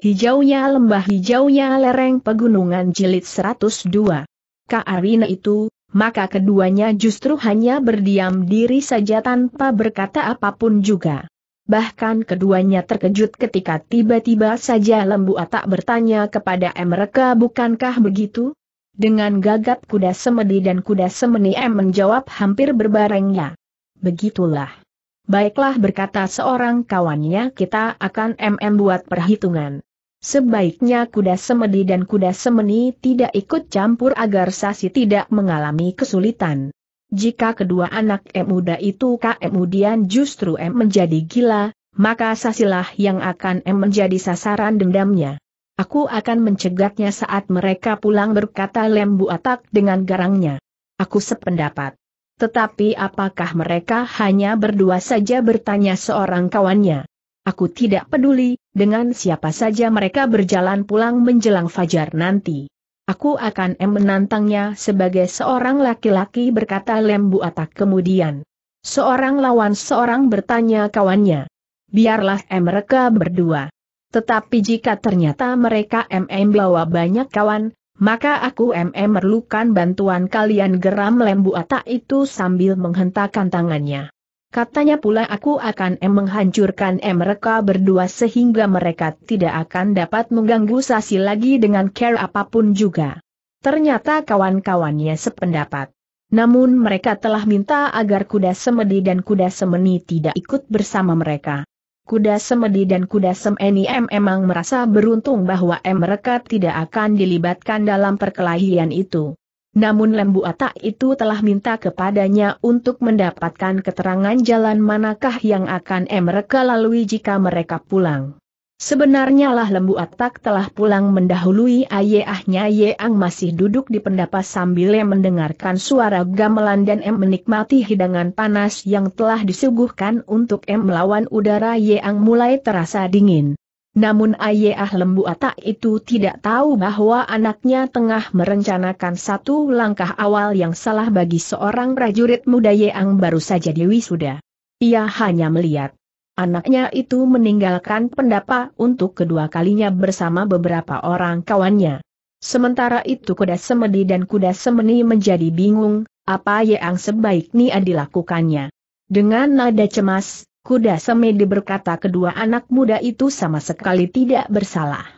Hijaunya lembah hijaunya lereng pegunungan jilid 102. Kaarina itu, maka keduanya justru hanya berdiam diri saja tanpa berkata apapun juga. Bahkan keduanya terkejut ketika tiba-tiba saja lembu atak bertanya kepada mereka bukankah begitu? Dengan gagap kuda semedi dan kuda semeni M menjawab hampir berbarengnya. Begitulah. Baiklah berkata seorang kawannya kita akan MM buat perhitungan. Sebaiknya kuda semedi dan kuda semeni tidak ikut campur agar Sasi tidak mengalami kesulitan. Jika kedua anak M muda itu kemudian justru M menjadi gila, maka Sasilah yang akan M menjadi sasaran dendamnya. Aku akan mencegatnya saat mereka pulang berkata Lembu Atak dengan garangnya. Aku sependapat. Tetapi apakah mereka hanya berdua saja bertanya seorang kawannya? Aku tidak peduli, dengan siapa saja mereka berjalan pulang menjelang fajar nanti. Aku akan em menantangnya sebagai seorang laki-laki berkata Lembu Atak kemudian. Seorang lawan seorang bertanya kawannya. Biarlah em mereka berdua. Tetapi jika ternyata mereka MM bawa banyak kawan, maka aku MM memerlukan bantuan kalian geram Lembu Atak itu sambil menghentakkan tangannya. Katanya pula aku akan em menghancurkan em mereka berdua sehingga mereka tidak akan dapat mengganggu Sasi lagi dengan care apapun juga. Ternyata kawan-kawannya sependapat. Namun mereka telah minta agar kuda semedi dan kuda semeni tidak ikut bersama mereka. Kuda semedi dan kuda semeni em emang merasa beruntung bahwa em mereka tidak akan dilibatkan dalam perkelahian itu. Namun Lembu Atak itu telah minta kepadanya untuk mendapatkan keterangan jalan manakah yang akan mereka lalui jika mereka pulang. Sebenarnya lah Lembu Atak telah pulang mendahului ayahnya Yeang masih duduk di pendapa sambil mendengarkan suara gamelan dan M menikmati hidangan panas yang telah disuguhkan untuk M melawan udara Yeang mulai terasa dingin. Namun Ayah Lembu Atak itu tidak tahu bahwa anaknya tengah merencanakan satu langkah awal yang salah bagi seorang prajurit muda yang baru saja diwisuda. Ia hanya melihat anaknya itu meninggalkan pendapa untuk kedua kalinya bersama beberapa orang kawannya. Sementara itu kuda semedi dan kuda semeni menjadi bingung, apa yang sebaiknya dilakukannya. Dengan nada cemas, Kuda Semedi berkata kedua anak muda itu sama sekali tidak bersalah.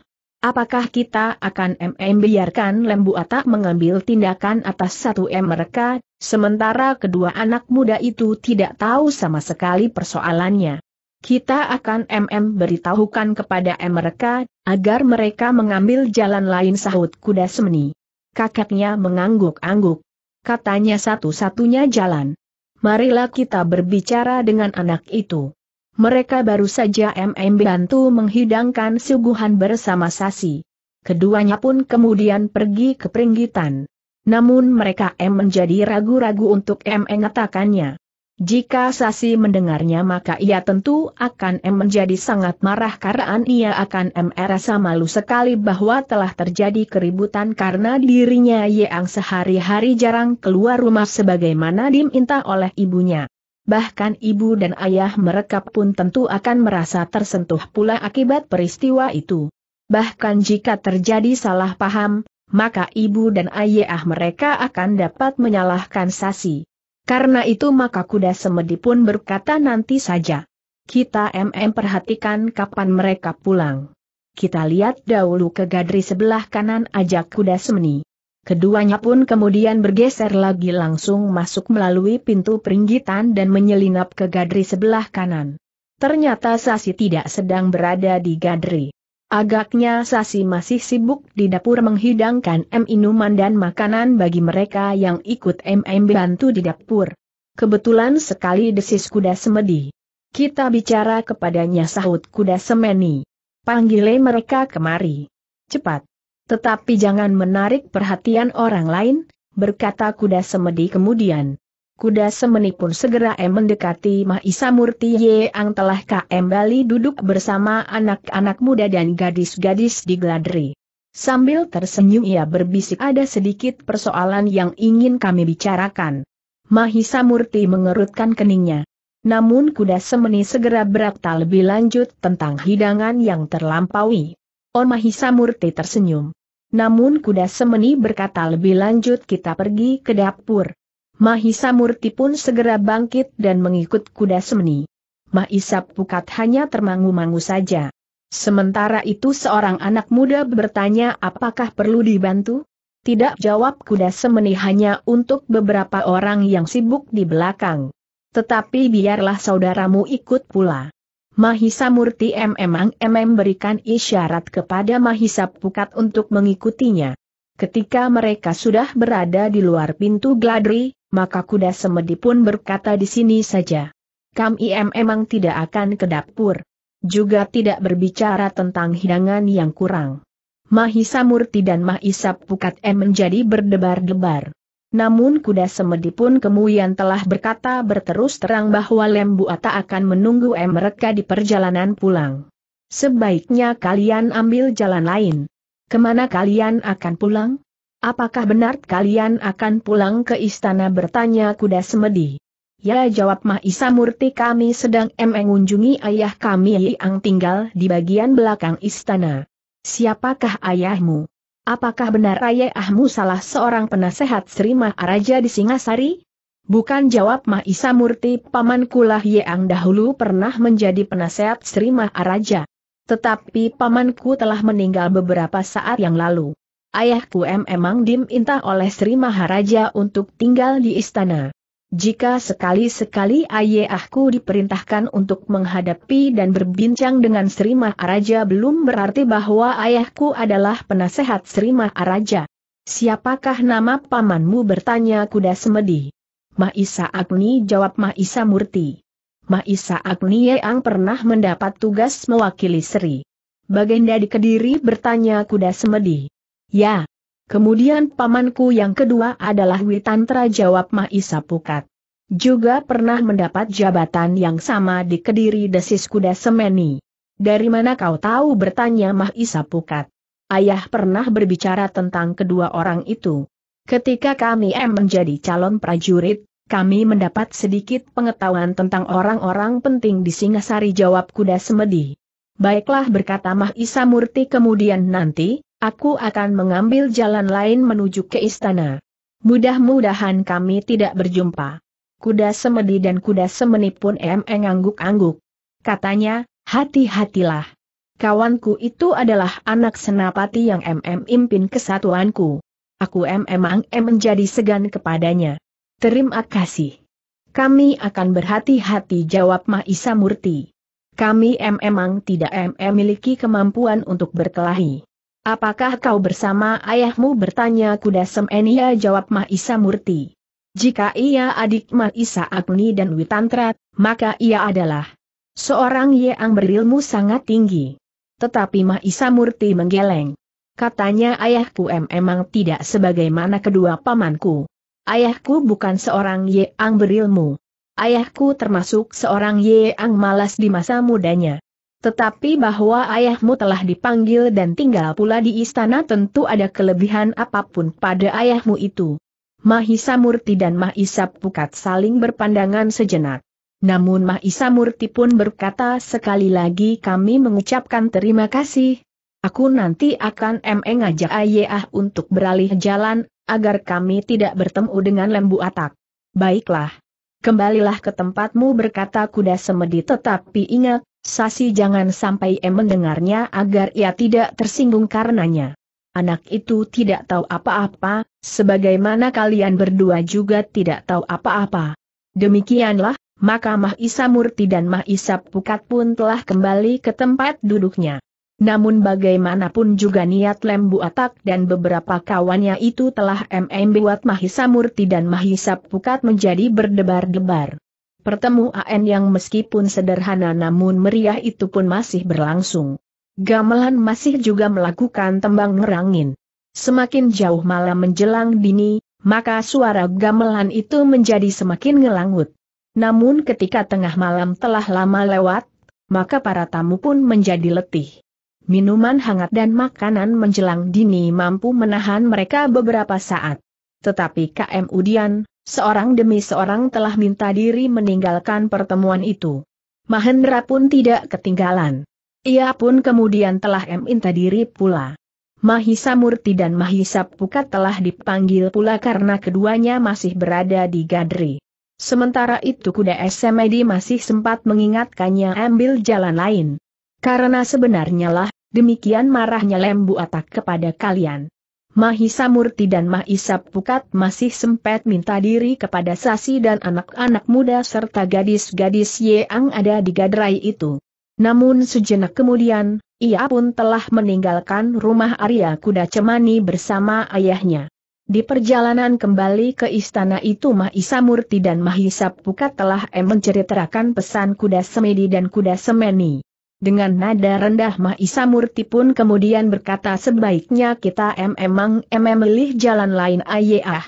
Apakah kita akan MM biarkan Lembu Atak mengambil tindakan atas satu M mereka, sementara kedua anak muda itu tidak tahu sama sekali persoalannya. Kita akan MM beritahukan kepada M mereka, agar mereka mengambil jalan lain sahut kuda semeni. Kakaknya mengangguk-angguk. Katanya satu-satunya jalan marilah kita berbicara dengan anak itu. Mereka baru saja MM bantu menghidangkan suguhan bersama Sasi. Keduanya pun kemudian pergi ke peringgitan. Namun mereka M menjadi ragu-ragu untuk M mengatakannya. Jika Sasi mendengarnya maka ia tentu akan M menjadi sangat marah karena ia akan M merasa malu sekali bahwa telah terjadi keributan karena dirinya yang sehari-hari jarang keluar rumah sebagaimana diminta oleh ibunya. Bahkan ibu dan ayah mereka pun tentu akan merasa tersentuh pula akibat peristiwa itu. Bahkan jika terjadi salah paham, maka ibu dan ayah mereka akan dapat menyalahkan Sasi. Karena itu maka kuda semedi pun berkata nanti saja. Kita MM perhatikan kapan mereka pulang. Kita lihat dahulu ke gadri sebelah kanan ajak kuda semeni. Keduanya pun kemudian bergeser lagi langsung masuk melalui pintu peringgitan dan menyelinap ke gadri sebelah kanan. Ternyata Sasi tidak sedang berada di gadri. Agaknya Sasi masih sibuk di dapur menghidangkan minuman dan makanan bagi mereka yang ikut MM bantu di dapur. Kebetulan sekali desis kuda semedi. Kita bicara kepadanya sahut kuda semeni. Panggile mereka kemari. Cepat. Tetapi jangan menarik perhatian orang lain, berkata kuda semedi kemudian. Kuda semeni pun segera em mendekati Mahisa Murti yang telah kembali duduk bersama anak-anak muda dan gadis-gadis di Gladri. Sambil tersenyum ia berbisik ada sedikit persoalan yang ingin kami bicarakan. Mahisa Murti mengerutkan keningnya. Namun kuda semeni segera berkata lebih lanjut tentang hidangan yang terlampaui. Oh Mahisa Murti tersenyum. Namun kuda semeni berkata lebih lanjut kita pergi ke dapur. Mahisa Murti pun segera bangkit dan mengikut kuda semeni. Mahisa Pukat hanya termangu-mangu saja. Sementara itu seorang anak muda bertanya apakah perlu dibantu? Tidak jawab kuda semeni hanya untuk beberapa orang yang sibuk di belakang. Tetapi biarlah saudaramu ikut pula. Mahisa Murti memang MM berikan isyarat kepada Mahisa Pukat untuk mengikutinya. Ketika mereka sudah berada di luar pintu gladri, maka kuda semedi pun berkata di sini saja. Kami memang emang tidak akan ke dapur. Juga tidak berbicara tentang hidangan yang kurang. Mahisa Murti dan Mahisa Pukat M menjadi berdebar-debar. Namun kuda semedi pun kemudian telah berkata berterus terang bahwa Lembu Ata akan menunggu M mereka di perjalanan pulang. Sebaiknya kalian ambil jalan lain. Kemana kalian akan pulang? Apakah benar kalian akan pulang ke istana bertanya kuda semedi? Ya jawab Mahisa Murti kami sedang mengunjungi ayah kami yang tinggal di bagian belakang istana. Siapakah ayahmu? Apakah benar ayahmu salah seorang penasehat Sri Maharaja di Singasari? Bukan jawab Mahisa Murti paman kulah yang dahulu pernah menjadi penasehat Sri Maharaja. Tetapi pamanku telah meninggal beberapa saat yang lalu. Ayahku memang diminta oleh Sri Maharaja untuk tinggal di istana. Jika sekali-sekali ayahku diperintahkan untuk menghadapi dan berbincang dengan Sri Maharaja belum berarti bahwa ayahku adalah penasehat Sri Maharaja. Siapakah nama pamanmu bertanya kuda semedi? Maisa Agni jawab Maisa Murti. Maisa Agni yang pernah mendapat tugas mewakili Sri. Bagenda di Kediri bertanya kuda semedi. Ya. Kemudian pamanku yang kedua adalah Witantra jawab Mahisa Pukat. Juga pernah mendapat jabatan yang sama di Kediri Desis Kuda Semeni. Dari mana kau tahu bertanya Mahisa Pukat. Ayah pernah berbicara tentang kedua orang itu. Ketika kami M menjadi calon prajurit, kami mendapat sedikit pengetahuan tentang orang-orang penting di Singasari jawab Kuda Semedi. Baiklah berkata Mahisa Murti kemudian nanti, Aku akan mengambil jalan lain menuju ke istana. Mudah-mudahan kami tidak berjumpa. Kuda semedi dan kuda semeni pun emeng angguk-angguk. Katanya, hati-hatilah. Kawanku itu adalah anak senapati yang MM impin kesatuanku. Aku MM em menjadi segan kepadanya. Terima kasih. Kami akan berhati-hati jawab Mahisa Murti. Kami MM tidak MM memiliki kemampuan untuk berkelahi. Apakah kau bersama ayahmu bertanya kuda Semenia jawab Mahisa Murti. Jika ia adik Mahisa Agni dan Witantra, maka ia adalah seorang yang berilmu sangat tinggi. Tetapi Mahisa Murti menggeleng. Katanya ayahku emang tidak sebagaimana kedua pamanku. Ayahku bukan seorang yang berilmu. Ayahku termasuk seorang yang malas di masa mudanya. Tetapi bahwa ayahmu telah dipanggil dan tinggal pula di istana tentu ada kelebihan apapun pada ayahmu itu. Mahisa Murti dan Mahisa Pukat saling berpandangan sejenak. Namun Mahisa Murti pun berkata sekali lagi kami mengucapkan terima kasih. Aku nanti akan mengajak Ayah untuk beralih jalan, agar kami tidak bertemu dengan lembu atak. Baiklah. Kembalilah ke tempatmu berkata kuda semedi tetapi ingat, Sasi jangan sampai em mendengarnya agar ia tidak tersinggung karenanya. Anak itu tidak tahu apa-apa, sebagaimana kalian berdua juga tidak tahu apa-apa. Demikianlah, maka Mahisa Murti dan Mahisa Pukat pun telah kembali ke tempat duduknya. Namun bagaimanapun juga niat Lembu Atak dan beberapa kawannya itu telah MM buat Mahisa Murti dan Mahisa Pukat menjadi berdebar-debar. Pertemuan yang meskipun sederhana namun meriah itu pun masih berlangsung. Gamelan masih juga melakukan tembang ngerangin. Semakin jauh malam menjelang dini, maka suara gamelan itu menjadi semakin ngelangut. Namun ketika tengah malam telah lama lewat, maka para tamu pun menjadi letih. Minuman hangat dan makanan menjelang dini mampu menahan mereka beberapa saat. Tetapi KM Udian, Seorang demi seorang telah minta diri meninggalkan pertemuan itu. Mahendra pun tidak ketinggalan. Ia pun kemudian telah minta diri pula. Mahisa Murti dan Mahisa Pukat telah dipanggil pula karena keduanya masih berada di Gadri. Sementara itu kuda SMD masih sempat mengingatkannya ambil jalan lain. Karena sebenarnya lah, demikian marahnya Lembu Atak kepada kalian. Mahisa Murti dan Mahisa Pukat masih sempat minta diri kepada Sasi dan anak-anak muda serta gadis-gadis yang ada di gadrai itu. Namun sejenak kemudian, ia pun telah meninggalkan rumah Arya Kuda Cemani bersama ayahnya. Di perjalanan kembali ke istana itu Mahisa Murti dan Mahisa Pukat telah menceritakan pesan kuda semedi dan kuda semeni. Dengan nada rendah Mahisa Murti pun kemudian berkata sebaiknya kita memang memilih jalan lain ayah.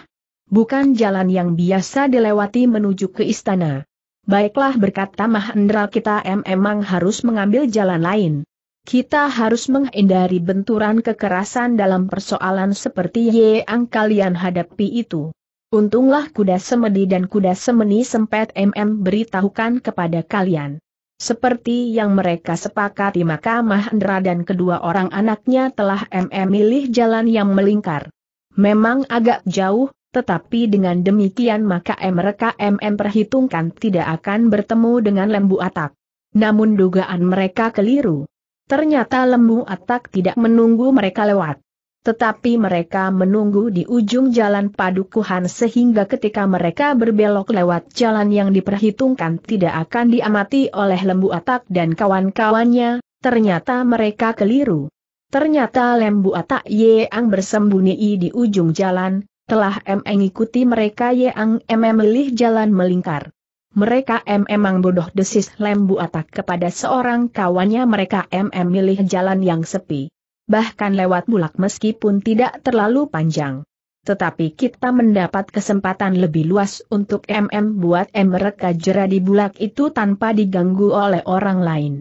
Bukan jalan yang biasa dilewati menuju ke istana. Baiklah berkata Mahendra kita memang harus mengambil jalan lain. Kita harus menghindari benturan kekerasan dalam persoalan seperti yang kalian hadapi itu. Untunglah kuda semedi dan kuda semeni sempat MM beritahukan kepada kalian. Seperti yang mereka sepakati maka Mahendra dan kedua orang anaknya telah MM jalan yang melingkar. Memang agak jauh, tetapi dengan demikian maka mereka MM perhitungkan tidak akan bertemu dengan lembu atak. Namun dugaan mereka keliru. Ternyata lembu atak tidak menunggu mereka lewat. Tetapi mereka menunggu di ujung jalan padukuhan sehingga ketika mereka berbelok lewat jalan yang diperhitungkan tidak akan diamati oleh lembu atak dan kawan-kawannya, ternyata mereka keliru. Ternyata lembu atak Yeang bersembunyi di ujung jalan, telah mengikuti mereka Yeang memilih jalan melingkar. Mereka memang bodoh desis lembu atak kepada seorang kawannya mereka memilih jalan yang sepi bahkan lewat bulak meskipun tidak terlalu panjang. Tetapi kita mendapat kesempatan lebih luas untuk MM buat mereka jera di bulak itu tanpa diganggu oleh orang lain.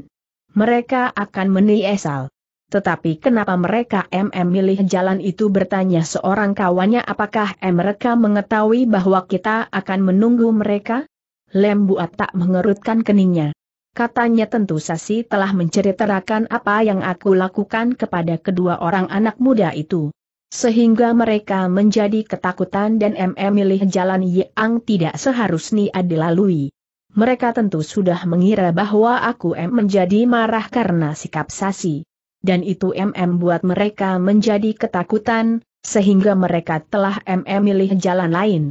Mereka akan meniesal. Tetapi kenapa mereka MM milih jalan itu bertanya seorang kawannya apakah mereka mengetahui bahwa kita akan menunggu mereka? Lem buat tak mengerutkan keningnya. Katanya tentu Sasi telah menceritakan apa yang aku lakukan kepada kedua orang anak muda itu. Sehingga mereka menjadi ketakutan dan MM milih jalan yang tidak seharusnya dilalui. Mereka tentu sudah mengira bahwa aku M menjadi marah karena sikap Sasi. Dan itu MM buat mereka menjadi ketakutan, sehingga mereka telah MM milih jalan lain.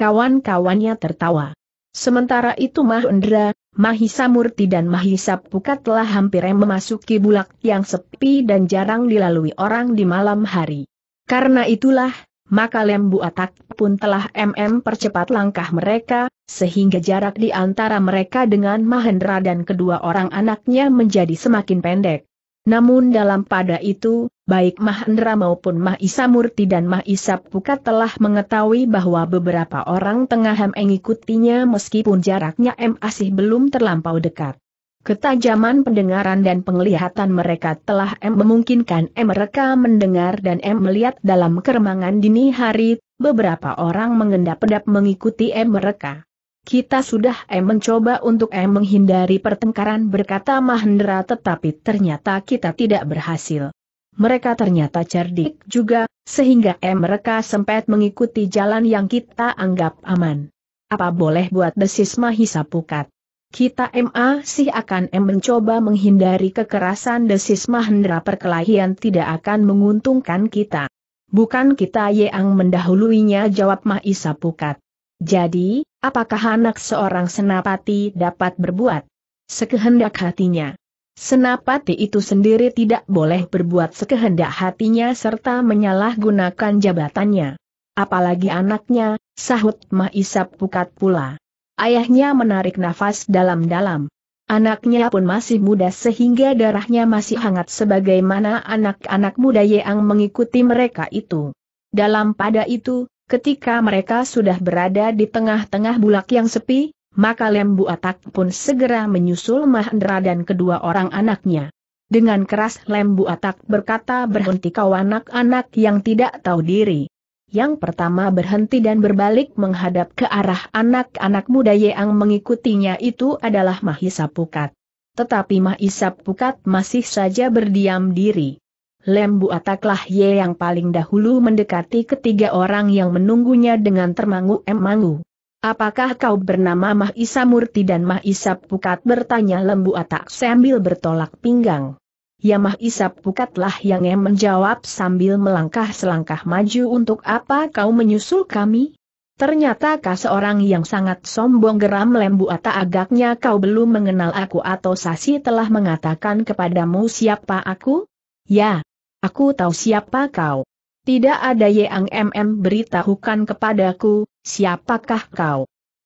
Kawan-kawannya tertawa. Sementara itu Mahendra, Mahisa Murti dan Mahisa Pukat telah hampir memasuki bulak yang sepi dan jarang dilalui orang di malam hari. Karena itulah, maka lembu atak pun telah MM percepat langkah mereka, sehingga jarak di antara mereka dengan Mahendra dan kedua orang anaknya menjadi semakin pendek. Namun dalam pada itu, baik Mahendra maupun Mahisa Murti dan Mahisa Pukat telah mengetahui bahwa beberapa orang tengah mengikutinya meskipun jaraknya masih belum terlampau dekat. Ketajaman pendengaran dan penglihatan mereka telah M memungkinkan M mereka mendengar dan M melihat dalam keremangan dini hari, beberapa orang mengendap-endap mengikuti M mereka. Kita sudah em eh, mencoba untuk em eh, menghindari pertengkaran berkata Mahendra tetapi ternyata kita tidak berhasil. Mereka ternyata cerdik juga, sehingga em eh, mereka sempat mengikuti jalan yang kita anggap aman. Apa boleh buat desis Mahisa Pukat? Kita MA sih akan em mencoba menghindari kekerasan desis Mahendra perkelahian tidak akan menguntungkan kita. Bukan kita yang mendahuluinya jawab Mahisa Pukat. Jadi, apakah anak seorang senapati dapat berbuat sekehendak hatinya? Senapati itu sendiri tidak boleh berbuat sekehendak hatinya serta menyalahgunakan jabatannya. Apalagi anaknya, sahut Mah isap pukat pula. Ayahnya menarik nafas dalam-dalam. Anaknya pun masih muda sehingga darahnya masih hangat sebagaimana anak-anak muda yang mengikuti mereka itu. Dalam pada itu, Ketika mereka sudah berada di tengah-tengah bulak yang sepi, maka Lembu Atak pun segera menyusul Mahendra dan kedua orang anaknya. Dengan keras Lembu Atak berkata berhenti kau anak-anak yang tidak tahu diri. Yang pertama berhenti dan berbalik menghadap ke arah anak-anak muda yang mengikutinya itu adalah Mahisa Pukat. Tetapi Mahisa Pukat masih saja berdiam diri. Lembu Ataklah Ye yang paling dahulu mendekati ketiga orang yang menunggunya dengan termangu-emangu. Apakah kau bernama Mahisa Murti dan Mahisa Pukat bertanya Lembu Atak sambil bertolak pinggang. Ya Mahisa Pukatlah yang em menjawab sambil melangkah selangkah maju untuk apa kau menyusul kami? Ternyata kau seorang yang sangat sombong geram Lembu Atak agaknya kau belum mengenal aku atau Sasi telah mengatakan kepadamu siapa aku? Ya, Aku tahu siapa kau. Tidak ada yang MM beritahukan kepadaku, siapakah kau.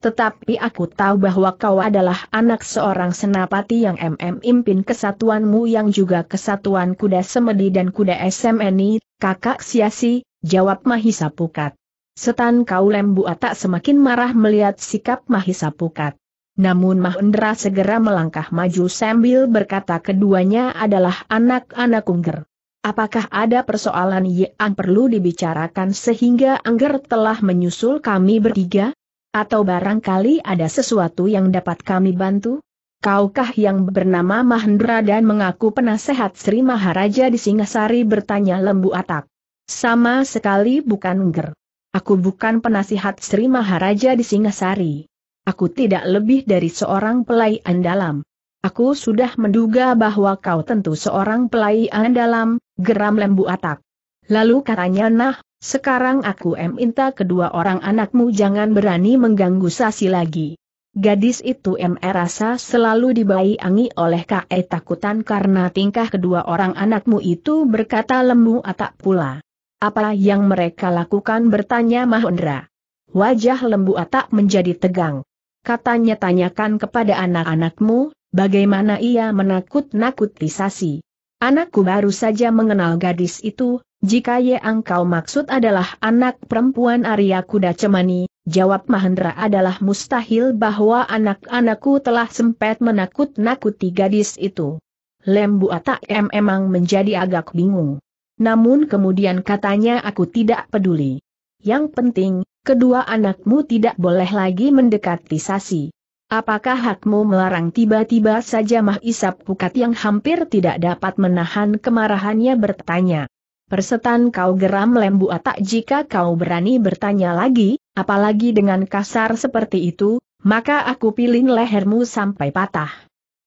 Tetapi aku tahu bahwa kau adalah anak seorang senapati yang MM impin kesatuanmu yang juga kesatuan kuda semedi dan kuda SMNI, kakak siasi, jawab Mahisa Pukat. Setan kau lembu atak semakin marah melihat sikap Mahisa Pukat. Namun Mahendra segera melangkah maju sambil berkata keduanya adalah anak-anak Ungger. Apakah ada persoalan yang perlu dibicarakan sehingga Angger telah menyusul kami bertiga? Atau barangkali ada sesuatu yang dapat kami bantu? Kaukah yang bernama Mahendra dan mengaku penasehat Sri Maharaja di Singasari bertanya lembu atak? Sama sekali bukan Angger. Aku bukan penasihat Sri Maharaja di Singasari. Aku tidak lebih dari seorang pelayan dalam. Aku sudah menduga bahwa kau tentu seorang pelayan dalam, geram lembu atak. Lalu katanya nah, sekarang aku minta kedua orang anakmu jangan berani mengganggu Sasi lagi. Gadis itu M rasa selalu dibayangi oleh kae takutan karena tingkah kedua orang anakmu itu berkata lembu atak pula. Apa yang mereka lakukan bertanya Mahendra. Wajah lembu atak menjadi tegang. Katanya tanyakan kepada anak-anakmu, bagaimana ia menakut-nakuti Sasi. Anakku baru saja mengenal gadis itu, jika yang kau maksud adalah anak perempuan Arya Kuda Cemani, jawab Mahendra adalah mustahil bahwa anak-anakku telah sempat menakut-nakuti gadis itu. Lembu Atak M emang menjadi agak bingung. Namun kemudian katanya aku tidak peduli. Yang penting, kedua anakmu tidak boleh lagi mendekati Sasi. Apakah hakmu melarang tiba-tiba saja Mahisap Pukat yang hampir tidak dapat menahan kemarahannya bertanya? Persetan kau geram lembu atak jika kau berani bertanya lagi, apalagi dengan kasar seperti itu, maka aku pilih lehermu sampai patah.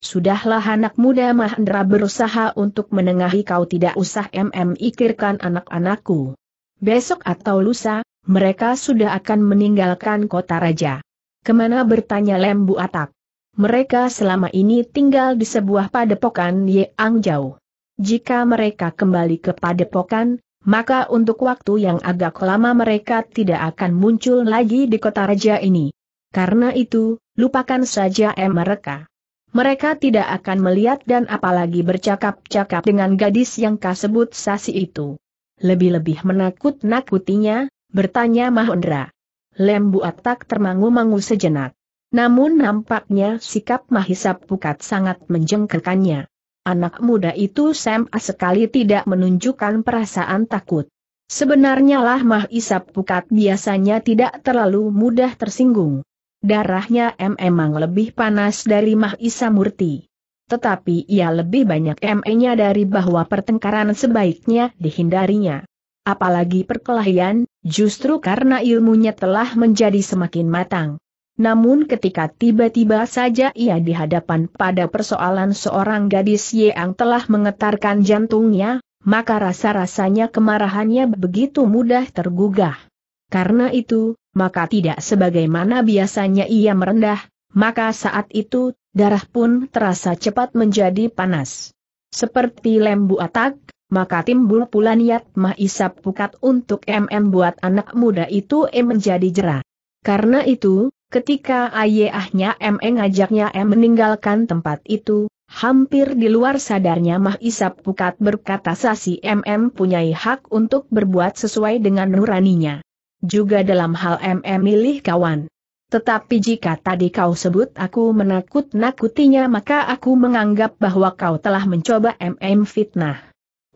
Sudahlah anak muda Mahendra berusaha untuk menengahi kau tidak usah mm ikirkan anak-anakku. Besok atau lusa, mereka sudah akan meninggalkan kota raja. Kemana bertanya Lembu Atak? Mereka selama ini tinggal di sebuah padepokan Yang Jauh. Jika mereka kembali ke padepokan, maka untuk waktu yang agak lama mereka tidak akan muncul lagi di kota raja ini. Karena itu, lupakan saja eh mereka. Mereka tidak akan melihat dan apalagi bercakap-cakap dengan gadis yang kasebut Sasi itu. Lebih-lebih menakut-nakutinya, bertanya Mahendra. Lembu Atak termangu-mangu sejenak. Namun nampaknya sikap Mahisa Pukat sangat menjengkelkannya. Anak muda itu Sam sekali tidak menunjukkan perasaan takut. Sebenarnya lah Mahisa Pukat biasanya tidak terlalu mudah tersinggung. Darahnya M emang lebih panas dari Mahisa Murti. Tetapi ia lebih banyak m nya dari bahwa pertengkaran sebaiknya dihindarinya apalagi perkelahian, justru karena ilmunya telah menjadi semakin matang. Namun ketika tiba-tiba saja ia dihadapan pada persoalan seorang gadis yang telah mengetarkan jantungnya, maka rasa-rasanya kemarahannya begitu mudah tergugah. Karena itu, maka tidak sebagaimana biasanya ia merendah, maka saat itu, darah pun terasa cepat menjadi panas. Seperti lembu atak, maka timbul pula niat mah isap pukat untuk MM buat anak muda itu M menjadi jerah. Karena itu, ketika ayahnya M ngajaknya M meninggalkan tempat itu, Hampir di luar sadarnya Mah Isap Pukat berkata Sasi MM punyai hak untuk berbuat sesuai dengan nuraninya. Juga dalam hal MM milih kawan. Tetapi jika tadi kau sebut aku menakut-nakutinya maka aku menganggap bahwa kau telah mencoba MM fitnah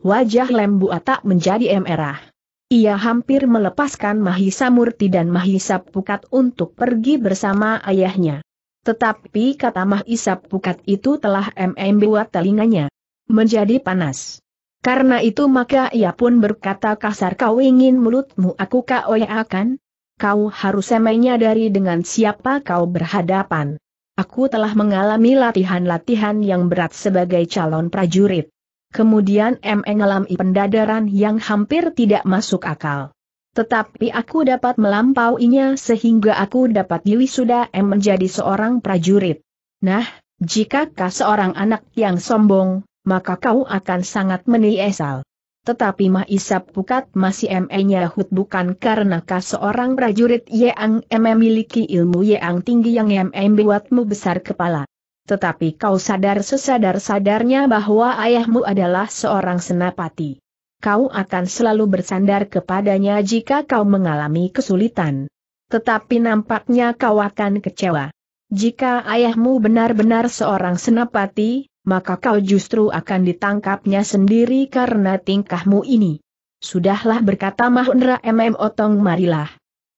wajah Lembu Atak menjadi merah. Ia hampir melepaskan Mahisa Murti dan Mahisa Pukat untuk pergi bersama ayahnya. Tetapi kata Mahisa Pukat itu telah buat telinganya menjadi panas. Karena itu maka ia pun berkata kasar kau ingin mulutmu aku kau akan? Kau harus semainya dari dengan siapa kau berhadapan. Aku telah mengalami latihan-latihan yang berat sebagai calon prajurit. Kemudian M mengalami pendadaran yang hampir tidak masuk akal. Tetapi aku dapat melampauinya sehingga aku dapat diwisuda M menjadi seorang prajurit. Nah, jika kau seorang anak yang sombong, maka kau akan sangat meniesal. Tetapi Mah Isap Pukat masih ME-nya hut bukan karena kau seorang prajurit yang ME miliki ilmu yang tinggi yang ME buatmu besar kepala. Tetapi kau sadar sesadar-sadarnya bahwa ayahmu adalah seorang senapati. Kau akan selalu bersandar kepadanya jika kau mengalami kesulitan. Tetapi nampaknya kau akan kecewa. Jika ayahmu benar-benar seorang senapati, maka kau justru akan ditangkapnya sendiri karena tingkahmu ini. Sudahlah berkata Mahendra MM Otong marilah.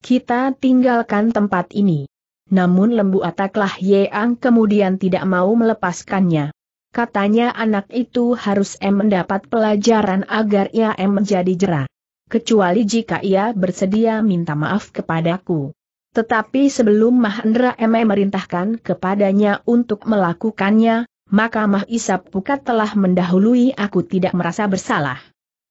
Kita tinggalkan tempat ini. Namun lembu ataklah Yeang kemudian tidak mau melepaskannya. Katanya anak itu harus M mendapat pelajaran agar ia em menjadi jerah. Kecuali jika ia bersedia minta maaf kepadaku. Tetapi sebelum Mahendra M merintahkan kepadanya untuk melakukannya, maka Mah Isap Pukat telah mendahului aku tidak merasa bersalah.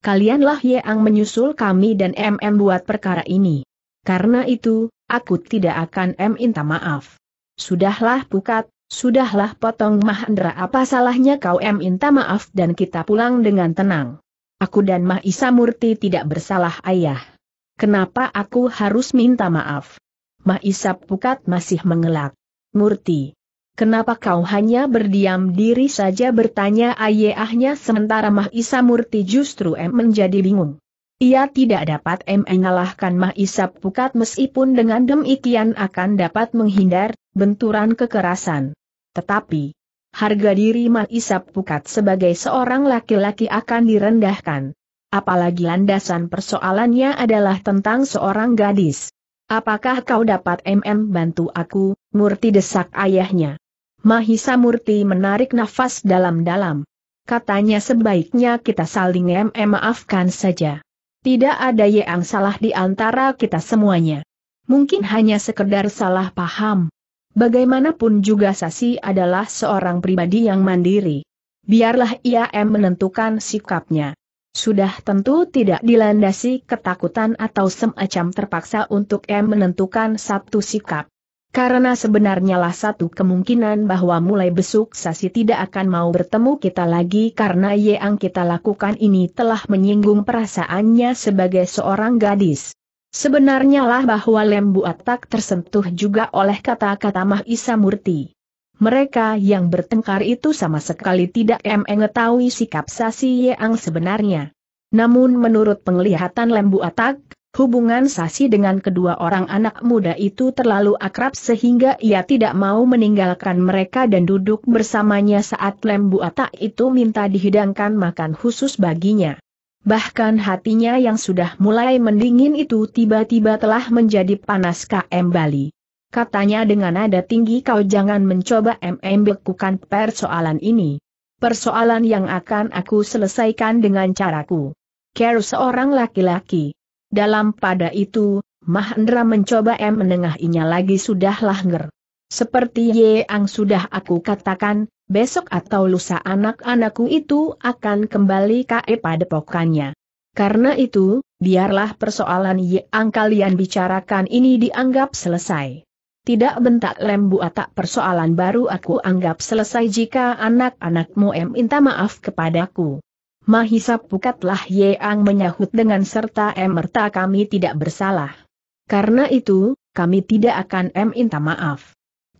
Kalianlah Yeang menyusul kami dan MM buat perkara ini. Karena itu, aku tidak akan minta maaf. Sudahlah Pukat, sudahlah potong Mahendra apa salahnya kau minta maaf dan kita pulang dengan tenang. Aku dan Mahisa Murti tidak bersalah ayah. Kenapa aku harus minta maaf? Mahisa Pukat masih mengelak. Murti. Kenapa kau hanya berdiam diri saja bertanya ayahnya sementara Mahisa Murti justru M menjadi bingung. Ia tidak dapat mengalahkan Mahisa Pukat meskipun dengan demikian akan dapat menghindar benturan kekerasan. Tetapi, harga diri Mahisa Pukat sebagai seorang laki-laki akan direndahkan. Apalagi landasan persoalannya adalah tentang seorang gadis. Apakah kau dapat MM bantu aku, Murti desak ayahnya. Mahisa Murti menarik nafas dalam-dalam. Katanya sebaiknya kita saling MM maafkan saja. Tidak ada yang salah di antara kita semuanya. Mungkin hanya sekedar salah paham. Bagaimanapun juga Sasi adalah seorang pribadi yang mandiri. Biarlah ia m menentukan sikapnya. Sudah tentu tidak dilandasi ketakutan atau semacam terpaksa untuk M menentukan satu sikap. Karena sebenarnya lah satu kemungkinan bahwa mulai besok Sasi tidak akan mau bertemu kita lagi karena yang kita lakukan ini telah menyinggung perasaannya sebagai seorang gadis. Sebenarnya lah bahwa Lembu Atak tersentuh juga oleh kata-kata Mahisa Murti. Mereka yang bertengkar itu sama sekali tidak mengetahui sikap Sasi Yeang sebenarnya. Namun menurut penglihatan Lembu Atak, Hubungan Sasi dengan kedua orang anak muda itu terlalu akrab sehingga ia tidak mau meninggalkan mereka dan duduk bersamanya saat lembu atak itu minta dihidangkan makan khusus baginya. Bahkan hatinya yang sudah mulai mendingin itu tiba-tiba telah menjadi panas KM Bali. Katanya dengan nada tinggi kau jangan mencoba MM bekukan persoalan ini. Persoalan yang akan aku selesaikan dengan caraku. Care seorang laki-laki. Dalam pada itu, Mahendra mencoba M menengahinya lagi sudahlah langer. Seperti Ye Ang sudah aku katakan, besok atau lusa anak-anakku itu akan kembali ke pada padepokannya. Karena itu, biarlah persoalan Ye Ang kalian bicarakan ini dianggap selesai. Tidak bentak lembu atak persoalan baru aku anggap selesai jika anak-anakmu M minta maaf kepadaku. Mahisa Pukatlah Yeang menyahut dengan serta emerta kami tidak bersalah. Karena itu, kami tidak akan minta maaf.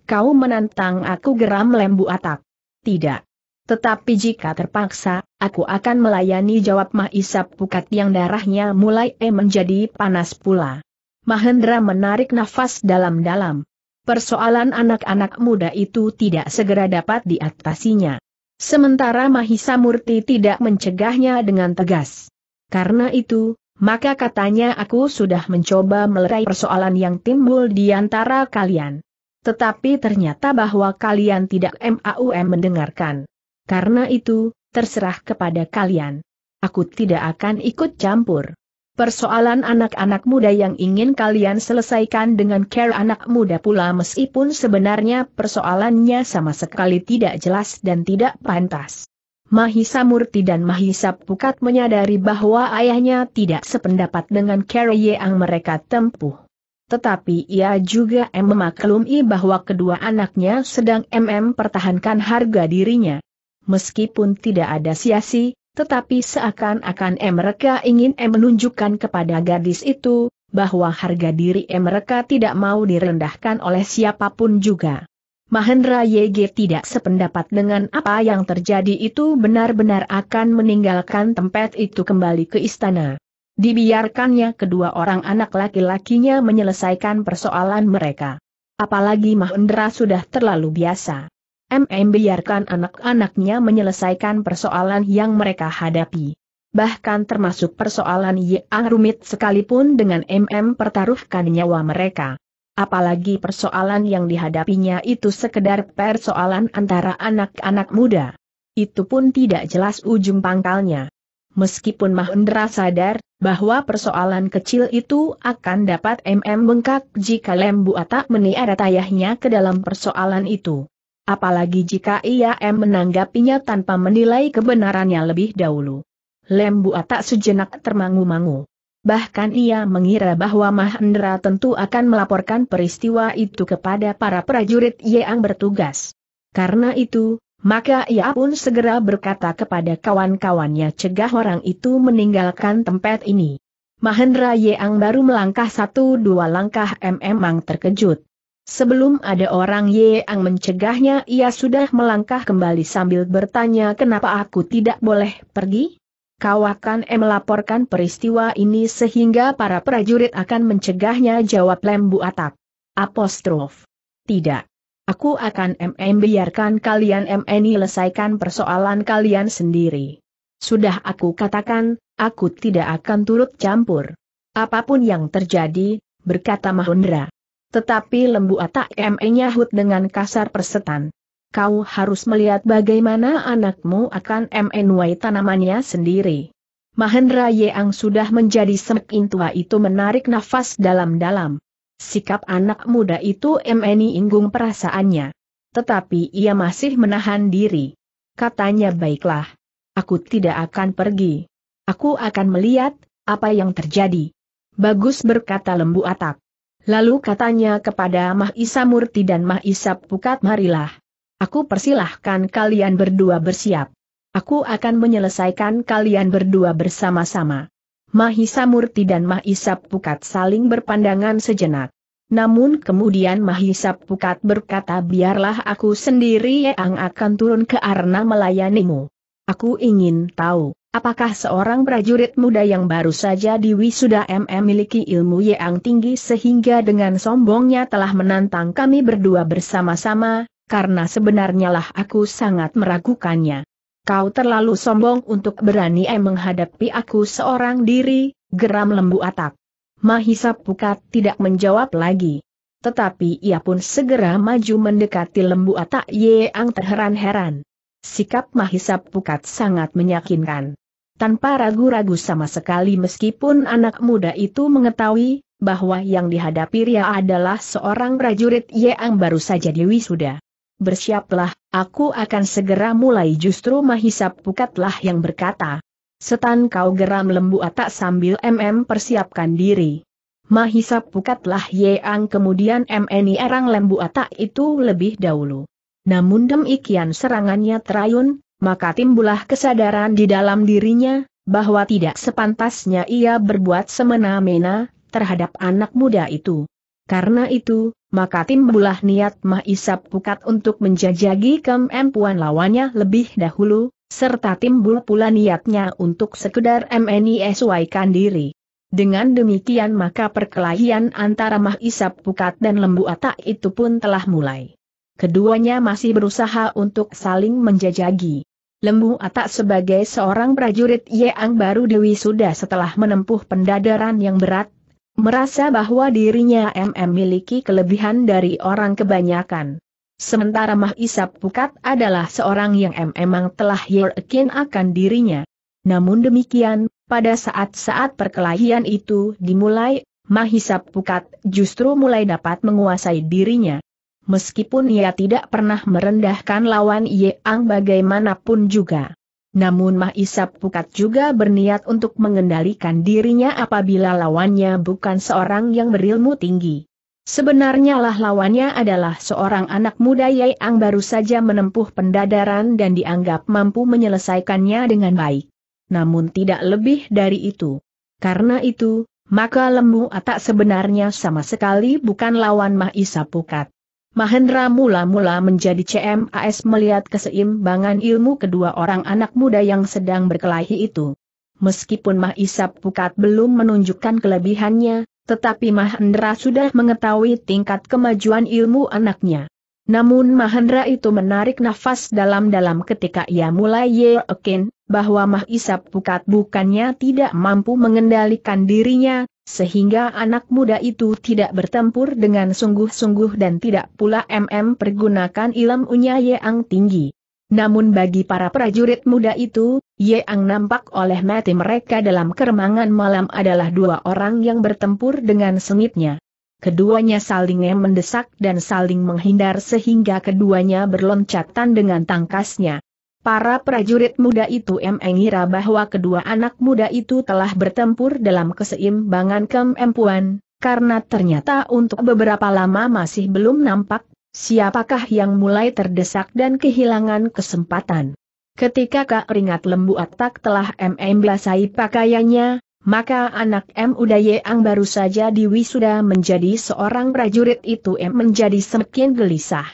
Kau menantang aku geram lembu atap. Tidak. Tetapi jika terpaksa, aku akan melayani jawab Mahisa Pukat yang darahnya mulai menjadi panas pula. Mahendra menarik nafas dalam-dalam. Persoalan anak-anak muda itu tidak segera dapat diatasinya. Sementara Mahisa Murti tidak mencegahnya dengan tegas. Karena itu, maka katanya aku sudah mencoba melerai persoalan yang timbul di antara kalian. Tetapi ternyata bahwa kalian tidak mau mendengarkan. Karena itu, terserah kepada kalian. Aku tidak akan ikut campur. Persoalan anak-anak muda yang ingin kalian selesaikan dengan care anak muda pula meskipun sebenarnya persoalannya sama sekali tidak jelas dan tidak pantas. Mahisa Murti dan Mahisa Pukat menyadari bahwa ayahnya tidak sependapat dengan care yang mereka tempuh. Tetapi ia juga memaklumi bahwa kedua anaknya sedang MM pertahankan harga dirinya. Meskipun tidak ada sia-sia tetapi seakan-akan mereka ingin menunjukkan kepada gadis itu, bahwa harga diri mereka tidak mau direndahkan oleh siapapun juga. Mahendra YG tidak sependapat dengan apa yang terjadi itu benar-benar akan meninggalkan tempat itu kembali ke istana. Dibiarkannya kedua orang anak laki-lakinya menyelesaikan persoalan mereka. Apalagi Mahendra sudah terlalu biasa. MM biarkan anak-anaknya menyelesaikan persoalan yang mereka hadapi. Bahkan termasuk persoalan yang rumit sekalipun dengan MM pertaruhkan nyawa mereka. Apalagi persoalan yang dihadapinya itu sekedar persoalan antara anak-anak muda. Itu pun tidak jelas ujung pangkalnya. Meskipun Mahendra sadar bahwa persoalan kecil itu akan dapat MM bengkak jika Lembu Atak meniadat tayahnya ke dalam persoalan itu apalagi jika ia m menanggapinya tanpa menilai kebenarannya lebih dahulu. Lembu tak sejenak termangu-mangu. Bahkan ia mengira bahwa Mahendra tentu akan melaporkan peristiwa itu kepada para prajurit yang bertugas. Karena itu, maka ia pun segera berkata kepada kawan-kawannya cegah orang itu meninggalkan tempat ini. Mahendra Yeang baru melangkah satu dua langkah memang terkejut. Sebelum ada orang yang mencegahnya ia sudah melangkah kembali sambil bertanya kenapa aku tidak boleh pergi? Kau akan melaporkan peristiwa ini sehingga para prajurit akan mencegahnya jawab lembu atap. Apostrof. Tidak. Aku akan MM biarkan kalian MNI selesaikan persoalan kalian sendiri. Sudah aku katakan, aku tidak akan turut campur. Apapun yang terjadi, berkata Mahendra. Tetapi lembu atak ME nyahut dengan kasar persetan. Kau harus melihat bagaimana anakmu akan menuai tanamannya sendiri. Mahendra Yeang sudah menjadi semakin tua itu menarik nafas dalam-dalam. Sikap anak muda itu MNI e inggung perasaannya. Tetapi ia masih menahan diri. Katanya baiklah. Aku tidak akan pergi. Aku akan melihat, apa yang terjadi. Bagus berkata lembu atak. Lalu katanya kepada Mahisa Murti dan Mahisa Pukat marilah. Aku persilahkan kalian berdua bersiap. Aku akan menyelesaikan kalian berdua bersama-sama. Mahisa Murti dan Mahisa Pukat saling berpandangan sejenak. Namun kemudian Mahisa Pukat berkata biarlah aku sendiri yang akan turun ke arena melayanimu. Aku ingin tahu, Apakah seorang prajurit muda yang baru saja diwisuda MM miliki ilmu yang tinggi sehingga dengan sombongnya telah menantang kami berdua bersama-sama, karena sebenarnya lah aku sangat meragukannya. Kau terlalu sombong untuk berani menghadapi aku seorang diri, geram lembu atak. Mahisa Pukat tidak menjawab lagi. Tetapi ia pun segera maju mendekati lembu atak Yeang terheran-heran. Sikap Mahisap Pukat sangat meyakinkan tanpa ragu-ragu sama sekali meskipun anak muda itu mengetahui bahwa yang dihadapi Ria adalah seorang prajurit yang baru saja diwisuda. Bersiaplah, aku akan segera mulai justru Mahisa Pukatlah yang berkata. Setan kau geram lembu atak sambil MM persiapkan diri. Mahisa Pukatlah Yeang kemudian MNI erang lembu atak itu lebih dahulu. Namun demikian serangannya terayun, maka timbullah kesadaran di dalam dirinya, bahwa tidak sepantasnya ia berbuat semena-mena terhadap anak muda itu. Karena itu, maka timbullah niat Mahisap Pukat untuk menjajagi kemampuan lawannya lebih dahulu, serta timbul pula niatnya untuk sekedar menyesuaikan diri. Dengan demikian maka perkelahian antara Mahisap Pukat dan Lembu Atak itu pun telah mulai. Keduanya masih berusaha untuk saling menjajagi. Lembu Atak sebagai seorang prajurit Yeang baru Dewi sudah setelah menempuh pendadaran yang berat, merasa bahwa dirinya MM miliki kelebihan dari orang kebanyakan. Sementara Mah Isap Pukat adalah seorang yang M memang telah yakin akan dirinya. Namun demikian, pada saat-saat perkelahian itu dimulai, Mahisap Pukat justru mulai dapat menguasai dirinya meskipun ia tidak pernah merendahkan lawan Yeang bagaimanapun juga. Namun Isap Pukat juga berniat untuk mengendalikan dirinya apabila lawannya bukan seorang yang berilmu tinggi. Sebenarnya lah lawannya adalah seorang anak muda yang baru saja menempuh pendadaran dan dianggap mampu menyelesaikannya dengan baik. Namun tidak lebih dari itu. Karena itu, maka Lemu Atak sebenarnya sama sekali bukan lawan Isap Pukat. Mahendra mula-mula menjadi CMAS melihat keseimbangan ilmu kedua orang anak muda yang sedang berkelahi itu. Meskipun Mah Pukat belum menunjukkan kelebihannya, tetapi Mahendra sudah mengetahui tingkat kemajuan ilmu anaknya. Namun Mahendra itu menarik nafas dalam-dalam ketika ia mulai yakin bahwa Mah Pukat bukannya tidak mampu mengendalikan dirinya, sehingga anak muda itu tidak bertempur dengan sungguh-sungguh dan tidak pula MM pergunakan ilmu yang tinggi. Namun bagi para prajurit muda itu, yang nampak oleh mati mereka dalam keremangan malam adalah dua orang yang bertempur dengan sengitnya. Keduanya saling mendesak dan saling menghindar sehingga keduanya berloncatan dengan tangkasnya. Para prajurit muda itu mengira bahwa kedua anak muda itu telah bertempur dalam keseimbangan kemampuan, karena ternyata untuk beberapa lama masih belum nampak siapakah yang mulai terdesak dan kehilangan kesempatan. Ketika Kak Ringat Lembu Atak telah MM belasai pakaiannya, maka anak M. Udaye yang baru saja diwisuda menjadi seorang prajurit itu M menjadi semakin gelisah.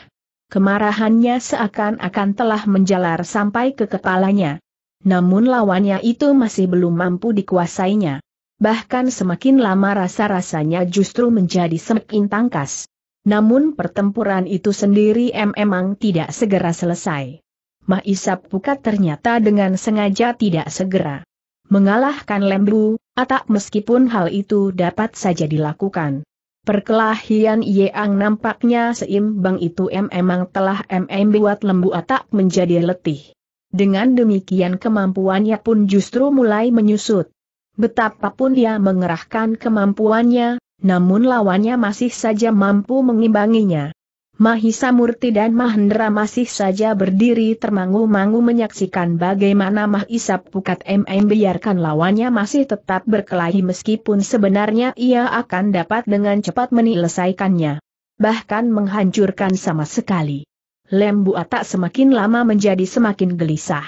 Kemarahannya seakan-akan telah menjalar sampai ke kepalanya. Namun lawannya itu masih belum mampu dikuasainya. Bahkan semakin lama rasa-rasanya justru menjadi semakin tangkas. Namun pertempuran itu sendiri memang tidak segera selesai. Mahisap Pukat ternyata dengan sengaja tidak segera mengalahkan Lembu, Atak meskipun hal itu dapat saja dilakukan. Perkelahian Yeang nampaknya seimbang itu memang telah MM buat lembu atak menjadi letih. Dengan demikian kemampuannya pun justru mulai menyusut. Betapapun dia mengerahkan kemampuannya, namun lawannya masih saja mampu mengimbanginya. Mahisa Murti dan Mahendra masih saja berdiri termangu-mangu menyaksikan bagaimana Mahisa Pukat MM biarkan lawannya masih tetap berkelahi meskipun sebenarnya ia akan dapat dengan cepat menyelesaikannya. Bahkan menghancurkan sama sekali. Lembu Atak semakin lama menjadi semakin gelisah.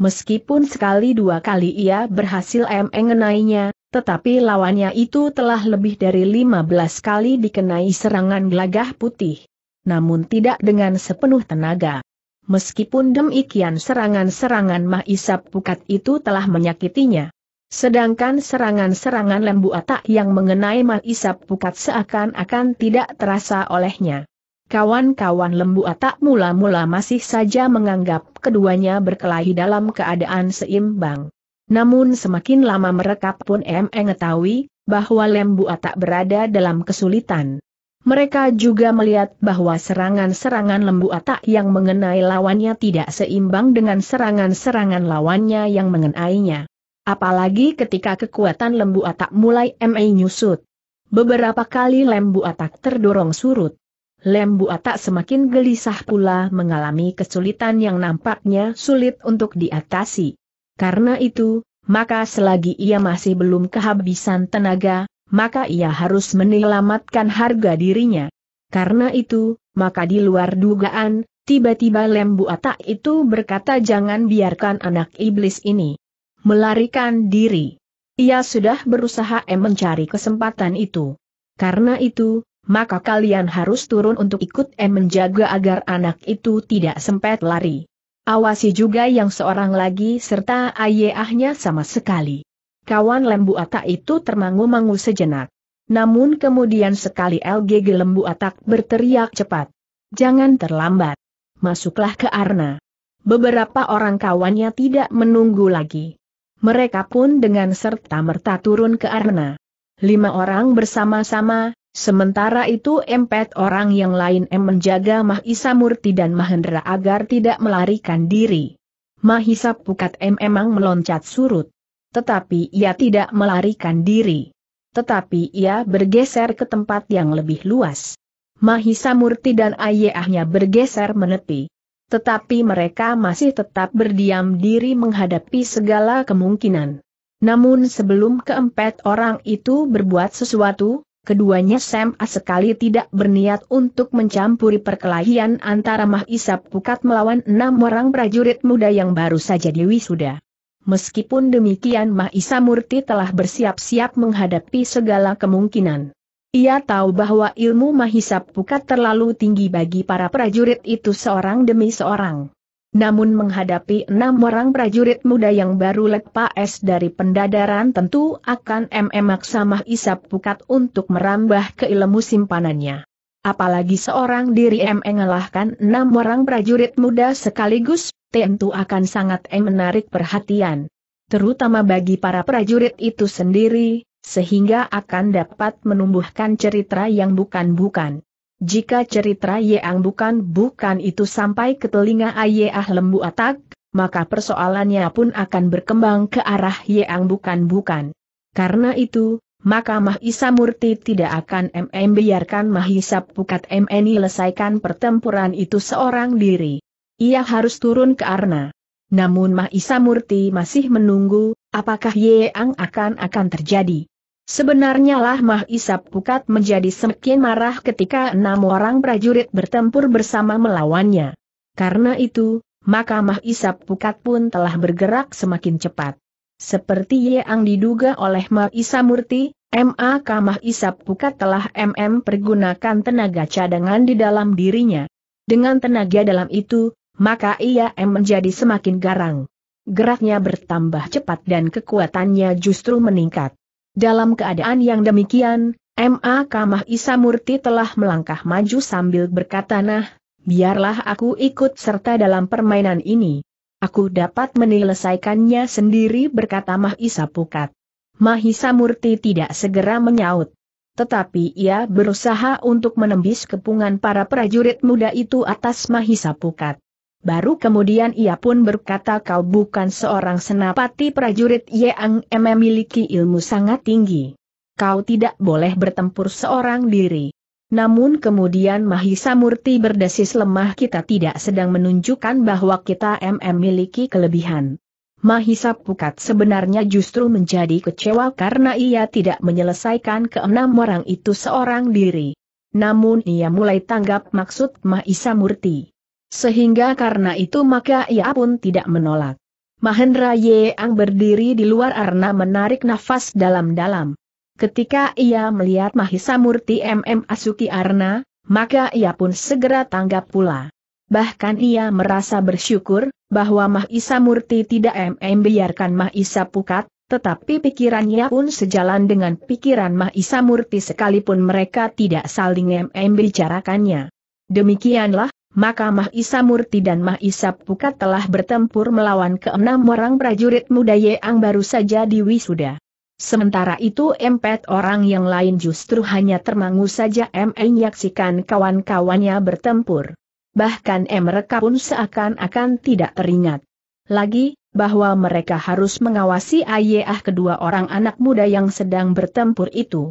Meskipun sekali dua kali ia berhasil mengenainya, tetapi lawannya itu telah lebih dari 15 kali dikenai serangan gelagah putih namun tidak dengan sepenuh tenaga. Meskipun demikian serangan-serangan Mahisap Pukat itu telah menyakitinya. Sedangkan serangan-serangan lembu atak yang mengenai Mahisap Pukat seakan-akan tidak terasa olehnya. Kawan-kawan lembu atak mula-mula masih saja menganggap keduanya berkelahi dalam keadaan seimbang. Namun semakin lama mereka pun em mengetahui bahwa lembu atak berada dalam kesulitan. Mereka juga melihat bahwa serangan-serangan lembu atak yang mengenai lawannya tidak seimbang dengan serangan-serangan lawannya yang mengenainya. Apalagi ketika kekuatan lembu atak mulai MA nyusut. Beberapa kali lembu atak terdorong surut. Lembu atak semakin gelisah pula mengalami kesulitan yang nampaknya sulit untuk diatasi. Karena itu, maka selagi ia masih belum kehabisan tenaga, maka ia harus menyelamatkan harga dirinya. Karena itu, maka di luar dugaan, tiba-tiba lembu atak itu berkata jangan biarkan anak iblis ini melarikan diri. Ia sudah berusaha mencari kesempatan itu. Karena itu, maka kalian harus turun untuk ikut M menjaga agar anak itu tidak sempat lari. Awasi juga yang seorang lagi serta ayahnya sama sekali. Kawan lembu atak itu termangu-mangu sejenak. Namun kemudian sekali LGG lembu atak berteriak cepat. Jangan terlambat. Masuklah ke arna. Beberapa orang kawannya tidak menunggu lagi. Mereka pun dengan serta-merta turun ke arna. Lima orang bersama-sama, sementara itu empat orang yang lain em menjaga Mahisa Murti dan Mahendra agar tidak melarikan diri. Mahisa Pukat M emang meloncat surut tetapi ia tidak melarikan diri. Tetapi ia bergeser ke tempat yang lebih luas. Mahisa Murti dan Ayahnya bergeser menepi. Tetapi mereka masih tetap berdiam diri menghadapi segala kemungkinan. Namun sebelum keempat orang itu berbuat sesuatu, keduanya Sam sekali tidak berniat untuk mencampuri perkelahian antara Mahisa Pukat melawan enam orang prajurit muda yang baru saja diwisuda. Meskipun demikian Mahisa Murti telah bersiap-siap menghadapi segala kemungkinan. Ia tahu bahwa ilmu Mahisa Pukat terlalu tinggi bagi para prajurit itu seorang demi seorang. Namun menghadapi enam orang prajurit muda yang baru lepas dari pendadaran tentu akan memaksa Mahisa Pukat untuk merambah ke ilmu simpanannya. Apalagi seorang diri mengalahkan enam orang prajurit muda sekaligus tentu akan sangat menarik perhatian. Terutama bagi para prajurit itu sendiri, sehingga akan dapat menumbuhkan cerita yang bukan-bukan. Jika cerita yang bukan-bukan itu sampai ke telinga Ayah Lembu Atak, maka persoalannya pun akan berkembang ke arah yang bukan-bukan. Karena itu, maka Mahisa Murti tidak akan MM biarkan Mahisa Pukat MNI selesaikan pertempuran itu seorang diri ia harus turun ke Arna. Namun Mahisa Murti masih menunggu, apakah Yeang akan akan terjadi. Sebenarnya lah Mahisa Pukat menjadi semakin marah ketika enam orang prajurit bertempur bersama melawannya. Karena itu, maka Mahisa Pukat pun telah bergerak semakin cepat. Seperti Yeang diduga oleh Mahisa Murti, MAK Mahisa Pukat telah MM pergunakan tenaga cadangan di dalam dirinya. Dengan tenaga dalam itu, maka ia menjadi semakin garang. Geraknya bertambah cepat dan kekuatannya justru meningkat. Dalam keadaan yang demikian, M.A. Kamah Isamurti telah melangkah maju sambil berkata nah, biarlah aku ikut serta dalam permainan ini. Aku dapat menyelesaikannya sendiri berkata Mahisa Pukat. Mahisa Murti tidak segera menyaut. Tetapi ia berusaha untuk menembis kepungan para prajurit muda itu atas Mahisa Pukat. Baru kemudian ia pun berkata kau bukan seorang senapati prajurit yang memiliki ilmu sangat tinggi. Kau tidak boleh bertempur seorang diri. Namun kemudian Mahisa Murti berdesis lemah kita tidak sedang menunjukkan bahwa kita memiliki kelebihan. Mahisa Pukat sebenarnya justru menjadi kecewa karena ia tidak menyelesaikan keenam orang itu seorang diri. Namun ia mulai tanggap maksud Mahisa Murti. Sehingga karena itu maka ia pun tidak menolak. Mahendra Yeang berdiri di luar arna menarik nafas dalam-dalam. Ketika ia melihat Mahisa Murti MM Asuki Arna, maka ia pun segera tanggap pula. Bahkan ia merasa bersyukur, bahwa Mahisa Murti tidak MM biarkan Mahisa Pukat, tetapi pikirannya pun sejalan dengan pikiran Mahisa Murti sekalipun mereka tidak saling MM bicarakannya. Demikianlah, maka Mahisa Murti dan Mahisa Pukat telah bertempur melawan keenam orang prajurit muda Yeang baru saja di Wisuda. Sementara itu empat orang yang lain justru hanya termangu saja menyaksikan kawan-kawannya bertempur. Bahkan mereka pun seakan-akan tidak teringat. Lagi, bahwa mereka harus mengawasi ayah kedua orang anak muda yang sedang bertempur itu.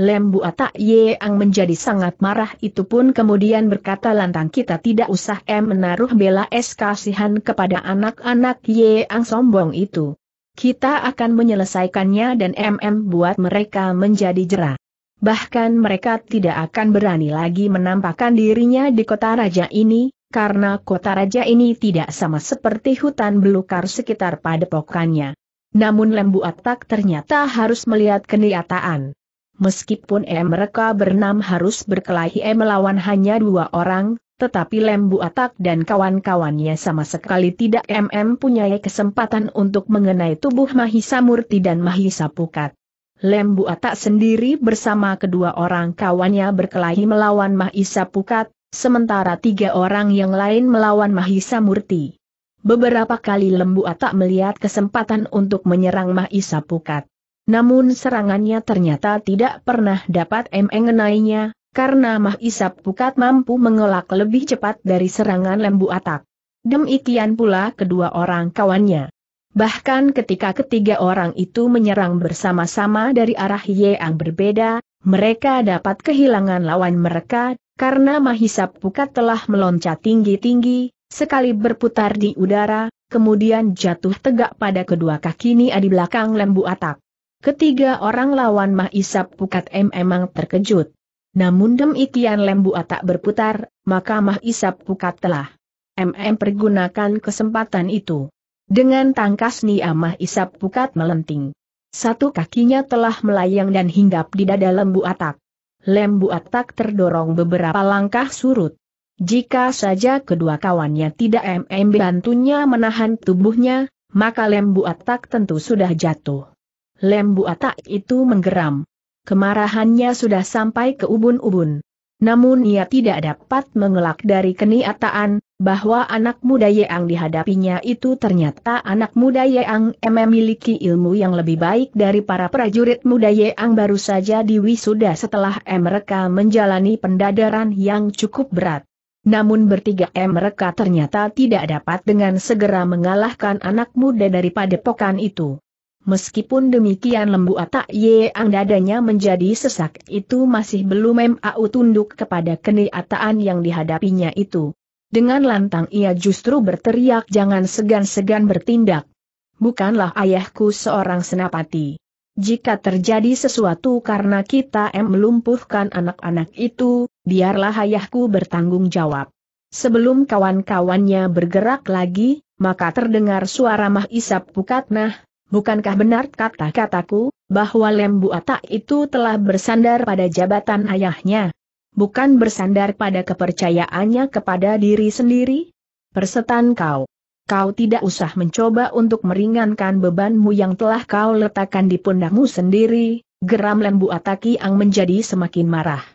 Lembu Atak Yeang menjadi sangat marah itu pun kemudian berkata lantang kita tidak usah em menaruh bela es kasihan kepada anak-anak Yeang sombong itu. Kita akan menyelesaikannya dan MM buat mereka menjadi jerah. Bahkan mereka tidak akan berani lagi menampakkan dirinya di kota raja ini, karena kota raja ini tidak sama seperti hutan belukar sekitar padepokannya. Namun Lembu Atak ternyata harus melihat kenyataan. Meskipun M mereka bernam harus berkelahi M melawan hanya dua orang, tetapi Lembu Atak dan kawan-kawannya sama sekali tidak MM punya kesempatan untuk mengenai tubuh Mahisa Murti dan Mahisa Pukat. Lembu Atak sendiri bersama kedua orang kawannya berkelahi melawan Mahisa Pukat, sementara tiga orang yang lain melawan Mahisa Murti. Beberapa kali Lembu Atak melihat kesempatan untuk menyerang Mahisa Pukat. Namun serangannya ternyata tidak pernah dapat mengenainya, karena Mah Isap Pukat mampu mengelak lebih cepat dari serangan lembu atak. Demikian pula kedua orang kawannya. Bahkan ketika ketiga orang itu menyerang bersama-sama dari arah yang berbeda, mereka dapat kehilangan lawan mereka, karena Mahisap Pukat telah meloncat tinggi-tinggi, sekali berputar di udara, kemudian jatuh tegak pada kedua kaki ni di belakang lembu atak. Ketiga orang lawan Mah Isap Pukat M emang terkejut. Namun demikian lembu atak berputar, maka Mah Isap Pukat telah. MM pergunakan kesempatan itu. Dengan tangkas Nia Mah Isap Pukat melenting. Satu kakinya telah melayang dan hinggap di dada lembu atak. Lembu atak terdorong beberapa langkah surut. Jika saja kedua kawannya tidak MM bantunya menahan tubuhnya, maka lembu atak tentu sudah jatuh. Lembu atak itu menggeram. Kemarahannya sudah sampai ke ubun-ubun. Namun ia tidak dapat mengelak dari kenyataan bahwa anak muda yang dihadapinya itu ternyata anak muda yang memiliki ilmu yang lebih baik dari para prajurit muda yang baru saja diwisuda setelah mereka menjalani pendadaran yang cukup berat. Namun bertiga mereka ternyata tidak dapat dengan segera mengalahkan anak muda daripada padepokan itu. Meskipun demikian lembu atak ang dadanya menjadi sesak itu masih belum mau tunduk kepada kenyataan yang dihadapinya itu. Dengan lantang ia justru berteriak jangan segan-segan bertindak. Bukanlah ayahku seorang senapati. Jika terjadi sesuatu karena kita em melumpuhkan anak-anak itu, biarlah ayahku bertanggung jawab. Sebelum kawan-kawannya bergerak lagi, maka terdengar suara Mah Isap Pukatnah, Bukankah benar kata-kataku, bahwa Lembu Atak itu telah bersandar pada jabatan ayahnya? Bukan bersandar pada kepercayaannya kepada diri sendiri? Persetan kau. Kau tidak usah mencoba untuk meringankan bebanmu yang telah kau letakkan di pundakmu sendiri, geram Lembu Ataki yang menjadi semakin marah.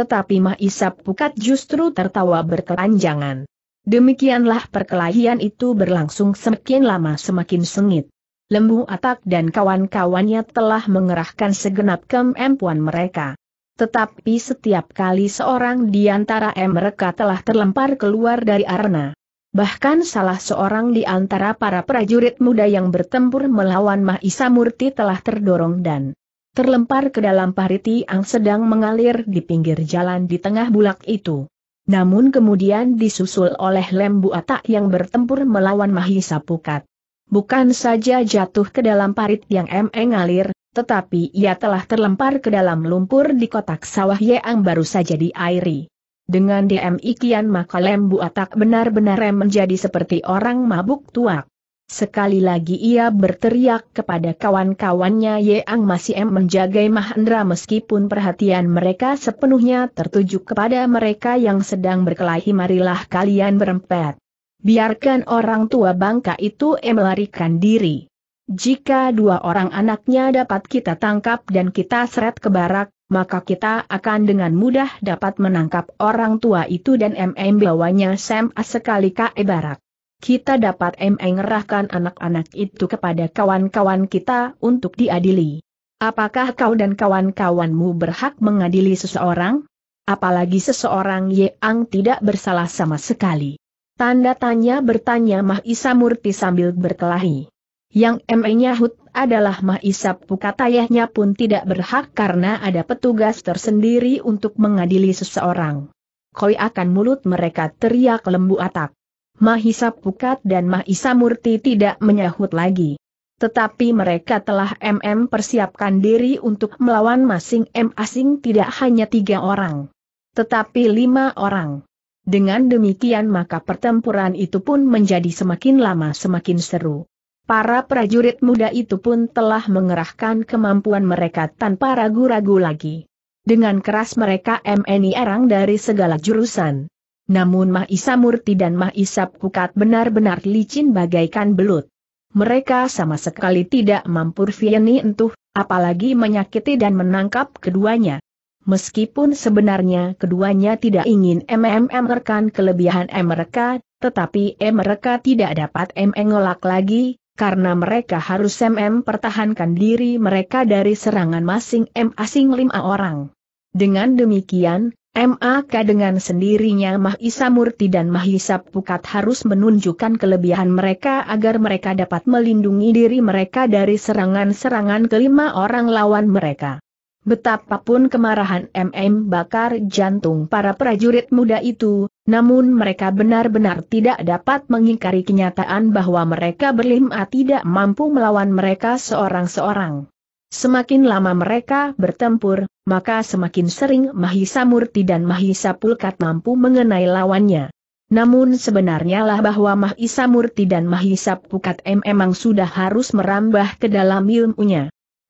Tetapi Mahisap Pukat justru tertawa berkelanjangan. Demikianlah perkelahian itu berlangsung semakin lama semakin sengit. Lembu Atak dan kawan-kawannya telah mengerahkan segenap kemampuan mereka. Tetapi setiap kali seorang di antara mereka telah terlempar keluar dari arena. Bahkan salah seorang di antara para prajurit muda yang bertempur melawan Mahisa Murti telah terdorong dan terlempar ke dalam pariti yang sedang mengalir di pinggir jalan di tengah bulak itu. Namun kemudian disusul oleh Lembu Atak yang bertempur melawan Mahisa Pukat bukan saja jatuh ke dalam parit yang mengalir, tetapi ia telah terlempar ke dalam lumpur di kotak sawah yang baru saja diairi. Dengan DM Ikian maka Lembu Atak benar-benar menjadi seperti orang mabuk tuak. Sekali lagi ia berteriak kepada kawan-kawannya Yeang masih em menjaga Mahendra meskipun perhatian mereka sepenuhnya tertuju kepada mereka yang sedang berkelahi marilah kalian berempat. Biarkan orang tua bangka itu melarikan diri. Jika dua orang anaknya dapat kita tangkap dan kita seret ke barak, maka kita akan dengan mudah dapat menangkap orang tua itu dan MM bawanya Sam sekali ke barak. Kita dapat MM ngerahkan anak-anak itu kepada kawan-kawan kita untuk diadili. Apakah kau dan kawan-kawanmu berhak mengadili seseorang? Apalagi seseorang yang tidak bersalah sama sekali. Tanda tanya bertanya Mah Isa Murti sambil berkelahi. Yang me Hud adalah Mah Isa Pukatayahnya pun tidak berhak karena ada petugas tersendiri untuk mengadili seseorang. Koi akan mulut mereka teriak lembu atak. Mahisa Pukat dan Mahisa Murti tidak menyahut lagi. Tetapi mereka telah MM persiapkan diri untuk melawan masing masing tidak hanya tiga orang. Tetapi lima orang. Dengan demikian maka pertempuran itu pun menjadi semakin lama semakin seru. Para prajurit muda itu pun telah mengerahkan kemampuan mereka tanpa ragu-ragu lagi. Dengan keras mereka MNI erang dari segala jurusan. Namun Mahisa Murti dan Mahisa Pukat benar-benar licin bagaikan belut. Mereka sama sekali tidak mampu Vieni entuh, apalagi menyakiti dan menangkap keduanya meskipun sebenarnya keduanya tidak ingin MMM rekan kelebihan M mereka, tetapi M mereka tidak dapat M lagi, karena mereka harus MM pertahankan diri mereka dari serangan masing M asing lima orang. Dengan demikian, MAK dengan sendirinya Mahisa Murti dan Mahisa Pukat harus menunjukkan kelebihan mereka agar mereka dapat melindungi diri mereka dari serangan-serangan kelima orang lawan mereka. Betapapun kemarahan MM bakar jantung para prajurit muda itu, namun mereka benar-benar tidak dapat mengingkari kenyataan bahwa mereka berlima tidak mampu melawan mereka seorang-seorang. Semakin lama mereka bertempur, maka semakin sering Mahisa Murti dan Mahisa Pulkat mampu mengenai lawannya. Namun sebenarnya lah bahwa Mahisa Murti dan Mahisa Pukat memang sudah harus merambah ke dalam ilmunya.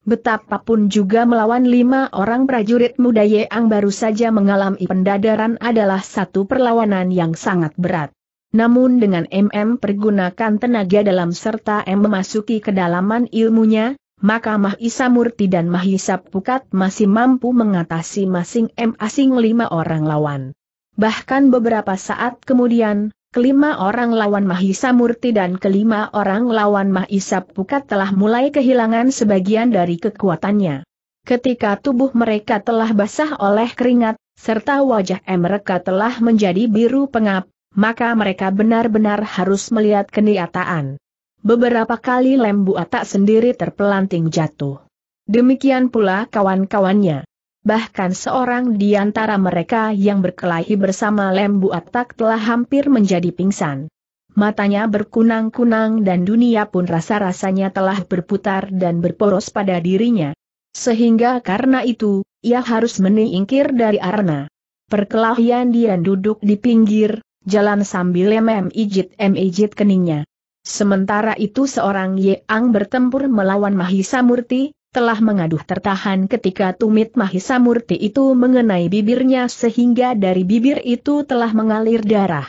Betapapun juga melawan lima orang prajurit muda yang baru saja mengalami pendadaran adalah satu perlawanan yang sangat berat. Namun dengan MM pergunakan tenaga dalam serta M memasuki kedalaman ilmunya, maka Mahisa Murti dan Mahisa Pukat masih mampu mengatasi masing masing lima orang lawan. Bahkan beberapa saat kemudian, kelima orang lawan Mahisa Murti dan kelima orang lawan Mahisa Pukat telah mulai kehilangan sebagian dari kekuatannya. Ketika tubuh mereka telah basah oleh keringat, serta wajah mereka telah menjadi biru pengap, maka mereka benar-benar harus melihat kenyataan. Beberapa kali Lembu Atak sendiri terpelanting jatuh. Demikian pula kawan-kawannya bahkan seorang di antara mereka yang berkelahi bersama Lembu Atak telah hampir menjadi pingsan. Matanya berkunang-kunang dan dunia pun rasa-rasanya telah berputar dan berporos pada dirinya. Sehingga karena itu, ia harus menyingkir dari arena. Perkelahian dia duduk di pinggir, jalan sambil memijit mijit keningnya. Sementara itu seorang Yeang bertempur melawan Mahisa Murti, telah mengaduh tertahan ketika tumit Mahisa Murti itu mengenai bibirnya sehingga dari bibir itu telah mengalir darah.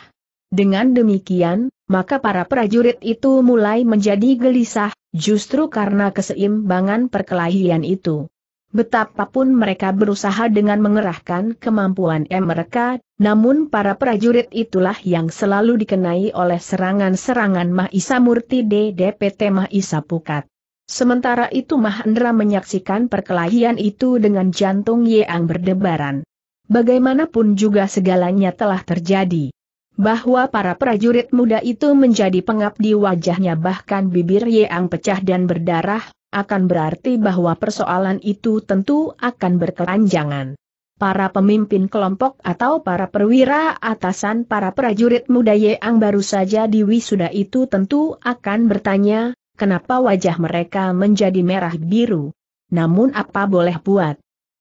Dengan demikian, maka para prajurit itu mulai menjadi gelisah, justru karena keseimbangan perkelahian itu. Betapapun mereka berusaha dengan mengerahkan kemampuan mereka, namun para prajurit itulah yang selalu dikenai oleh serangan-serangan Mahisa Murti DDPT Mahisa Pukat. Sementara itu Mahendra menyaksikan perkelahian itu dengan jantung Yeang berdebaran. Bagaimanapun juga segalanya telah terjadi. Bahwa para prajurit muda itu menjadi pengap di wajahnya bahkan bibir Yeang pecah dan berdarah, akan berarti bahwa persoalan itu tentu akan berkelanjangan. Para pemimpin kelompok atau para perwira atasan para prajurit muda Yeang baru saja diwisuda itu tentu akan bertanya, kenapa wajah mereka menjadi merah biru. Namun apa boleh buat?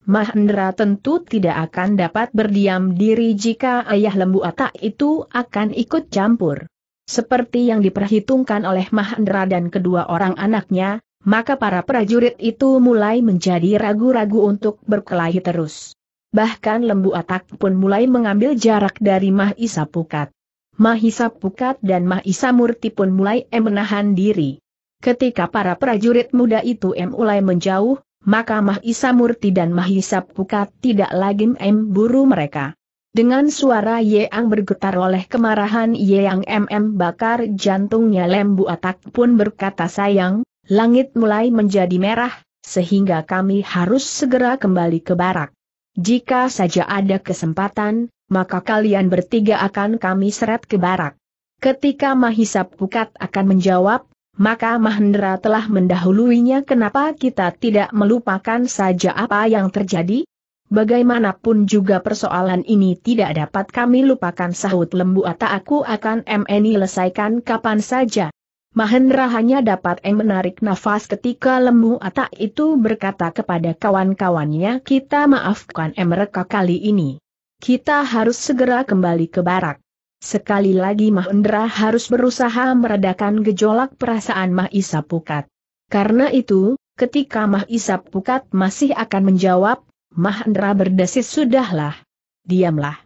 Mahendra tentu tidak akan dapat berdiam diri jika ayah lembu atak itu akan ikut campur. Seperti yang diperhitungkan oleh Mahendra dan kedua orang anaknya, maka para prajurit itu mulai menjadi ragu-ragu untuk berkelahi terus. Bahkan lembu atak pun mulai mengambil jarak dari Mahisa Pukat. Mahisa Pukat dan Mahisa Murti pun mulai menahan diri. Ketika para prajurit muda itu mulai menjauh, maka Mahisa Murti dan Mahisa Pukat tidak lagi memburu mereka. Dengan suara Yeang bergetar oleh kemarahan Yeang MM bakar jantungnya lembu atak pun berkata sayang, langit mulai menjadi merah, sehingga kami harus segera kembali ke barak. Jika saja ada kesempatan, maka kalian bertiga akan kami seret ke barak. Ketika Mahisa Pukat akan menjawab, maka Mahendra telah mendahuluinya kenapa kita tidak melupakan saja apa yang terjadi? Bagaimanapun juga persoalan ini tidak dapat kami lupakan sahut lembu atau aku akan MNI lesaikan kapan saja. Mahendra hanya dapat M menarik nafas ketika lembu atak itu berkata kepada kawan-kawannya kita maafkan M mereka kali ini. Kita harus segera kembali ke barak. Sekali lagi Mahendra harus berusaha meredakan gejolak perasaan Mahisa Pukat. Karena itu, ketika Mahisa Pukat masih akan menjawab, Mahendra berdesis sudahlah. Diamlah.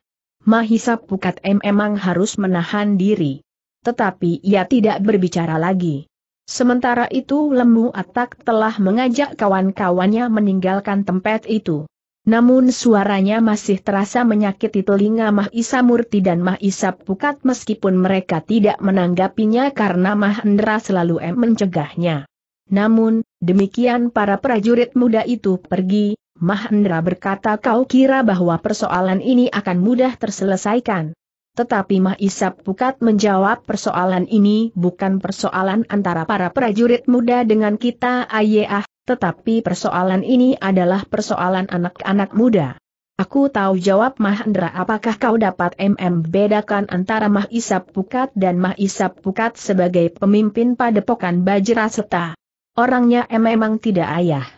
Mahisa Pukat memang harus menahan diri. Tetapi ia tidak berbicara lagi. Sementara itu Lemu Atak telah mengajak kawan-kawannya meninggalkan tempat itu. Namun suaranya masih terasa menyakiti telinga Mah Isa Murti dan Mah Isa Pukat meskipun mereka tidak menanggapinya karena Mahendra selalu em mencegahnya. Namun, demikian para prajurit muda itu pergi, Mahendra berkata kau kira bahwa persoalan ini akan mudah terselesaikan. Tetapi Mah Isa Pukat menjawab persoalan ini bukan persoalan antara para prajurit muda dengan kita Ayah, tetapi persoalan ini adalah persoalan anak-anak muda. Aku tahu jawab Mahendra apakah kau dapat MM bedakan antara Mah Isap Pukat dan Mah Isap Pukat sebagai pemimpin padepokan Bajra Seta. Orangnya memang tidak ayah.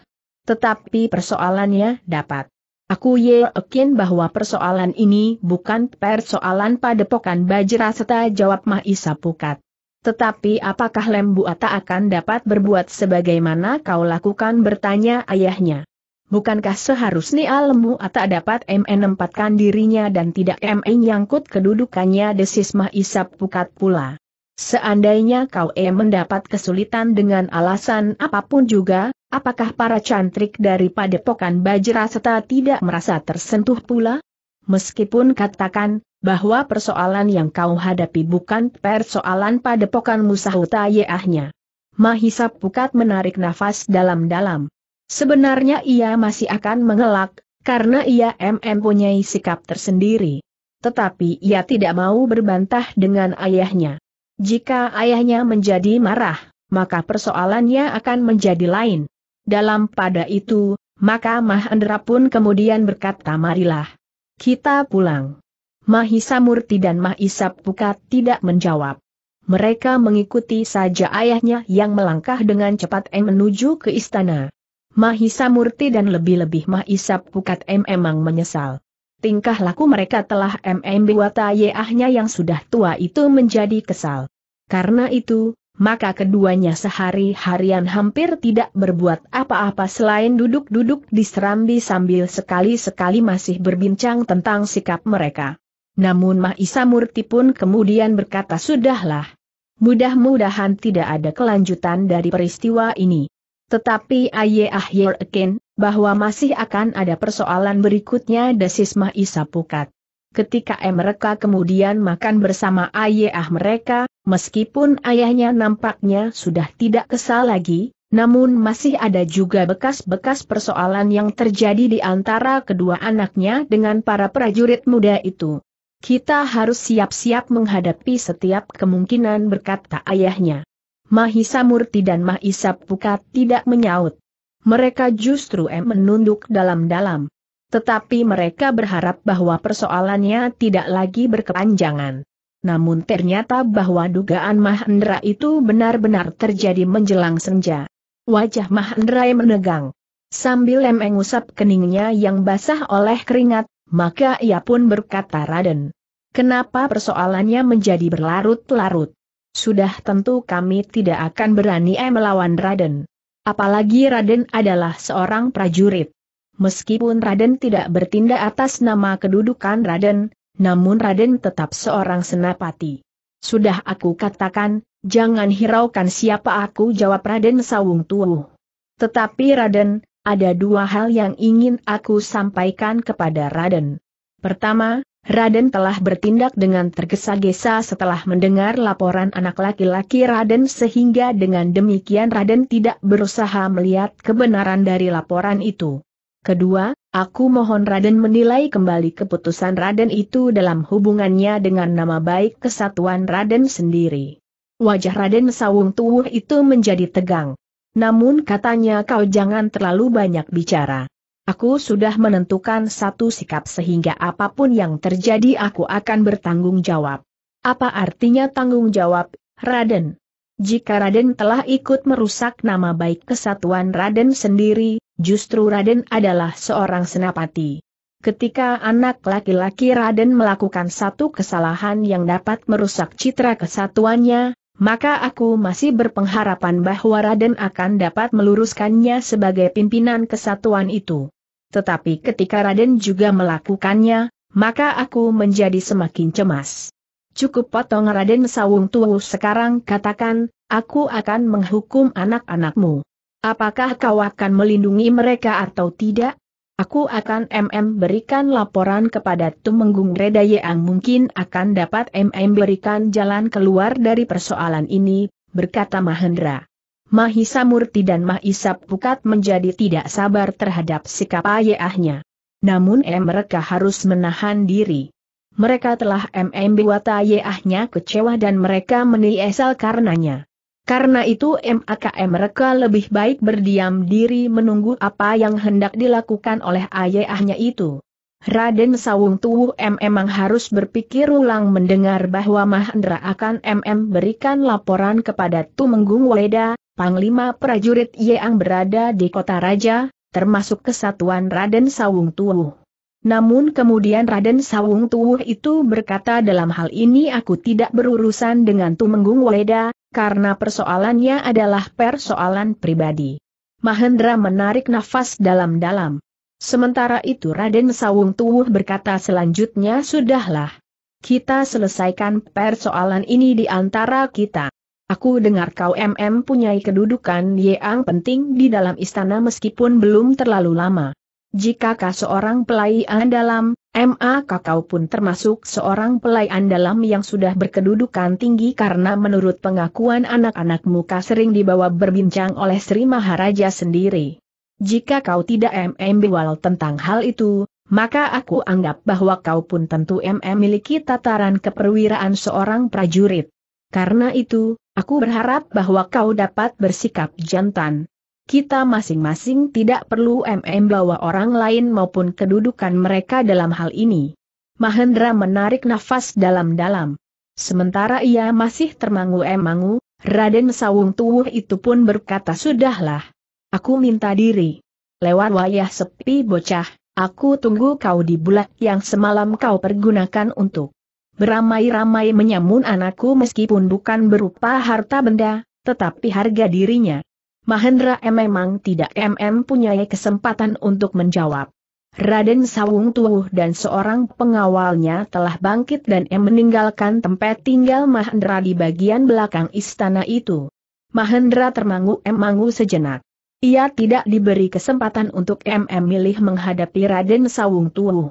Tetapi persoalannya dapat. Aku yakin bahwa persoalan ini bukan persoalan padepokan Bajra Seta jawab Mah Isap Pukat. Tetapi apakah Lembu Ata akan dapat berbuat sebagaimana kau lakukan bertanya ayahnya? Bukankah seharusnya Lembu Ata dapat menempatkan dirinya dan tidak menyangkut kedudukannya desis Mahisap Pukat pula? Seandainya kau e mendapat kesulitan dengan alasan apapun juga, apakah para cantrik dari padepokan Bajra serta tidak merasa tersentuh pula? Meskipun katakan, bahwa persoalan yang kau hadapi bukan persoalan pada padepokan musahuta yeahnya. Mahisa Pukat menarik nafas dalam-dalam. Sebenarnya ia masih akan mengelak, karena ia punya sikap tersendiri. Tetapi ia tidak mau berbantah dengan ayahnya. Jika ayahnya menjadi marah, maka persoalannya akan menjadi lain. Dalam pada itu, maka Mahendra pun kemudian berkata marilah. Kita pulang. Mahisa Murti dan Mahisa Pukat tidak menjawab. Mereka mengikuti saja ayahnya yang melangkah dengan cepat M menuju ke istana. Mahisa Murti dan lebih-lebih Mahisa Pukat M emang menyesal. Tingkah laku mereka telah MM Biwata ayahnya yang sudah tua itu menjadi kesal. Karena itu, maka keduanya sehari-harian hampir tidak berbuat apa-apa selain duduk-duduk di serambi sambil sekali-sekali masih berbincang tentang sikap mereka. Namun Mahisa Murti pun kemudian berkata sudahlah. Mudah-mudahan tidak ada kelanjutan dari peristiwa ini. Tetapi Aye Ahyir Ekin, bahwa masih akan ada persoalan berikutnya desis Mahisa Pukat. Ketika mereka kemudian makan bersama ayah mereka, meskipun ayahnya nampaknya sudah tidak kesal lagi, namun masih ada juga bekas-bekas persoalan yang terjadi di antara kedua anaknya dengan para prajurit muda itu. Kita harus siap-siap menghadapi setiap kemungkinan berkata ayahnya. Mahisa Murti dan Mahisa Pukat tidak menyaut. Mereka justru menunduk dalam-dalam. Tetapi mereka berharap bahwa persoalannya tidak lagi berkepanjangan. Namun ternyata bahwa dugaan Mahendra itu benar-benar terjadi menjelang senja. Wajah Mahendra menegang. Sambil mengusap keningnya yang basah oleh keringat, maka ia pun berkata Raden. Kenapa persoalannya menjadi berlarut-larut? Sudah tentu kami tidak akan berani eh, melawan Raden. Apalagi Raden adalah seorang prajurit. Meskipun Raden tidak bertindak atas nama kedudukan Raden, namun Raden tetap seorang senapati. Sudah aku katakan, jangan hiraukan siapa aku jawab Raden Sawung Tuh. Tetapi Raden, ada dua hal yang ingin aku sampaikan kepada Raden. Pertama, Raden telah bertindak dengan tergesa-gesa setelah mendengar laporan anak laki-laki Raden sehingga dengan demikian Raden tidak berusaha melihat kebenaran dari laporan itu. Kedua, aku mohon Raden menilai kembali keputusan Raden itu dalam hubungannya dengan nama baik kesatuan Raden sendiri. Wajah Raden Sawung Tuwuh itu menjadi tegang. Namun katanya kau jangan terlalu banyak bicara. Aku sudah menentukan satu sikap sehingga apapun yang terjadi aku akan bertanggung jawab. Apa artinya tanggung jawab, Raden? Jika Raden telah ikut merusak nama baik kesatuan Raden sendiri, justru Raden adalah seorang senapati. Ketika anak laki-laki Raden melakukan satu kesalahan yang dapat merusak citra kesatuannya, maka aku masih berpengharapan bahwa Raden akan dapat meluruskannya sebagai pimpinan kesatuan itu. Tetapi ketika Raden juga melakukannya, maka aku menjadi semakin cemas. Cukup potong Raden Sawung Tuwu sekarang katakan, aku akan menghukum anak-anakmu. Apakah kau akan melindungi mereka atau tidak? Aku akan MM berikan laporan kepada Tumenggung Reda Yeang mungkin akan dapat MM berikan jalan keluar dari persoalan ini, berkata Mahendra. Mahisa Murti dan Mahisa Pukat menjadi tidak sabar terhadap sikap ayahnya. Namun mereka harus menahan diri. Mereka telah MM buat ayahnya kecewa dan mereka menyesal karenanya. Karena itu MAKM mereka lebih baik berdiam diri menunggu apa yang hendak dilakukan oleh ayahnya itu. Raden Sawung Tuhu M emang harus berpikir ulang mendengar bahwa Mahendra akan MM berikan laporan kepada Tumenggung Weda, Panglima Prajurit yang berada di kota Raja, termasuk kesatuan Raden Sawung Tuhu. Namun kemudian Raden Sawung Tuhu itu berkata dalam hal ini aku tidak berurusan dengan Tumenggung Weda, karena persoalannya adalah persoalan pribadi. Mahendra menarik nafas dalam-dalam. Sementara itu Raden Sawung Tuwuh berkata selanjutnya sudahlah. Kita selesaikan persoalan ini di antara kita. Aku dengar kau MM punya kedudukan yang penting di dalam istana meskipun belum terlalu lama. Jika kau seorang pelayan dalam, MA Kakao pun termasuk seorang pelayan dalam yang sudah berkedudukan tinggi karena menurut pengakuan anak-anak muka sering dibawa berbincang oleh Sri Maharaja sendiri. Jika kau tidak Biwal tentang hal itu, maka aku anggap bahwa kau pun tentu MM miliki tataran keperwiraan seorang prajurit. Karena itu, aku berharap bahwa kau dapat bersikap jantan kita masing-masing tidak perlu MM bawa orang lain maupun kedudukan mereka dalam hal ini. Mahendra menarik nafas dalam-dalam. Sementara ia masih termangu-emangu, Raden Sawung Tuwuh itu pun berkata sudahlah. Aku minta diri. Lewat wayah sepi bocah, aku tunggu kau di bulat yang semalam kau pergunakan untuk beramai-ramai menyamun anakku meskipun bukan berupa harta benda, tetapi harga dirinya. Mahendra memang tidak MM punya kesempatan untuk menjawab. Raden Sawung Tuwuh dan seorang pengawalnya telah bangkit dan M meninggalkan tempat tinggal Mahendra di bagian belakang istana itu. Mahendra termangu M mangu sejenak. Ia tidak diberi kesempatan untuk MM milih menghadapi Raden Sawung Tuwuh.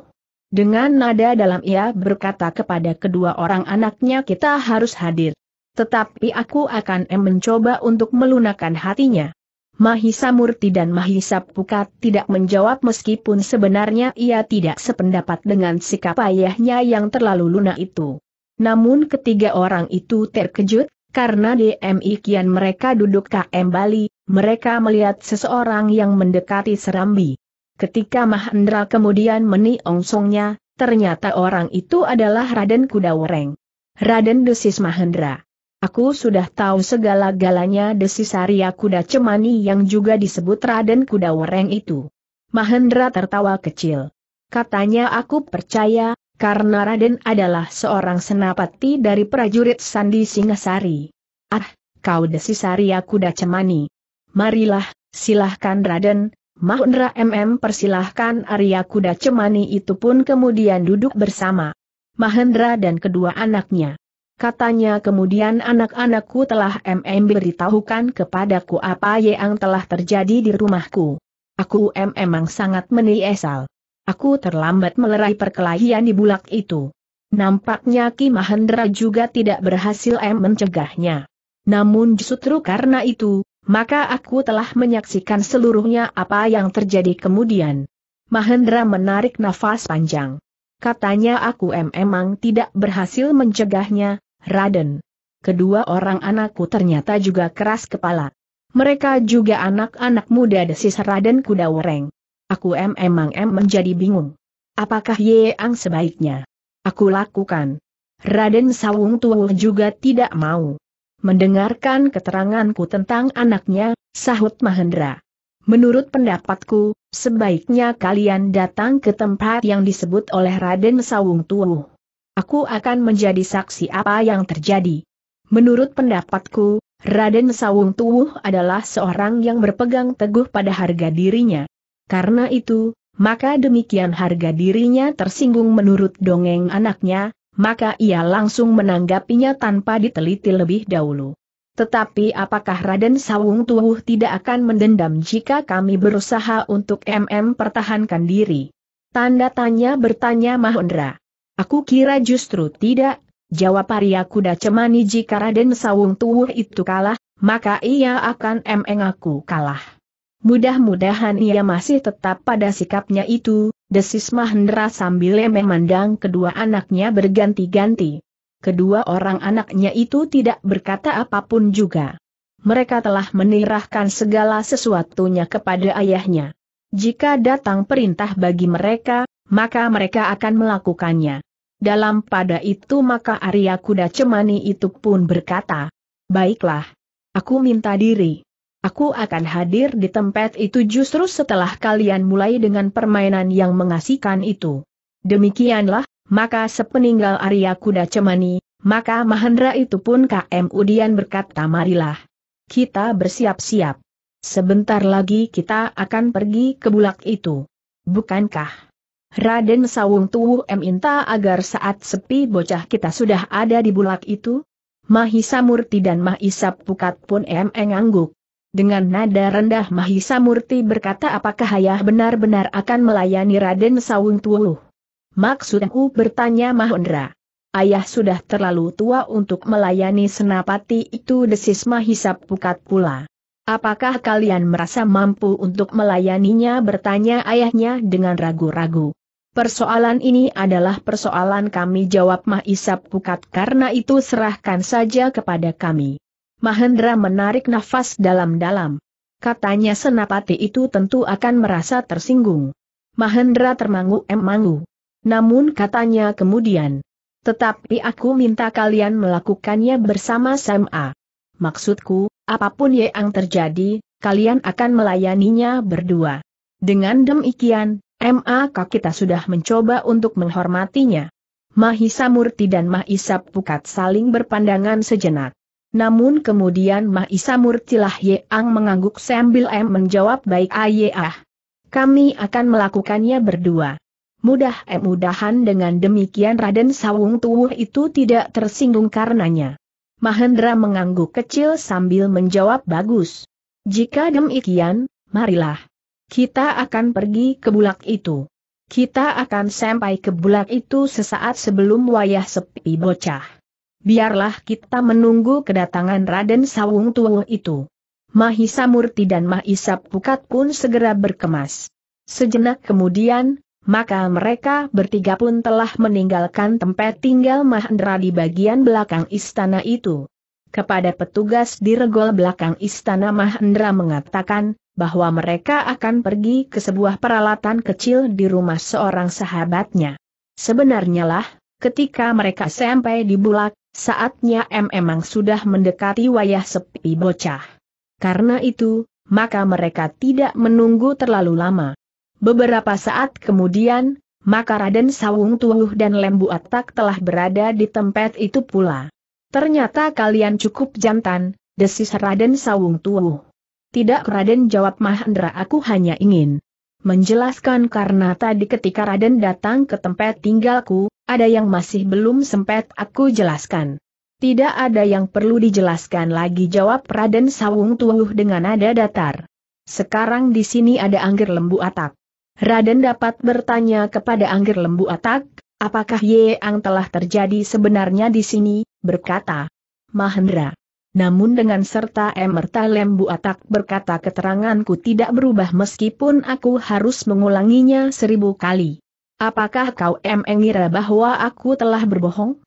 Dengan nada dalam ia berkata kepada kedua orang anaknya kita harus hadir tetapi aku akan mencoba untuk melunakkan hatinya. Mahisa Murti dan Mahisa Pukat tidak menjawab meskipun sebenarnya ia tidak sependapat dengan sikap ayahnya yang terlalu lunak itu. Namun ketiga orang itu terkejut, karena DMI kian mereka duduk KM Bali, mereka melihat seseorang yang mendekati Serambi. Ketika Mahendra kemudian meniongsongnya, ternyata orang itu adalah Raden Kudawereng. Raden Desis Mahendra. Aku sudah tahu segala-galanya desisarya kuda cemani yang juga disebut Raden Kuda Wereng itu. Mahendra tertawa kecil. Katanya aku percaya, karena Raden adalah seorang senapati dari prajurit Sandi Singasari. Ah, kau desisarya kuda cemani. Marilah, silahkan Raden, Mahendra MM persilahkan Arya Kuda Cemani itu pun kemudian duduk bersama. Mahendra dan kedua anaknya. Katanya kemudian anak-anakku telah MM beritahukan kepadaku apa yang telah terjadi di rumahku. Aku M memang sangat menyesal. Aku terlambat melerai perkelahian di bulak itu. Nampaknya Ki Mahendra juga tidak berhasil M mencegahnya. Namun justru karena itu, maka aku telah menyaksikan seluruhnya apa yang terjadi kemudian. Mahendra menarik nafas panjang. Katanya aku memang tidak berhasil mencegahnya, Raden. Kedua orang anakku ternyata juga keras kepala. Mereka juga anak-anak muda desis Raden Kuda Wereng. Aku memang em menjadi bingung. Apakah Yeang sebaiknya? Aku lakukan. Raden Sawung Tua juga tidak mau. Mendengarkan keteranganku tentang anaknya, sahut Mahendra. Menurut pendapatku, sebaiknya kalian datang ke tempat yang disebut oleh Raden Sawung Tuwu. Aku akan menjadi saksi apa yang terjadi. Menurut pendapatku, Raden Sawung Tuwu adalah seorang yang berpegang teguh pada harga dirinya. Karena itu, maka demikian harga dirinya tersinggung menurut dongeng anaknya, maka ia langsung menanggapinya tanpa diteliti lebih dahulu. Tetapi apakah Raden Sawung Tuwuh tidak akan mendendam jika kami berusaha untuk MM pertahankan diri? Tanda tanya bertanya Mahendra. Aku kira justru tidak, jawab Arya Kuda Cemani jika Raden Sawung Tuwuh itu kalah, maka ia akan MM aku kalah. Mudah-mudahan ia masih tetap pada sikapnya itu, desis Mahendra sambil memandang kedua anaknya berganti-ganti kedua orang anaknya itu tidak berkata apapun juga. Mereka telah menyerahkan segala sesuatunya kepada ayahnya. Jika datang perintah bagi mereka, maka mereka akan melakukannya. Dalam pada itu maka Arya Kuda Cemani itu pun berkata, Baiklah, aku minta diri. Aku akan hadir di tempat itu justru setelah kalian mulai dengan permainan yang mengasihkan itu. Demikianlah, maka sepeninggal Arya Kuda Cemani, maka Mahendra itu pun KM Udian berkata marilah. Kita bersiap-siap. Sebentar lagi kita akan pergi ke bulak itu. Bukankah? Raden Sawung Tuhu minta agar saat sepi bocah kita sudah ada di bulak itu? Mahisa Murti dan Mahisa Pukat pun M engangguk. Dengan nada rendah Mahisa Murti berkata apakah ayah benar-benar akan melayani Raden Sawung Tuhu? Maksudku bertanya Mahendra, Ayah sudah terlalu tua untuk melayani senapati itu desis Mahisa Pukat pula. Apakah kalian merasa mampu untuk melayaninya bertanya ayahnya dengan ragu-ragu. Persoalan ini adalah persoalan kami jawab Mahisa Pukat karena itu serahkan saja kepada kami. Mahendra menarik nafas dalam-dalam. Katanya senapati itu tentu akan merasa tersinggung. Mahendra termangu-emangu. Namun katanya kemudian, tetapi aku minta kalian melakukannya bersama sama. Maksudku, apapun yang terjadi, kalian akan melayaninya berdua. Dengan demikian, MAK kita sudah mencoba untuk menghormatinya. Mahisa Murti dan Mahisa Pukat saling berpandangan sejenak. Namun kemudian Mahisa Murtilah Yeang mengangguk sambil M menjawab baik ayah. Kami akan melakukannya berdua. Mudah-mudahan eh, dengan demikian Raden Sawung Tuwuh itu tidak tersinggung karenanya. Mahendra mengangguk kecil sambil menjawab bagus. Jika demikian, marilah. Kita akan pergi ke bulak itu. Kita akan sampai ke bulak itu sesaat sebelum wayah sepi bocah. Biarlah kita menunggu kedatangan Raden Sawung Tuwuh itu. Mahisa Murti dan Mahisa Pukat pun segera berkemas. Sejenak kemudian, maka mereka bertiga pun telah meninggalkan tempat tinggal Mahendra di bagian belakang istana itu. Kepada petugas di regol belakang istana Mahendra mengatakan, bahwa mereka akan pergi ke sebuah peralatan kecil di rumah seorang sahabatnya. Sebenarnya lah, ketika mereka sampai di Bulak, saatnya M memang sudah mendekati wayah sepi bocah. Karena itu, maka mereka tidak menunggu terlalu lama. Beberapa saat kemudian, maka Raden Sawung Tuhuh dan Lembu Atak telah berada di tempat itu pula. Ternyata kalian cukup jantan, desis Raden Sawung Tuhuh. Tidak Raden jawab Mahendra aku hanya ingin menjelaskan karena tadi ketika Raden datang ke tempat tinggalku, ada yang masih belum sempat aku jelaskan. Tidak ada yang perlu dijelaskan lagi jawab Raden Sawung Tuhuh dengan nada datar. Sekarang di sini ada angger lembu Atak. Raden dapat bertanya kepada Angger Lembu Atak, apakah Yeang telah terjadi sebenarnya di sini, berkata Mahendra. Namun dengan serta emerta Lembu Atak berkata keteranganku tidak berubah meskipun aku harus mengulanginya seribu kali. Apakah kau mengira bahwa aku telah berbohong?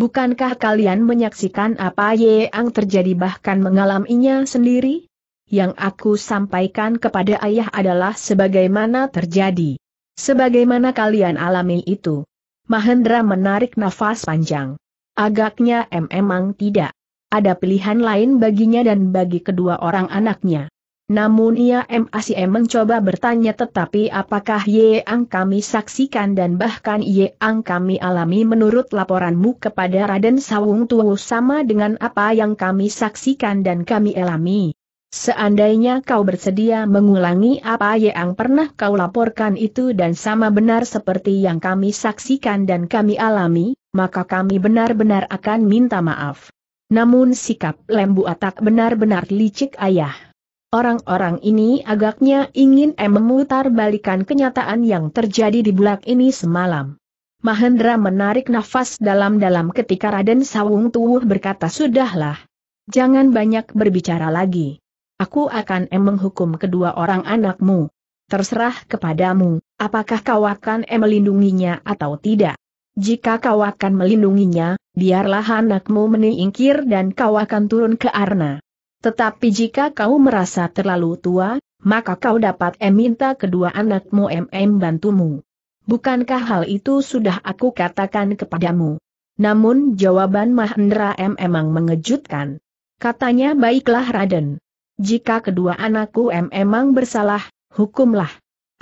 Bukankah kalian menyaksikan apa Ang terjadi bahkan mengalaminya sendiri? yang aku sampaikan kepada ayah adalah sebagaimana terjadi. Sebagaimana kalian alami itu. Mahendra menarik nafas panjang. Agaknya M emang tidak. Ada pilihan lain baginya dan bagi kedua orang anaknya. Namun ia MACM mencoba bertanya tetapi apakah Yeang kami saksikan dan bahkan Yeang kami alami menurut laporanmu kepada Raden Sawung Tuwu sama dengan apa yang kami saksikan dan kami alami. Seandainya kau bersedia mengulangi apa yang pernah kau laporkan itu dan sama benar seperti yang kami saksikan dan kami alami, maka kami benar-benar akan minta maaf. Namun sikap lembu atak benar-benar licik ayah. Orang-orang ini agaknya ingin memutar balikan kenyataan yang terjadi di bulak ini semalam. Mahendra menarik nafas dalam-dalam ketika Raden Sawung Tuwuh berkata sudahlah. Jangan banyak berbicara lagi aku akan menghukum kedua orang anakmu. Terserah kepadamu, apakah kau akan melindunginya atau tidak. Jika kau akan melindunginya, biarlah anakmu meningkir dan kau akan turun ke arna. Tetapi jika kau merasa terlalu tua, maka kau dapat minta kedua anakmu MM bantumu. Bukankah hal itu sudah aku katakan kepadamu? Namun jawaban Mahendra M emang mengejutkan. Katanya baiklah Raden, jika kedua anakku memang bersalah, hukumlah.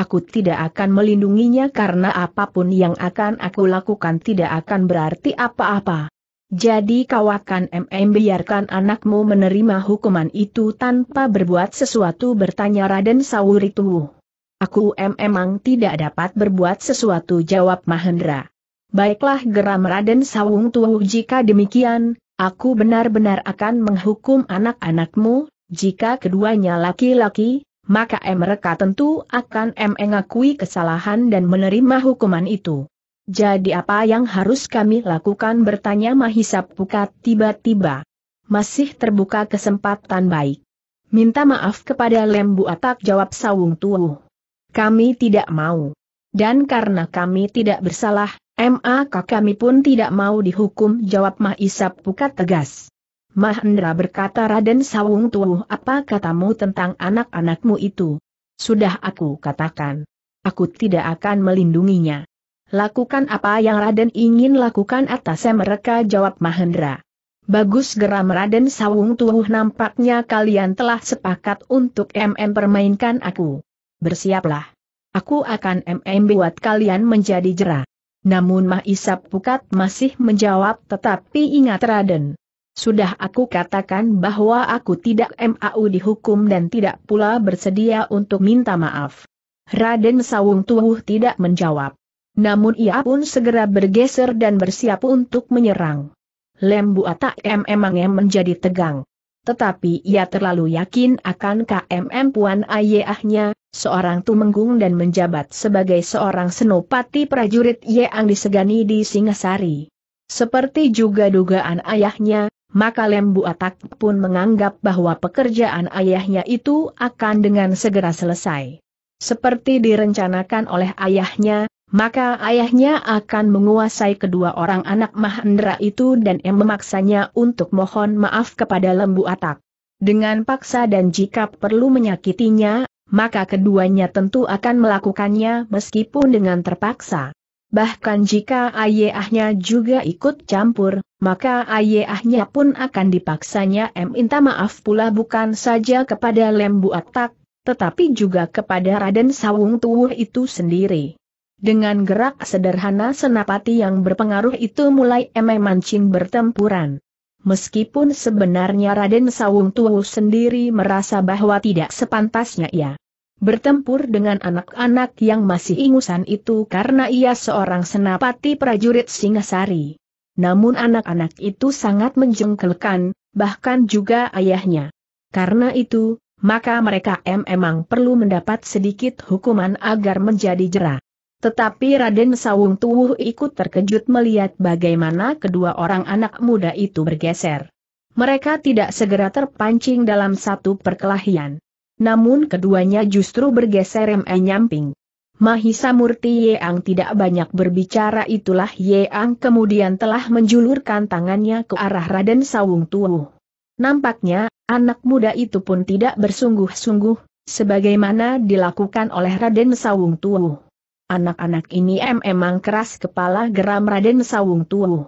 Aku tidak akan melindunginya karena apapun yang akan aku lakukan tidak akan berarti apa-apa. Jadi kau akan MM biarkan anakmu menerima hukuman itu tanpa berbuat sesuatu bertanya Raden Sawuri Tuhu. Aku memang tidak dapat berbuat sesuatu jawab Mahendra. Baiklah geram Raden Sawung Tuhu jika demikian, aku benar-benar akan menghukum anak-anakmu, jika keduanya laki-laki, maka mereka tentu akan mengakui kesalahan dan menerima hukuman itu. Jadi apa yang harus kami lakukan bertanya Mahisa Pukat tiba-tiba. Masih terbuka kesempatan baik. Minta maaf kepada Lembu Atak jawab Sawung Tuh. Kami tidak mau. Dan karena kami tidak bersalah, maka kami pun tidak mau dihukum jawab Mahisa Pukat tegas. Mahendra berkata Raden Sawung Tuh apa katamu tentang anak-anakmu itu? Sudah aku katakan. Aku tidak akan melindunginya. Lakukan apa yang Raden ingin lakukan atas mereka jawab Mahendra. Bagus geram Raden Sawung Tuh nampaknya kalian telah sepakat untuk MM permainkan aku. Bersiaplah. Aku akan MM buat kalian menjadi jerah. Namun Mahisap Pukat masih menjawab tetapi ingat Raden. Sudah aku katakan bahwa aku tidak mau dihukum dan tidak pula bersedia untuk minta maaf. Raden Sawung Tuhuh tidak menjawab. Namun ia pun segera bergeser dan bersiap untuk menyerang. Lembu Atak memangnya menjadi tegang. Tetapi ia terlalu yakin akan KMM Puan Ayahnya, seorang tumenggung dan menjabat sebagai seorang senopati prajurit Yeang disegani di Singasari. Seperti juga dugaan ayahnya, maka Lembu Atak pun menganggap bahwa pekerjaan ayahnya itu akan dengan segera selesai. Seperti direncanakan oleh ayahnya, maka ayahnya akan menguasai kedua orang anak Mahendra itu dan yang memaksanya untuk mohon maaf kepada Lembu Atak. Dengan paksa dan jika perlu menyakitinya, maka keduanya tentu akan melakukannya meskipun dengan terpaksa. Bahkan jika ayahnya juga ikut campur, maka ayahnya pun akan dipaksanya minta maaf pula bukan saja kepada Lembu Atak, tetapi juga kepada Raden Sawung Tuwuh itu sendiri. Dengan gerak sederhana senapati yang berpengaruh itu mulai memancing bertempuran. Meskipun sebenarnya Raden Sawung Tuwuh sendiri merasa bahwa tidak sepantasnya ia bertempur dengan anak-anak yang masih ingusan itu karena ia seorang senapati prajurit Singasari. Namun anak-anak itu sangat menjengkelkan, bahkan juga ayahnya. Karena itu, maka mereka memang perlu mendapat sedikit hukuman agar menjadi jerah. Tetapi Raden Sawung Tuwuh ikut terkejut melihat bagaimana kedua orang anak muda itu bergeser. Mereka tidak segera terpancing dalam satu perkelahian namun keduanya justru bergeser e nyamping. Mahisa Murti Yeang tidak banyak berbicara itulah Yeang kemudian telah menjulurkan tangannya ke arah Raden Sawung Tuhu. Nampaknya, anak muda itu pun tidak bersungguh-sungguh, sebagaimana dilakukan oleh Raden Sawung Tuhu. Anak-anak ini em e emang keras kepala geram Raden Sawung Tuhu.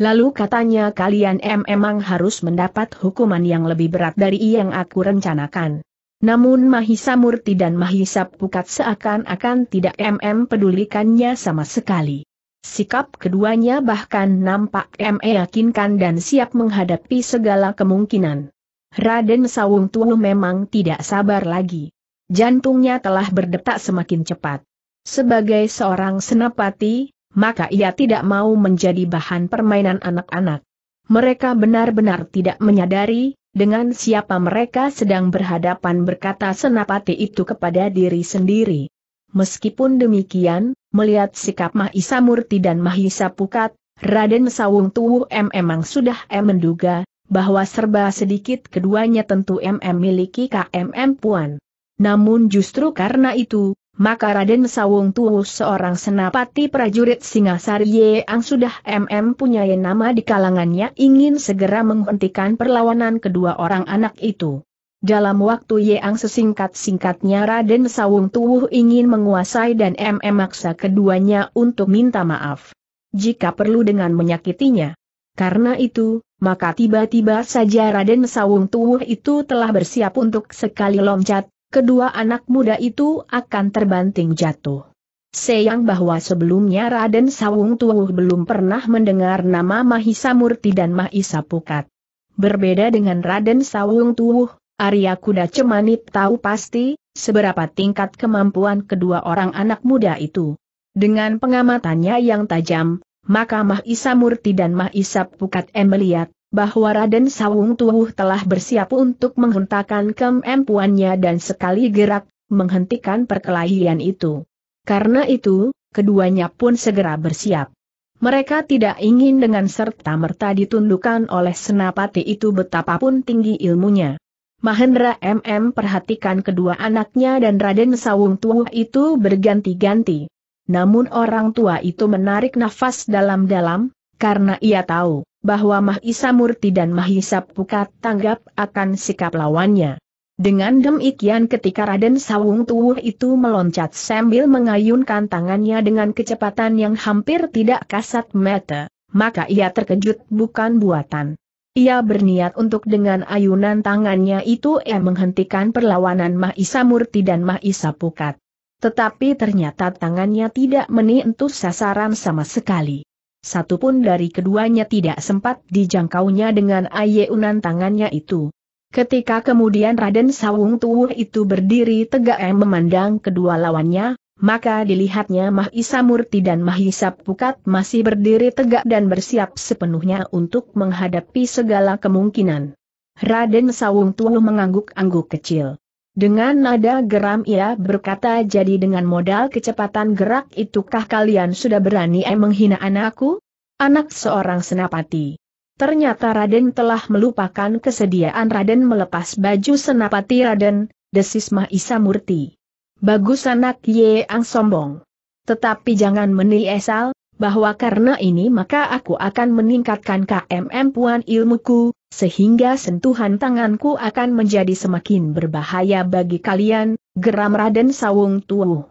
Lalu katanya kalian em e emang harus mendapat hukuman yang lebih berat dari yang aku rencanakan. Namun Mahisa Murti dan Mahisa Pukat seakan-akan tidak MM pedulikannya sama sekali. Sikap keduanya bahkan nampak ME yakinkan dan siap menghadapi segala kemungkinan. Raden Sawung Tuhu memang tidak sabar lagi. Jantungnya telah berdetak semakin cepat. Sebagai seorang senapati, maka ia tidak mau menjadi bahan permainan anak-anak. Mereka benar-benar tidak menyadari dengan siapa mereka sedang berhadapan berkata senapati itu kepada diri sendiri. Meskipun demikian, melihat sikap Mahisa Murti dan Mahisa Pukat, Raden Sawung Tuwu M memang sudah M menduga, bahwa serba sedikit keduanya tentu MM miliki KMM Puan. Namun justru karena itu, maka Raden Sawung Tuwu seorang senapati prajurit Singasari yang sudah MM punya nama di kalangannya ingin segera menghentikan perlawanan kedua orang anak itu. Dalam waktu yang sesingkat-singkatnya Raden Sawung Tuwuh ingin menguasai dan MM maksa keduanya untuk minta maaf. Jika perlu dengan menyakitinya. Karena itu, maka tiba-tiba saja Raden Sawung Tuwuh itu telah bersiap untuk sekali loncat, kedua anak muda itu akan terbanting jatuh. Sayang bahwa sebelumnya Raden Sawung Tuwuh belum pernah mendengar nama Mahisa Murti dan Mahisa Pukat. Berbeda dengan Raden Sawung Tuwuh, Arya Kuda Cemanit tahu pasti, seberapa tingkat kemampuan kedua orang anak muda itu. Dengan pengamatannya yang tajam, maka Mahisa Murti dan Mahisa Pukat melihat, bahwa Raden Sawung Tuwuh telah bersiap untuk menghentakkan kemampuannya dan sekali gerak, menghentikan perkelahian itu. Karena itu, keduanya pun segera bersiap. Mereka tidak ingin dengan serta-merta ditundukkan oleh senapati itu betapapun tinggi ilmunya. Mahendra MM perhatikan kedua anaknya dan Raden Sawung Tuwuh itu berganti-ganti. Namun orang tua itu menarik nafas dalam-dalam, karena ia tahu bahwa Mahisa Murti dan Mahisa Pukat tanggap akan sikap lawannya. Dengan demikian ketika Raden Sawung Tuwuh itu meloncat sambil mengayunkan tangannya dengan kecepatan yang hampir tidak kasat mata, maka ia terkejut bukan buatan. Ia berniat untuk dengan ayunan tangannya itu ia menghentikan perlawanan Mahisa Murti dan Mahisa Pukat. Tetapi ternyata tangannya tidak menentu sasaran sama sekali satupun dari keduanya tidak sempat dijangkaunya dengan ayeunan tangannya itu. Ketika kemudian Raden Sawung Tuwuh itu berdiri tegak eh, memandang kedua lawannya, maka dilihatnya Mahisa Murti dan Mahisa Pukat masih berdiri tegak dan bersiap sepenuhnya untuk menghadapi segala kemungkinan. Raden Sawung Tuwuh mengangguk-angguk kecil. Dengan nada geram ia berkata jadi dengan modal kecepatan gerak itukah kalian sudah berani eh, menghina anakku? Anak seorang senapati. Ternyata Raden telah melupakan kesediaan Raden melepas baju senapati Raden, desis Mahisa Murti. Bagus anak ang sombong. Tetapi jangan esal bahwa karena ini maka aku akan meningkatkan KMM puan ilmuku, sehingga sentuhan tanganku akan menjadi semakin berbahaya bagi kalian, geram Raden Sawung Tuwu.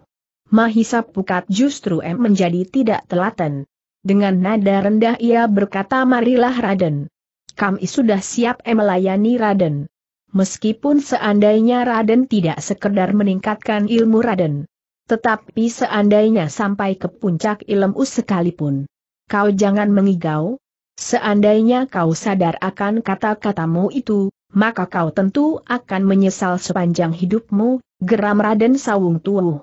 Mahisa Pukat justru M menjadi tidak telaten. Dengan nada rendah ia berkata marilah Raden. Kami sudah siap M melayani Raden. Meskipun seandainya Raden tidak sekedar meningkatkan ilmu Raden tetapi seandainya sampai ke puncak ilmu sekalipun, kau jangan mengigau. Seandainya kau sadar akan kata-katamu itu, maka kau tentu akan menyesal sepanjang hidupmu, geram Raden Sawung Tuuh.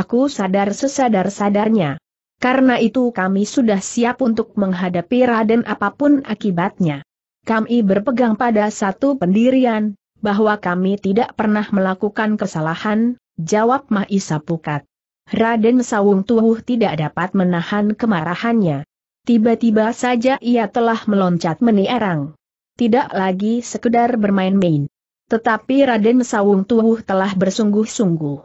Aku sadar sesadar-sadarnya. Karena itu kami sudah siap untuk menghadapi Raden apapun akibatnya. Kami berpegang pada satu pendirian, bahwa kami tidak pernah melakukan kesalahan, Jawab Mahisa Pukat. Raden Sawung Tuhuh tidak dapat menahan kemarahannya. Tiba-tiba saja ia telah meloncat menierang. Tidak lagi sekedar bermain-main. Tetapi Raden Sawung Tuhuh telah bersungguh-sungguh.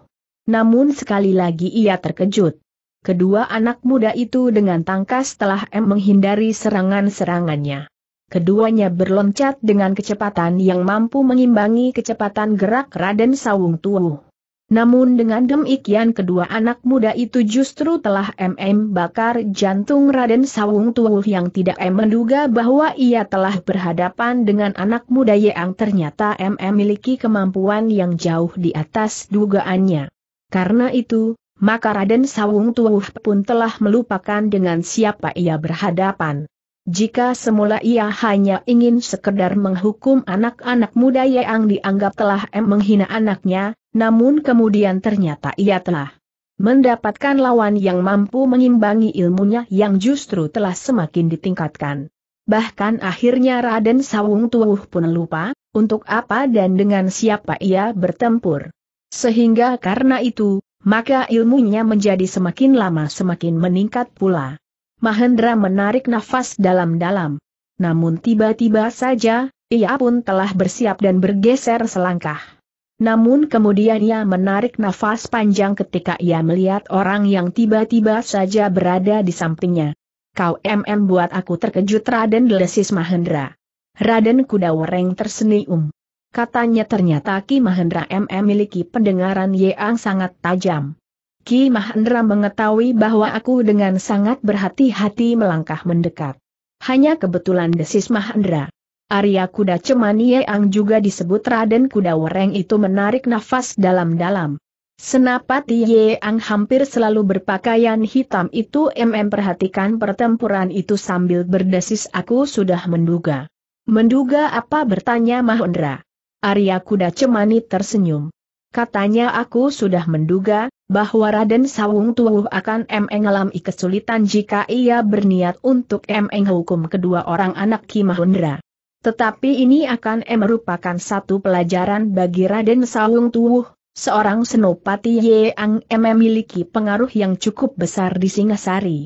Namun sekali lagi ia terkejut. Kedua anak muda itu dengan tangkas telah em menghindari serangan-serangannya. Keduanya berloncat dengan kecepatan yang mampu mengimbangi kecepatan gerak Raden Sawung Tuhuh. Namun dengan demikian kedua anak muda itu justru telah MM bakar jantung Raden Sawung Tuwuh yang tidak menduga bahwa ia telah berhadapan dengan anak muda yang ternyata MM miliki kemampuan yang jauh di atas dugaannya. Karena itu, maka Raden Sawung Tuwuh pun telah melupakan dengan siapa ia berhadapan. Jika semula ia hanya ingin sekedar menghukum anak-anak muda yang dianggap telah M menghina anaknya, namun kemudian ternyata ia telah mendapatkan lawan yang mampu mengimbangi ilmunya yang justru telah semakin ditingkatkan. Bahkan akhirnya Raden Sawung Tuwuh pun lupa, untuk apa dan dengan siapa ia bertempur. Sehingga karena itu, maka ilmunya menjadi semakin lama semakin meningkat pula. Mahendra menarik nafas dalam-dalam. Namun tiba-tiba saja, ia pun telah bersiap dan bergeser selangkah. Namun kemudian ia menarik nafas panjang ketika ia melihat orang yang tiba-tiba saja berada di sampingnya. Kau MM buat aku terkejut Raden Delesis Mahendra. Raden Kuda Wereng tersenyum. Katanya ternyata Ki Mahendra MM miliki pendengaran yang sangat tajam. Ki Mahendra mengetahui bahwa aku dengan sangat berhati-hati melangkah mendekat. Hanya kebetulan Desis Mahendra. Arya Kuda Cemanie yang juga disebut Raden Kuda Wereng itu menarik nafas dalam-dalam. Senapati Yeang hampir selalu berpakaian hitam itu MM perhatikan pertempuran itu sambil berdesis aku sudah menduga. Menduga apa bertanya Mahendra. Arya Kuda Cemani tersenyum. Katanya aku sudah menduga, bahwa Raden Sawung Tuwuh akan mengalami kesulitan jika ia berniat untuk menghukum kedua orang anak Ki Mahendra. Tetapi ini akan merupakan satu pelajaran bagi Raden Sawung Tuwuh, seorang senopati yang memiliki pengaruh yang cukup besar di Singasari.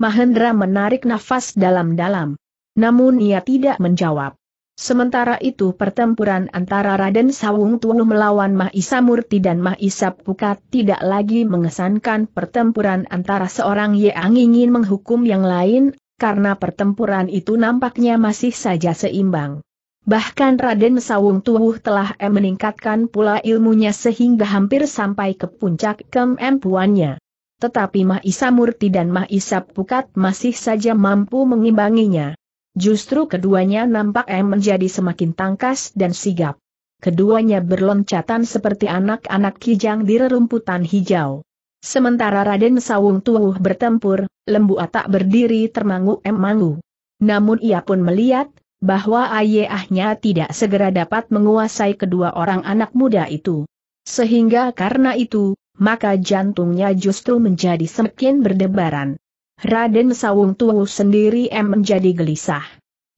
Mahendra menarik nafas dalam-dalam. Namun ia tidak menjawab. Sementara itu pertempuran antara Raden Sawung Tunuh melawan Mahisa Murti dan Mahisa Pukat tidak lagi mengesankan pertempuran antara seorang Yeang ingin menghukum yang lain karena pertempuran itu nampaknya masih saja seimbang. Bahkan Raden Sawung Tuwuh telah eh, meningkatkan pula ilmunya sehingga hampir sampai ke puncak kemampuannya. Tetapi Mahisa Murti dan Mahisa Pukat masih saja mampu mengimbanginya. Justru keduanya nampak em eh, menjadi semakin tangkas dan sigap. Keduanya berloncatan seperti anak-anak kijang di rerumputan hijau. Sementara Raden Sawung Tuwuh bertempur, Lembu Atak berdiri termangu-emangu. Namun ia pun melihat, bahwa ayahnya tidak segera dapat menguasai kedua orang anak muda itu. Sehingga karena itu, maka jantungnya justru menjadi semakin berdebaran. Raden Sawung Tuwuh sendiri em menjadi gelisah.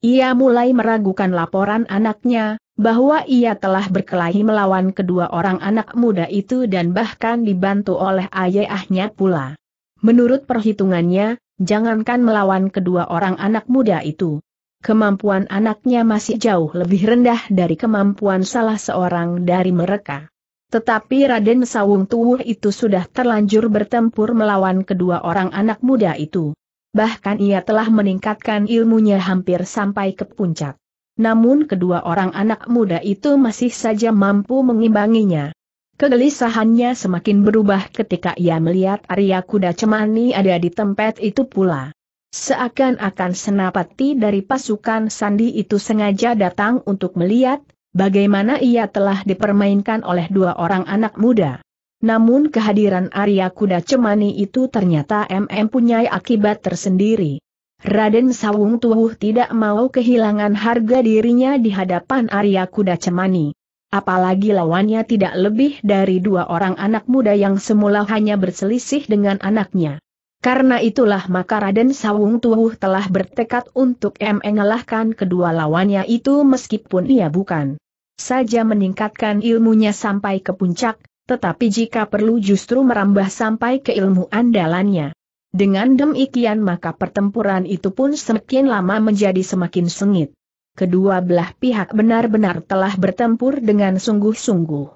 Ia mulai meragukan laporan anaknya, bahwa ia telah berkelahi melawan kedua orang anak muda itu dan bahkan dibantu oleh ayahnya pula. Menurut perhitungannya, jangankan melawan kedua orang anak muda itu. Kemampuan anaknya masih jauh lebih rendah dari kemampuan salah seorang dari mereka. Tetapi Raden Sawung Tuwuh itu sudah terlanjur bertempur melawan kedua orang anak muda itu. Bahkan ia telah meningkatkan ilmunya hampir sampai ke puncak namun kedua orang anak muda itu masih saja mampu mengimbanginya. Kegelisahannya semakin berubah ketika ia melihat Arya Kuda Cemani ada di tempat itu pula. Seakan-akan senapati dari pasukan Sandi itu sengaja datang untuk melihat bagaimana ia telah dipermainkan oleh dua orang anak muda. Namun kehadiran Arya Kuda Cemani itu ternyata MM punya akibat tersendiri. Raden Sawung Tuhuh tidak mau kehilangan harga dirinya di hadapan Arya Kuda Cemani. Apalagi lawannya tidak lebih dari dua orang anak muda yang semula hanya berselisih dengan anaknya. Karena itulah maka Raden Sawung Tuhuh telah bertekad untuk mengalahkan kedua lawannya itu meskipun ia bukan saja meningkatkan ilmunya sampai ke puncak, tetapi jika perlu justru merambah sampai ke ilmu andalannya. Dengan demikian maka pertempuran itu pun semakin lama menjadi semakin sengit. Kedua belah pihak benar-benar telah bertempur dengan sungguh-sungguh.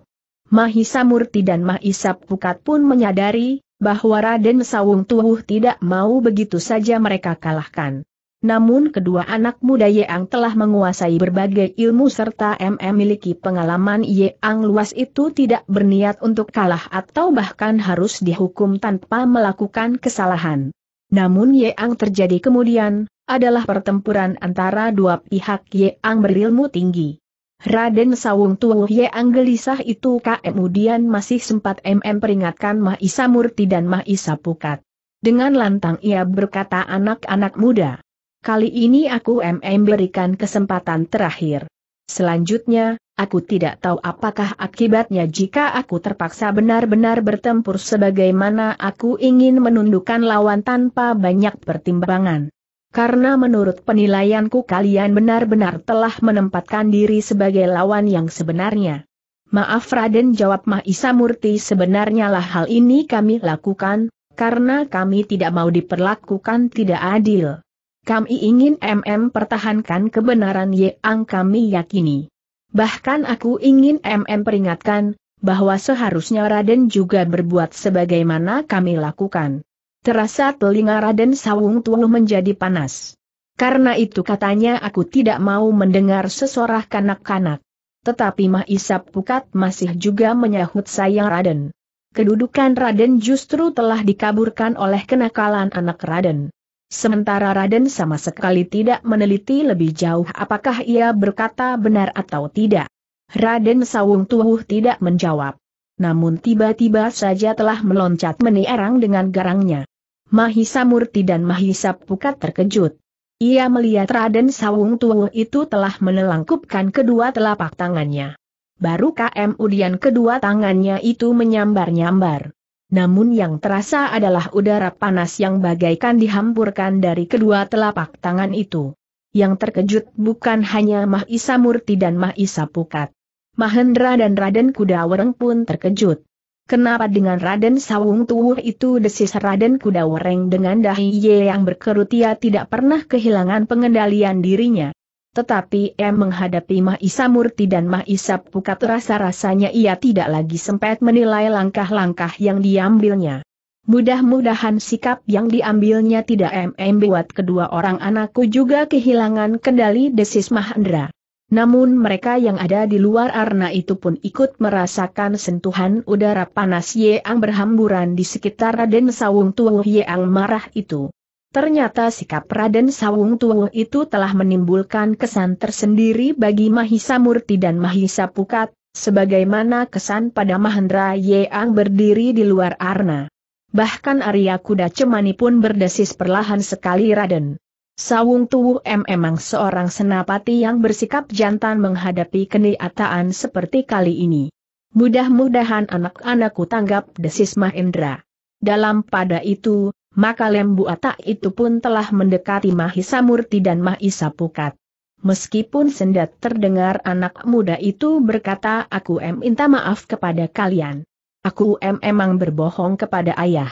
Mahisa Murti dan Mahisa Pukat pun menyadari, bahwa Raden Sawung Tuhuh tidak mau begitu saja mereka kalahkan. Namun kedua anak muda Yeang telah menguasai berbagai ilmu serta MM memiliki pengalaman Yeang luas itu tidak berniat untuk kalah atau bahkan harus dihukum tanpa melakukan kesalahan. Namun Yeang terjadi kemudian, adalah pertempuran antara dua pihak Yeang berilmu tinggi. Raden Sawung Tuwuh Yeang gelisah itu kemudian masih sempat MM peringatkan Mahisa Murti dan Mahisa Pukat. Dengan lantang ia berkata anak-anak muda, Kali ini aku MM berikan kesempatan terakhir. Selanjutnya, aku tidak tahu apakah akibatnya jika aku terpaksa benar-benar bertempur sebagaimana aku ingin menundukkan lawan tanpa banyak pertimbangan. Karena menurut penilaianku kalian benar-benar telah menempatkan diri sebagai lawan yang sebenarnya. Maaf Raden jawab Mahisa Murti sebenarnya lah hal ini kami lakukan, karena kami tidak mau diperlakukan tidak adil. Kami ingin MM pertahankan kebenaran yang kami yakini. Bahkan aku ingin MM peringatkan, bahwa seharusnya Raden juga berbuat sebagaimana kami lakukan. Terasa telinga Raden Sawung Tuhu menjadi panas. Karena itu katanya aku tidak mau mendengar sesorah kanak-kanak. Tetapi Mahisap Pukat masih juga menyahut sayang Raden. Kedudukan Raden justru telah dikaburkan oleh kenakalan anak Raden. Sementara Raden sama sekali tidak meneliti lebih jauh apakah ia berkata benar atau tidak. Raden Sawung Tuhuh tidak menjawab. Namun tiba-tiba saja telah meloncat menierang dengan garangnya. Mahisa Murti dan Mahisa Pukat terkejut. Ia melihat Raden Sawung Tuhuh itu telah menelangkupkan kedua telapak tangannya. Baru KM Udian kedua tangannya itu menyambar-nyambar namun yang terasa adalah udara panas yang bagaikan dihamburkan dari kedua telapak tangan itu. Yang terkejut bukan hanya Mahisa Murti dan Mahisa Pukat. Mahendra dan Raden Kuda Wereng pun terkejut. Kenapa dengan Raden Sawung Tuwuh itu desis Raden Kuda Wereng dengan dahi ye yang berkerut ia tidak pernah kehilangan pengendalian dirinya. Tetapi M menghadapi Mahisa Murti dan Mahisa Pukat rasa-rasanya ia tidak lagi sempat menilai langkah-langkah yang diambilnya. Mudah-mudahan sikap yang diambilnya tidak MM buat kedua orang anakku juga kehilangan kendali desis Mahendra. Namun mereka yang ada di luar arna itu pun ikut merasakan sentuhan udara panas yang berhamburan di sekitar Raden Sawung Tuh yang marah itu. Ternyata sikap Raden Sawung Tuwo itu telah menimbulkan kesan tersendiri bagi Mahisa Murti dan Mahisa Pukat, sebagaimana kesan pada Mahendra Yeang berdiri di luar arna. Bahkan Arya Kuda Cemani pun berdesis perlahan sekali Raden. Sawung Tuwu M memang seorang senapati yang bersikap jantan menghadapi kenyataan seperti kali ini. Mudah-mudahan anak-anakku tanggap desis Mahendra. Dalam pada itu, maka lembu atak itu pun telah mendekati Mahisa Murti dan Mahisa Pukat. Meskipun sendat terdengar anak muda itu berkata aku em minta maaf kepada kalian. Aku em emang berbohong kepada ayah.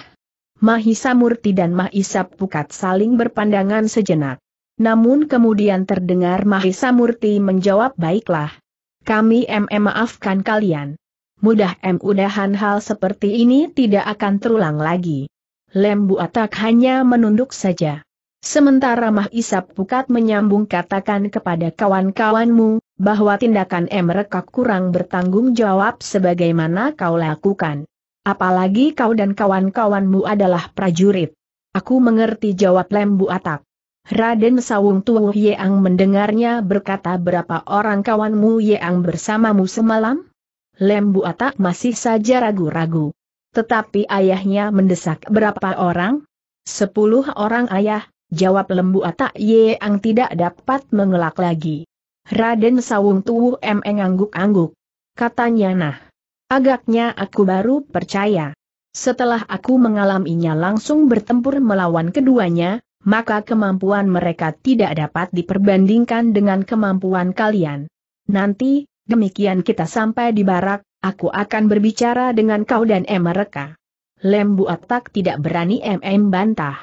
Mahisa Murti dan Mahisa Pukat saling berpandangan sejenak. Namun kemudian terdengar Mahisa Murti menjawab baiklah. Kami em maafkan kalian. Mudah em udahan hal seperti ini tidak akan terulang lagi. Lembu Atak hanya menunduk saja. Sementara Mah Isap Pukat menyambung katakan kepada kawan-kawanmu, bahwa tindakan mereka kurang bertanggung jawab sebagaimana kau lakukan. Apalagi kau dan kawan-kawanmu adalah prajurit. Aku mengerti jawab Lembu Atak. Raden Sawung Tuwu Yeang mendengarnya berkata berapa orang kawanmu Yeang bersamamu semalam? Lembu Atak masih saja ragu-ragu. Tetapi ayahnya mendesak berapa orang? Sepuluh orang ayah, jawab lembu Atak yang tidak dapat mengelak lagi. Raden Sawung Tuwuh Emeng angguk-angguk. Katanya nah. Agaknya aku baru percaya. Setelah aku mengalaminya langsung bertempur melawan keduanya, maka kemampuan mereka tidak dapat diperbandingkan dengan kemampuan kalian. Nanti, demikian kita sampai di barak, Aku akan berbicara dengan kau dan mereka. Lembu Atak tidak berani MM bantah.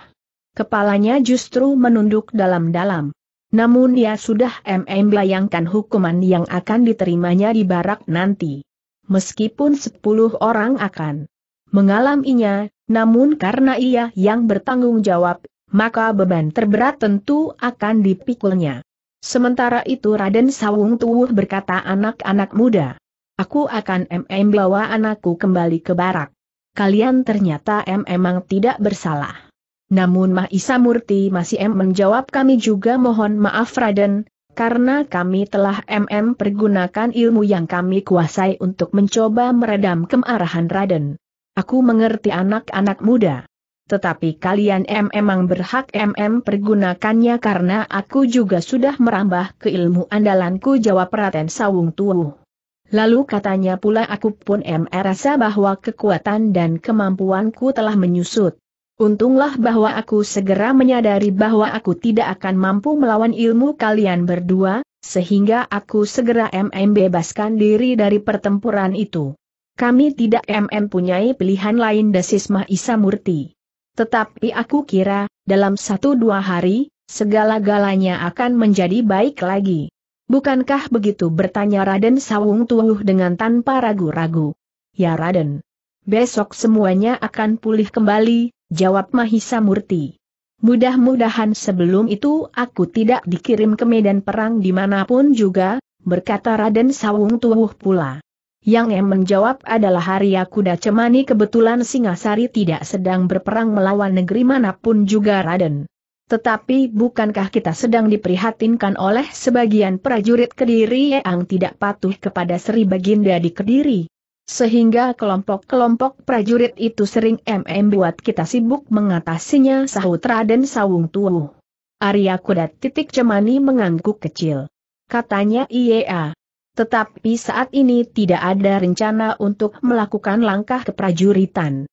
Kepalanya justru menunduk dalam-dalam. Namun ia sudah MM bayangkan hukuman yang akan diterimanya di barak nanti. Meskipun sepuluh orang akan mengalaminya, namun karena ia yang bertanggung jawab, maka beban terberat tentu akan dipikulnya. Sementara itu Raden Sawung Tuwuh berkata anak-anak muda. Aku akan MM bawa anakku kembali ke barak. Kalian ternyata M emang tidak bersalah. Namun Mahisa Murti masih M menjawab kami juga mohon maaf Raden, karena kami telah MM pergunakan ilmu yang kami kuasai untuk mencoba meredam kemarahan Raden. Aku mengerti anak-anak muda. Tetapi kalian M emang berhak MM pergunakannya karena aku juga sudah merambah ke ilmu andalanku jawab Raden Sawung Tuh. Lalu katanya pula aku pun merasa bahwa kekuatan dan kemampuanku telah menyusut. Untunglah bahwa aku segera menyadari bahwa aku tidak akan mampu melawan ilmu kalian berdua, sehingga aku segera MM bebaskan diri dari pertempuran itu. Kami tidak MM punyai pilihan lain desis Mahisa Murti. Tetapi aku kira, dalam satu dua hari, segala-galanya akan menjadi baik lagi. Bukankah begitu bertanya Raden Sawung Tuwuh dengan tanpa ragu-ragu? Ya Raden. Besok semuanya akan pulih kembali, jawab Mahisa Murti. Mudah-mudahan sebelum itu aku tidak dikirim ke medan perang dimanapun juga, berkata Raden Sawung Tuwuh pula. Yang em menjawab adalah Arya Kuda Cemani kebetulan Singasari tidak sedang berperang melawan negeri manapun juga Raden. Tetapi bukankah kita sedang diprihatinkan oleh sebagian prajurit Kediri yang tidak patuh kepada Sri Baginda di Kediri? Sehingga kelompok-kelompok prajurit itu sering MM buat kita sibuk mengatasinya sahut Raden Sawung Tuwu. Arya Kudat titik cemani mengangguk kecil. Katanya iya. Tetapi saat ini tidak ada rencana untuk melakukan langkah keprajuritan.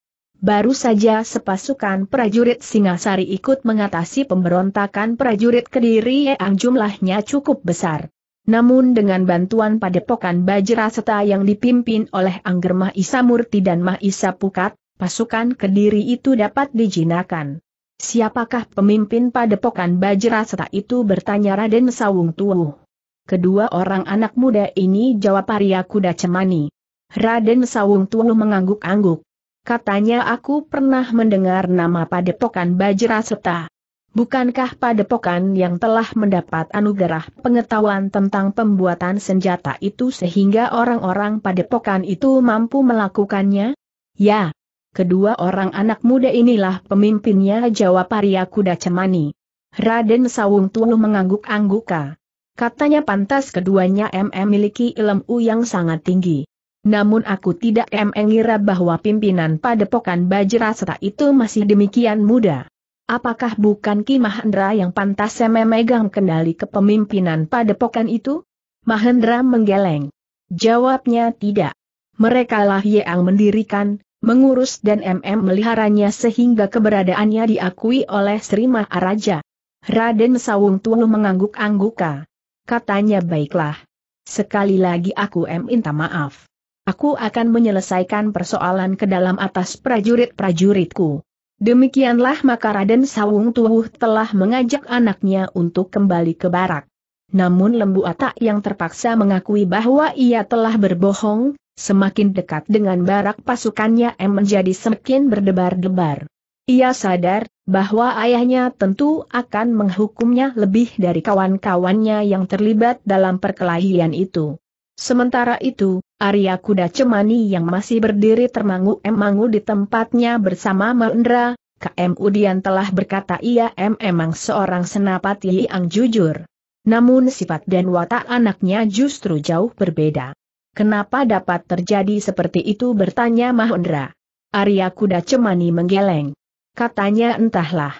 Baru saja sepasukan prajurit Singasari ikut mengatasi pemberontakan prajurit Kediri yang jumlahnya cukup besar. Namun dengan bantuan padepokan Bajra seta yang dipimpin oleh Angger Mahisa Murti dan Mahisa Pukat, pasukan Kediri itu dapat dijinakan. Siapakah pemimpin padepokan Bajra seta itu bertanya Raden Sawung Tuwuh. Kedua orang anak muda ini jawab Arya Kuda Cemani. Raden Sawung Tuwuh mengangguk-angguk. Katanya aku pernah mendengar nama Padepokan Bajraseta. Bukankah Padepokan yang telah mendapat anugerah pengetahuan tentang pembuatan senjata itu sehingga orang-orang Padepokan itu mampu melakukannya? Ya. Kedua orang anak muda inilah pemimpinnya jawab Arya Kuda Cemani. Raden Sawung Tuan mengangguk-angguka. Katanya pantas keduanya MM memiliki ilmu yang sangat tinggi. Namun aku tidak mengira bahwa pimpinan padepokan Bajrasta itu masih demikian muda. Apakah bukan Ki Mahendra yang pantas memegang kendali kepemimpinan padepokan itu? Mahendra menggeleng. Jawabnya tidak. Merekalah yang mendirikan, mengurus dan MM meliharanya sehingga keberadaannya diakui oleh Sri Maharaja. Raden Sawung Tuang mengangguk-angguka. Katanya baiklah. Sekali lagi aku minta maaf. Aku akan menyelesaikan persoalan ke dalam atas prajurit-prajuritku. Demikianlah maka Raden Sawung Tuwuh telah mengajak anaknya untuk kembali ke barak. Namun Lembu Atak yang terpaksa mengakui bahwa ia telah berbohong, semakin dekat dengan barak pasukannya M menjadi semakin berdebar-debar. Ia sadar bahwa ayahnya tentu akan menghukumnya lebih dari kawan-kawannya yang terlibat dalam perkelahian itu. Sementara itu, Arya Kuda Cemani yang masih berdiri termangu-emangu di tempatnya bersama Mahendra, KM Udian telah berkata ia em emang seorang senapati yang jujur. Namun sifat dan watak anaknya justru jauh berbeda. Kenapa dapat terjadi seperti itu bertanya Mahendra. Arya Kuda Cemani menggeleng. Katanya entahlah.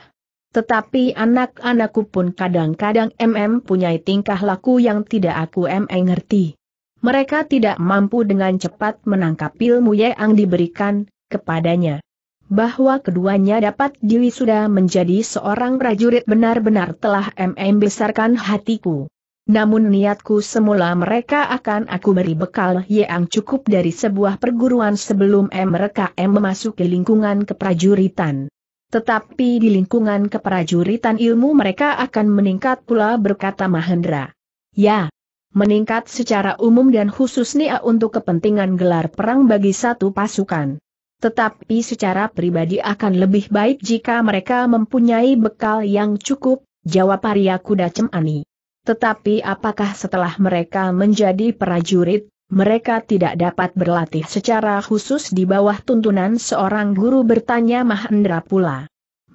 Tetapi anak-anakku pun kadang-kadang MM punya tingkah laku yang tidak aku MM ngerti mereka tidak mampu dengan cepat menangkap ilmu yang diberikan kepadanya. Bahwa keduanya dapat diwisuda menjadi seorang prajurit benar-benar telah mm besarkan hatiku. Namun niatku semula mereka akan aku beri bekal yang cukup dari sebuah perguruan sebelum mereka memasuki lingkungan keprajuritan. Tetapi di lingkungan keprajuritan ilmu mereka akan meningkat pula berkata Mahendra. Ya, meningkat secara umum dan khususnya untuk kepentingan gelar perang bagi satu pasukan. Tetapi secara pribadi akan lebih baik jika mereka mempunyai bekal yang cukup, jawab Arya Kuda Cemani. Tetapi apakah setelah mereka menjadi prajurit, mereka tidak dapat berlatih secara khusus di bawah tuntunan seorang guru bertanya Mahendra pula.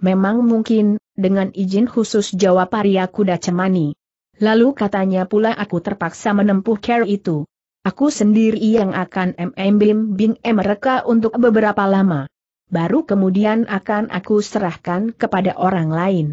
Memang mungkin, dengan izin khusus jawab Arya Kuda Cemani. Lalu katanya pula aku terpaksa menempuh care itu. Aku sendiri yang akan membimbing mereka untuk beberapa lama. Baru kemudian akan aku serahkan kepada orang lain.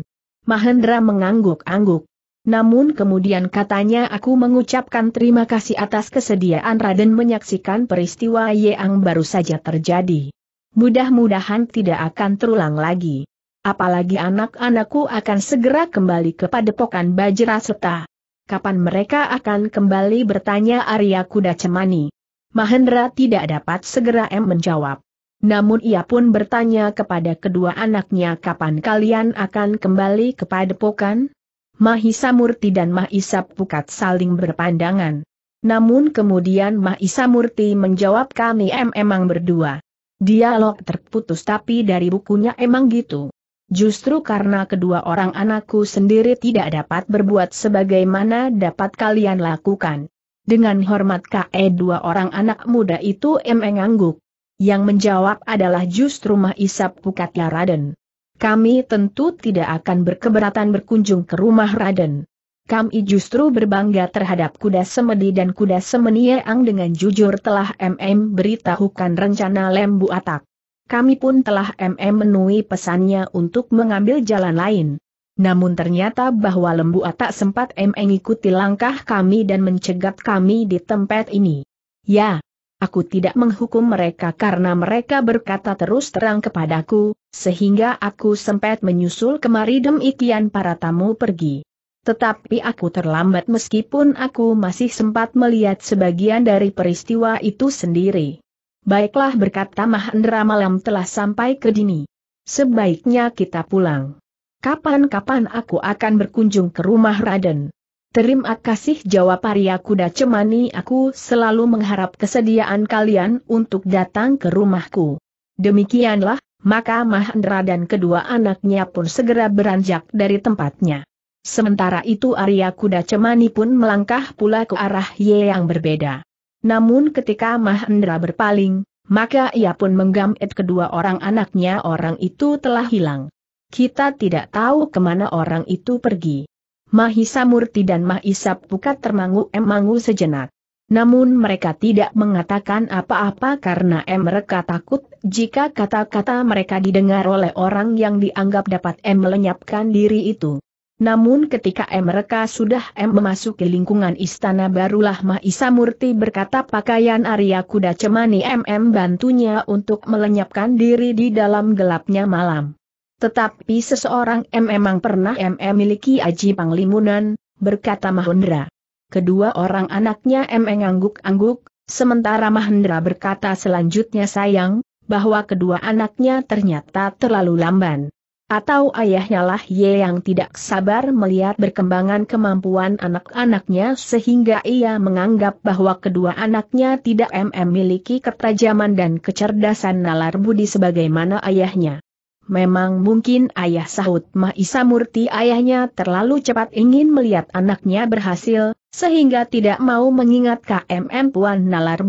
Mahendra mengangguk-angguk. Namun kemudian katanya aku mengucapkan terima kasih atas kesediaan Raden menyaksikan peristiwa yang baru saja terjadi. Mudah-mudahan tidak akan terulang lagi. Apalagi anak-anakku akan segera kembali ke padepokan Bajraseta. Kapan mereka akan kembali bertanya Arya Kuda Cemani. Mahendra tidak dapat segera M menjawab. Namun ia pun bertanya kepada kedua anaknya kapan kalian akan kembali ke padepokan? Mahisa Murti dan Mahisa Pukat saling berpandangan. Namun kemudian Mahisa Murti menjawab kami M emang berdua. Dialog terputus tapi dari bukunya emang gitu. Justru karena kedua orang anakku sendiri tidak dapat berbuat sebagaimana dapat kalian lakukan. Dengan hormat KE dua orang anak muda itu emeng angguk. Yang menjawab adalah justru Mahisap Pukatya Raden. Kami tentu tidak akan berkeberatan berkunjung ke rumah Raden. Kami justru berbangga terhadap kuda semedi dan kuda yang dengan jujur telah MM beritahukan rencana Lembu Atak kami pun telah memenuhi pesannya untuk mengambil jalan lain. Namun ternyata bahwa lembu atak sempat mengikuti langkah kami dan mencegat kami di tempat ini. Ya, aku tidak menghukum mereka karena mereka berkata terus terang kepadaku, sehingga aku sempat menyusul kemari demikian para tamu pergi. Tetapi aku terlambat meskipun aku masih sempat melihat sebagian dari peristiwa itu sendiri. Baiklah berkata Mahendra malam telah sampai ke dini. Sebaiknya kita pulang. Kapan-kapan aku akan berkunjung ke rumah Raden. Terima kasih jawab Arya Kuda Cemani aku selalu mengharap kesediaan kalian untuk datang ke rumahku. Demikianlah, maka Mahendra dan kedua anaknya pun segera beranjak dari tempatnya. Sementara itu Arya Kuda Cemani pun melangkah pula ke arah Ye yang berbeda. Namun ketika Mahendra berpaling, maka ia pun menggamit kedua orang anaknya orang itu telah hilang. Kita tidak tahu kemana orang itu pergi. Mahisa Murti dan Mahisa Pukat termangu-emangu sejenak. Namun mereka tidak mengatakan apa-apa karena mereka takut jika kata-kata mereka didengar oleh orang yang dianggap dapat melenyapkan diri itu. Namun ketika mereka sudah M memasuki lingkungan istana barulah Mahisa Murti berkata pakaian Arya Kuda Cemani MM bantunya untuk melenyapkan diri di dalam gelapnya malam. Tetapi seseorang M memang pernah M miliki Aji Panglimunan, berkata Mahendra. Kedua orang anaknya M ngangguk-angguk, sementara Mahendra berkata selanjutnya sayang, bahwa kedua anaknya ternyata terlalu lamban. Atau ayahnya lah Ye yang tidak sabar melihat berkembangan kemampuan anak-anaknya sehingga ia menganggap bahwa kedua anaknya tidak memiliki ketajaman dan kecerdasan nalar budi sebagaimana ayahnya. Memang mungkin ayah sahut Mahisa Murti ayahnya terlalu cepat ingin melihat anaknya berhasil, sehingga tidak mau mengingat KMM Puan Nalar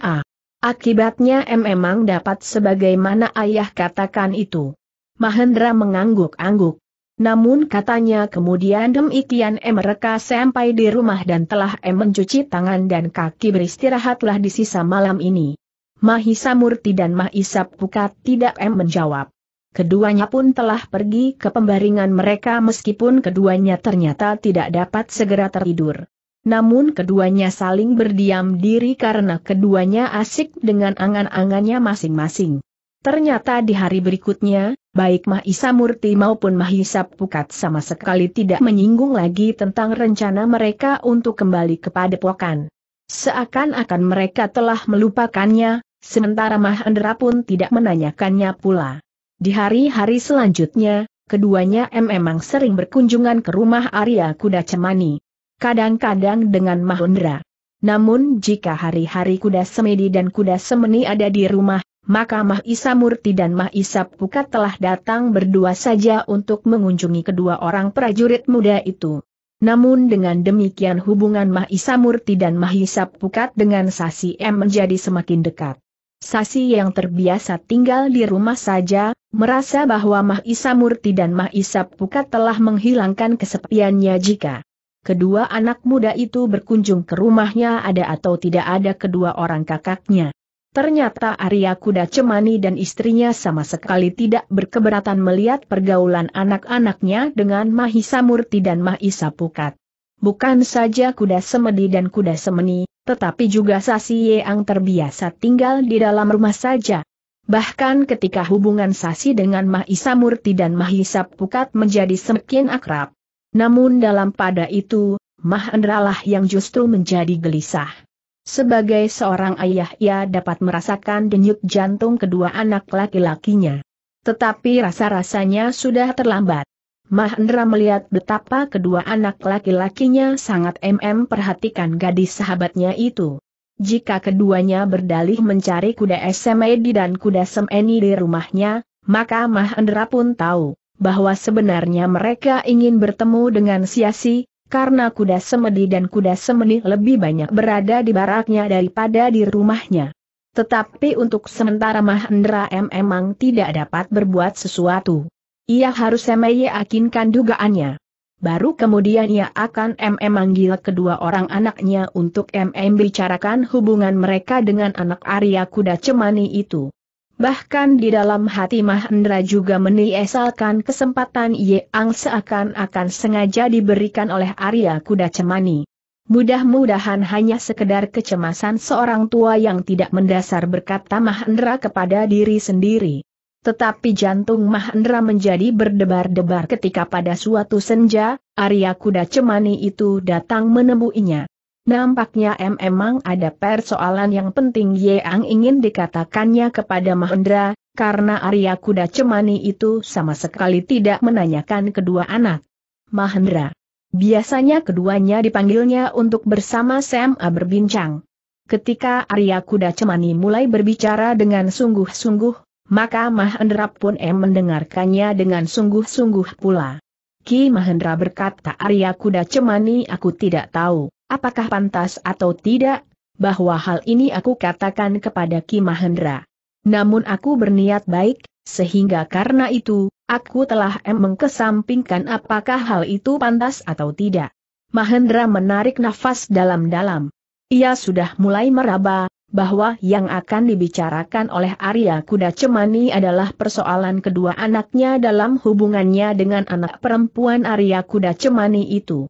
A. Akibatnya M memang dapat sebagaimana ayah katakan itu. Mahendra mengangguk-angguk. Namun katanya kemudian demikian em mereka sampai di rumah dan telah em mencuci tangan dan kaki beristirahatlah di sisa malam ini. Mahisa Murti dan Mahisa Pukat tidak em menjawab. Keduanya pun telah pergi ke pembaringan mereka meskipun keduanya ternyata tidak dapat segera tertidur. Namun keduanya saling berdiam diri karena keduanya asik dengan angan-angannya masing-masing. Ternyata di hari berikutnya, baik Mahisa Murti maupun Mahisa Pukat sama sekali tidak menyinggung lagi tentang rencana mereka untuk kembali kepada Pokan. Seakan-akan mereka telah melupakannya, sementara Mahendra pun tidak menanyakannya pula. Di hari-hari selanjutnya, keduanya memang sering berkunjungan ke rumah Arya Kuda Cemani. Kadang-kadang dengan Mahendra. Namun jika hari-hari kuda semedi dan kuda semeni ada di rumah, maka Mah Isa Murti dan Mah Isa Pukat telah datang berdua saja untuk mengunjungi kedua orang prajurit muda itu. Namun dengan demikian hubungan Mah Isa Murti dan Mah Isa Pukat dengan Sasi M menjadi semakin dekat. Sasi yang terbiasa tinggal di rumah saja, merasa bahwa Mah Isa Murti dan Mah Isa Pukat telah menghilangkan kesepiannya jika kedua anak muda itu berkunjung ke rumahnya ada atau tidak ada kedua orang kakaknya. Ternyata Arya Kuda Cemani dan istrinya sama sekali tidak berkeberatan melihat pergaulan anak-anaknya dengan Mahisa Murti dan Mahisa Pukat. Bukan saja kuda semedi dan kuda semeni, tetapi juga Sasi yang terbiasa tinggal di dalam rumah saja. Bahkan ketika hubungan Sasi dengan Mahisa Murti dan Mahisa Pukat menjadi semakin akrab. Namun dalam pada itu, Mahendralah yang justru menjadi gelisah. Sebagai seorang ayah ia dapat merasakan denyut jantung kedua anak laki-lakinya. Tetapi rasa-rasanya sudah terlambat. Mahendra melihat betapa kedua anak laki-lakinya sangat mm perhatikan gadis sahabatnya itu. Jika keduanya berdalih mencari kuda SMED dan kuda Semeni di rumahnya, maka Mahendra pun tahu bahwa sebenarnya mereka ingin bertemu dengan Siasi, karena kuda semedi dan kuda semeni lebih banyak berada di baraknya daripada di rumahnya. Tetapi untuk sementara Mahendra M emang tidak dapat berbuat sesuatu. Ia harus meyakinkan dugaannya. Baru kemudian ia akan MM manggil kedua orang anaknya untuk MM bicarakan hubungan mereka dengan anak Arya Kuda Cemani itu. Bahkan di dalam hati Mahendra juga meniesalkan kesempatan yang seakan-akan sengaja diberikan oleh Arya Kuda Cemani. Mudah-mudahan hanya sekedar kecemasan seorang tua yang tidak mendasar berkata Mahendra kepada diri sendiri. Tetapi jantung Mahendra menjadi berdebar-debar ketika pada suatu senja, Arya Kuda Cemani itu datang menemuinya. Nampaknya M memang ada persoalan yang penting yang ingin dikatakannya kepada Mahendra, karena Arya Kuda Cemani itu sama sekali tidak menanyakan kedua anak. Mahendra. Biasanya keduanya dipanggilnya untuk bersama Sam A berbincang. Ketika Arya Kuda Cemani mulai berbicara dengan sungguh-sungguh, maka Mahendra pun M mendengarkannya dengan sungguh-sungguh pula. Ki Mahendra berkata Arya Kuda Cemani aku tidak tahu. Apakah pantas atau tidak, bahwa hal ini aku katakan kepada Ki Mahendra. Namun aku berniat baik, sehingga karena itu, aku telah mengkesampingkan apakah hal itu pantas atau tidak. Mahendra menarik nafas dalam-dalam. Ia sudah mulai meraba, bahwa yang akan dibicarakan oleh Arya Kuda Cemani adalah persoalan kedua anaknya dalam hubungannya dengan anak perempuan Arya Kuda Cemani itu.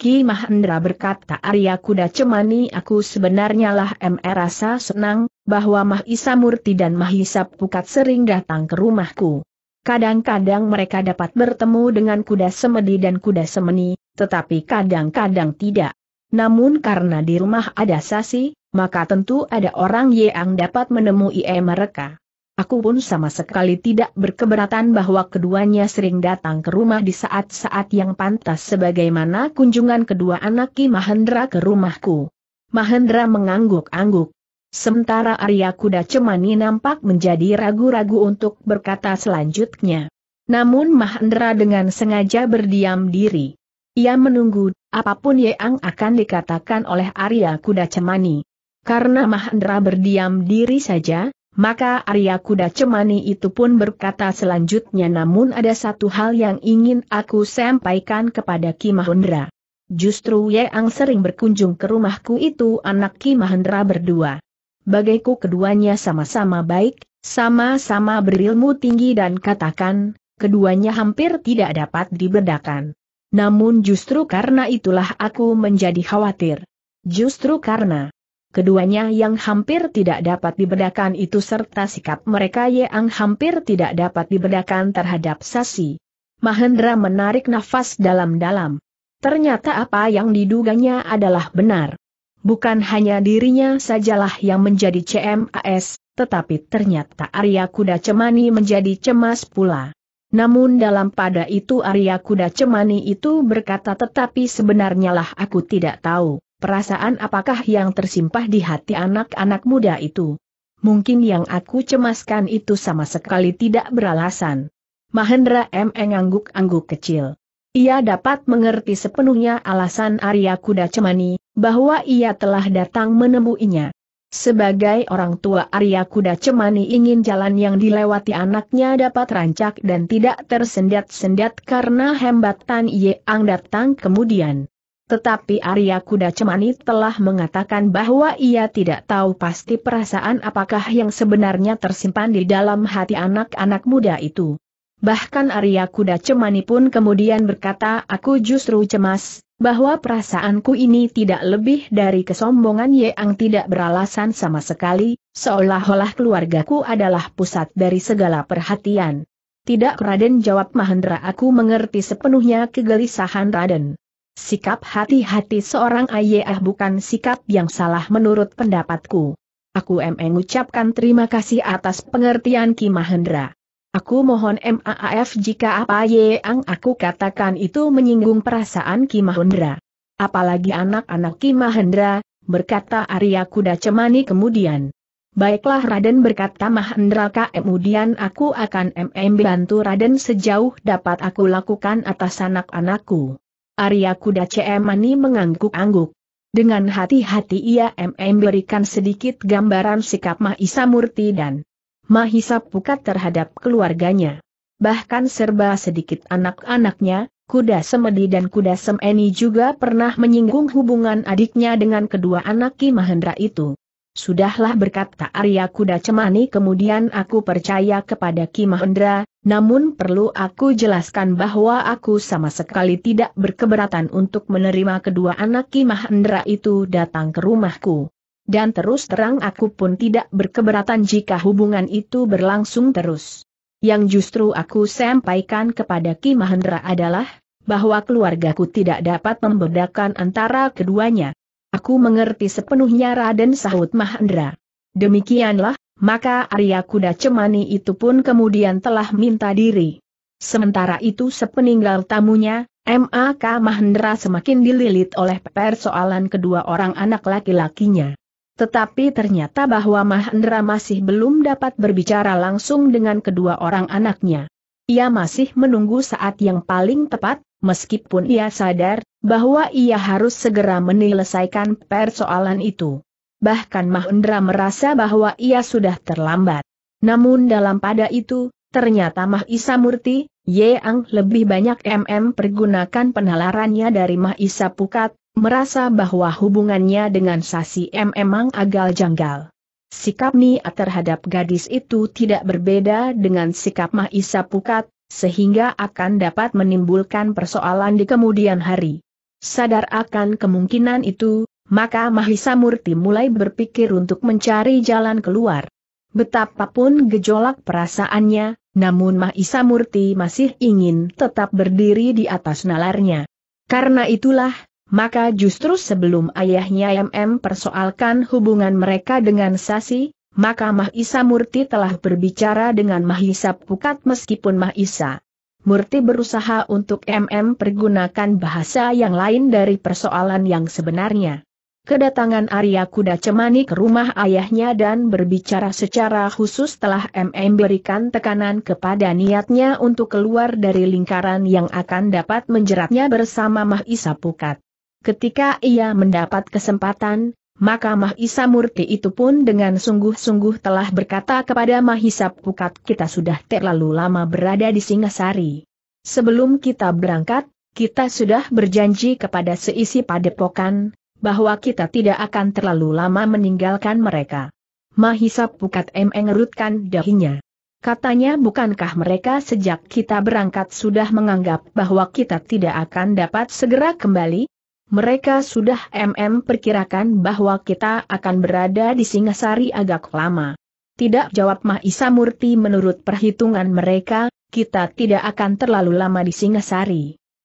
Ki Mahendra berkata Arya Kuda Cemani aku sebenarnya lah MR e. rasa senang, bahwa Mahisa Murti dan Mahisa Pukat sering datang ke rumahku. Kadang-kadang mereka dapat bertemu dengan kuda semedi dan kuda semeni, tetapi kadang-kadang tidak. Namun karena di rumah ada sasi, maka tentu ada orang yang dapat menemui mereka. Aku pun sama sekali tidak berkeberatan bahwa keduanya sering datang ke rumah di saat-saat yang pantas sebagaimana kunjungan kedua anak Ki Mahendra ke rumahku. Mahendra mengangguk-angguk. Sementara Arya Kuda Cemani nampak menjadi ragu-ragu untuk berkata selanjutnya. Namun Mahendra dengan sengaja berdiam diri. Ia menunggu, apapun yang akan dikatakan oleh Arya Kuda Cemani. Karena Mahendra berdiam diri saja, maka Arya Kuda Cemani itu pun berkata selanjutnya namun ada satu hal yang ingin aku sampaikan kepada Ki Mahendra. Justru Yeang sering berkunjung ke rumahku itu anak Ki Mahendra berdua. Bagaiku keduanya sama-sama baik, sama-sama berilmu tinggi dan katakan, keduanya hampir tidak dapat dibedakan. Namun justru karena itulah aku menjadi khawatir. Justru karena Keduanya yang hampir tidak dapat dibedakan itu serta sikap mereka yang hampir tidak dapat dibedakan terhadap Sasi. Mahendra menarik nafas dalam-dalam. Ternyata apa yang diduganya adalah benar. Bukan hanya dirinya sajalah yang menjadi CMAS, tetapi ternyata Arya Kuda Cemani menjadi cemas pula. Namun dalam pada itu Arya Kuda Cemani itu berkata tetapi sebenarnya lah aku tidak tahu. Perasaan apakah yang tersimpah di hati anak-anak muda itu? Mungkin yang aku cemaskan itu sama sekali tidak beralasan. Mahendra M. ngangguk-angguk kecil. Ia dapat mengerti sepenuhnya alasan Arya Kuda Cemani, bahwa ia telah datang menemuinya. Sebagai orang tua Arya Kuda Cemani ingin jalan yang dilewati anaknya dapat rancak dan tidak tersendat-sendat karena hembatan Yeang datang kemudian. Tetapi Arya Kuda Cemani telah mengatakan bahwa ia tidak tahu pasti perasaan apakah yang sebenarnya tersimpan di dalam hati anak-anak muda itu. Bahkan Arya Kuda Cemani pun kemudian berkata aku justru cemas, bahwa perasaanku ini tidak lebih dari kesombongan yang tidak beralasan sama sekali, seolah-olah keluargaku adalah pusat dari segala perhatian. Tidak Raden jawab Mahendra aku mengerti sepenuhnya kegelisahan Raden. Sikap hati-hati seorang ayah bukan sikap yang salah menurut pendapatku. Aku e. mengucapkan terima kasih atas pengertian Ki Mahendra. Aku mohon MAAF jika apa yang aku katakan itu menyinggung perasaan Ki Mahendra. Apalagi anak-anak Ki Mahendra, berkata Arya Kuda Cemani kemudian. Baiklah Raden berkata Mahendra kemudian aku akan MM e. bantu Raden sejauh dapat aku lakukan atas anak-anakku. Arya kuda CM Cemani mengangguk-angguk. Dengan hati-hati ia MM berikan sedikit gambaran sikap Mahisa Murti dan Mahisa Pukat terhadap keluarganya. Bahkan serba sedikit anak-anaknya, kuda Semedi dan kuda Semeni juga pernah menyinggung hubungan adiknya dengan kedua anak Ki Mahendra itu. Sudahlah berkata Arya Kuda Cemani kemudian aku percaya kepada Ki Mahendra, namun perlu aku jelaskan bahwa aku sama sekali tidak berkeberatan untuk menerima kedua anak Ki Mahendra itu datang ke rumahku. Dan terus terang aku pun tidak berkeberatan jika hubungan itu berlangsung terus. Yang justru aku sampaikan kepada Ki Mahendra adalah, bahwa keluargaku tidak dapat membedakan antara keduanya. Aku mengerti sepenuhnya Raden sahut Mahendra. Demikianlah, maka Arya Kuda Cemani itu pun kemudian telah minta diri. Sementara itu sepeninggal tamunya, M.A.K. Mahendra semakin dililit oleh persoalan kedua orang anak laki-lakinya. Tetapi ternyata bahwa Mahendra masih belum dapat berbicara langsung dengan kedua orang anaknya. Ia masih menunggu saat yang paling tepat, meskipun ia sadar bahwa ia harus segera menyelesaikan persoalan itu. Bahkan Mahendra merasa bahwa ia sudah terlambat. Namun dalam pada itu, ternyata Mahisa Isa Murti, Yeang lebih banyak MM pergunakan penalarannya dari Mahisa Pukat, merasa bahwa hubungannya dengan Sasi MM memang agak janggal. Sikap Nia terhadap gadis itu tidak berbeda dengan sikap Mahisa Pukat, sehingga akan dapat menimbulkan persoalan di kemudian hari. Sadar akan kemungkinan itu, maka Mahisa Murti mulai berpikir untuk mencari jalan keluar. Betapapun gejolak perasaannya, namun Mahisa Murti masih ingin tetap berdiri di atas nalarnya. Karena itulah, maka justru sebelum ayahnya MM persoalkan hubungan mereka dengan Sasi, maka Mahisa Murti telah berbicara dengan Mahisa Pukat meskipun Mahisa Murti berusaha untuk MM pergunakan bahasa yang lain dari persoalan yang sebenarnya. Kedatangan Arya Kuda Cemani ke rumah ayahnya dan berbicara secara khusus telah MM berikan tekanan kepada niatnya untuk keluar dari lingkaran yang akan dapat menjeratnya bersama Mahisa Pukat. Ketika ia mendapat kesempatan, maka Mahisa Murti itu pun dengan sungguh-sungguh telah berkata kepada Mahisa Pukat kita sudah terlalu lama berada di Singasari. Sebelum kita berangkat, kita sudah berjanji kepada seisi padepokan, bahwa kita tidak akan terlalu lama meninggalkan mereka. Mahisa Pukat M. mengerutkan dahinya. Katanya bukankah mereka sejak kita berangkat sudah menganggap bahwa kita tidak akan dapat segera kembali? Mereka sudah MM perkirakan bahwa kita akan berada di Singasari agak lama. Tidak jawab Mahisa Murti menurut perhitungan mereka, kita tidak akan terlalu lama di Singasari.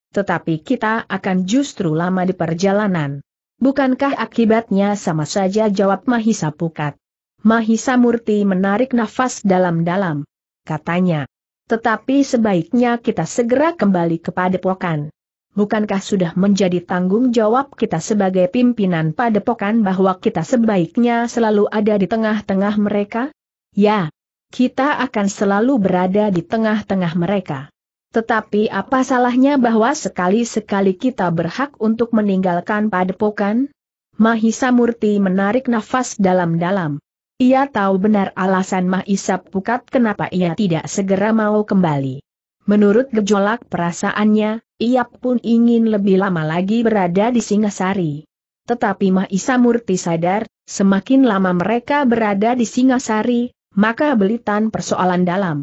Tetapi kita akan justru lama di perjalanan. Bukankah akibatnya sama saja jawab Mahisa Pukat? Mahisa Murti menarik nafas dalam-dalam. Katanya. Tetapi sebaiknya kita segera kembali kepada Pokan bukankah sudah menjadi tanggung jawab kita sebagai pimpinan padepokan bahwa kita sebaiknya selalu ada di tengah-tengah mereka? Ya, kita akan selalu berada di tengah-tengah mereka. Tetapi apa salahnya bahwa sekali-sekali kita berhak untuk meninggalkan padepokan? Mahisa Murti menarik nafas dalam-dalam. Ia tahu benar alasan Mahisa Pukat kenapa ia tidak segera mau kembali. Menurut gejolak perasaannya, ia pun ingin lebih lama lagi berada di Singasari. Tetapi Mahisa Murti sadar, semakin lama mereka berada di Singasari, maka belitan persoalan dalam.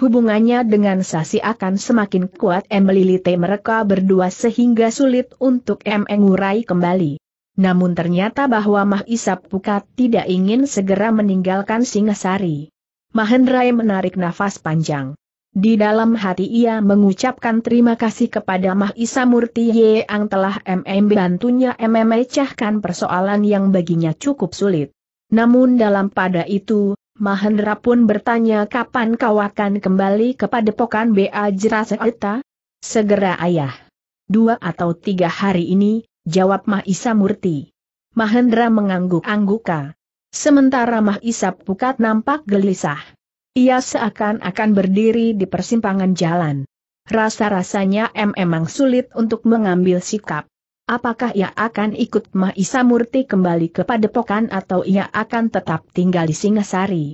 Hubungannya dengan Sasi akan semakin kuat melilite mereka berdua sehingga sulit untuk mengurai kembali. Namun ternyata bahwa Mahisa Pukat tidak ingin segera meninggalkan Singasari. Mahendrai menarik nafas panjang. Di dalam hati ia mengucapkan terima kasih kepada Mahisa Murti yang telah MM bantunya MM mecahkan persoalan yang baginya cukup sulit. Namun dalam pada itu, Mahendra pun bertanya kapan kau akan kembali kepada pokan B.A. Jeraseta? Segera ayah. Dua atau tiga hari ini, jawab Mahisa Murti. Mahendra mengangguk-angguka. Sementara Mahisa Pukat nampak gelisah. Ia seakan-akan berdiri di persimpangan jalan. Rasa-rasanya M memang sulit untuk mengambil sikap. Apakah ia akan ikut Mahisa Murti kembali ke padepokan atau ia akan tetap tinggal di Singasari?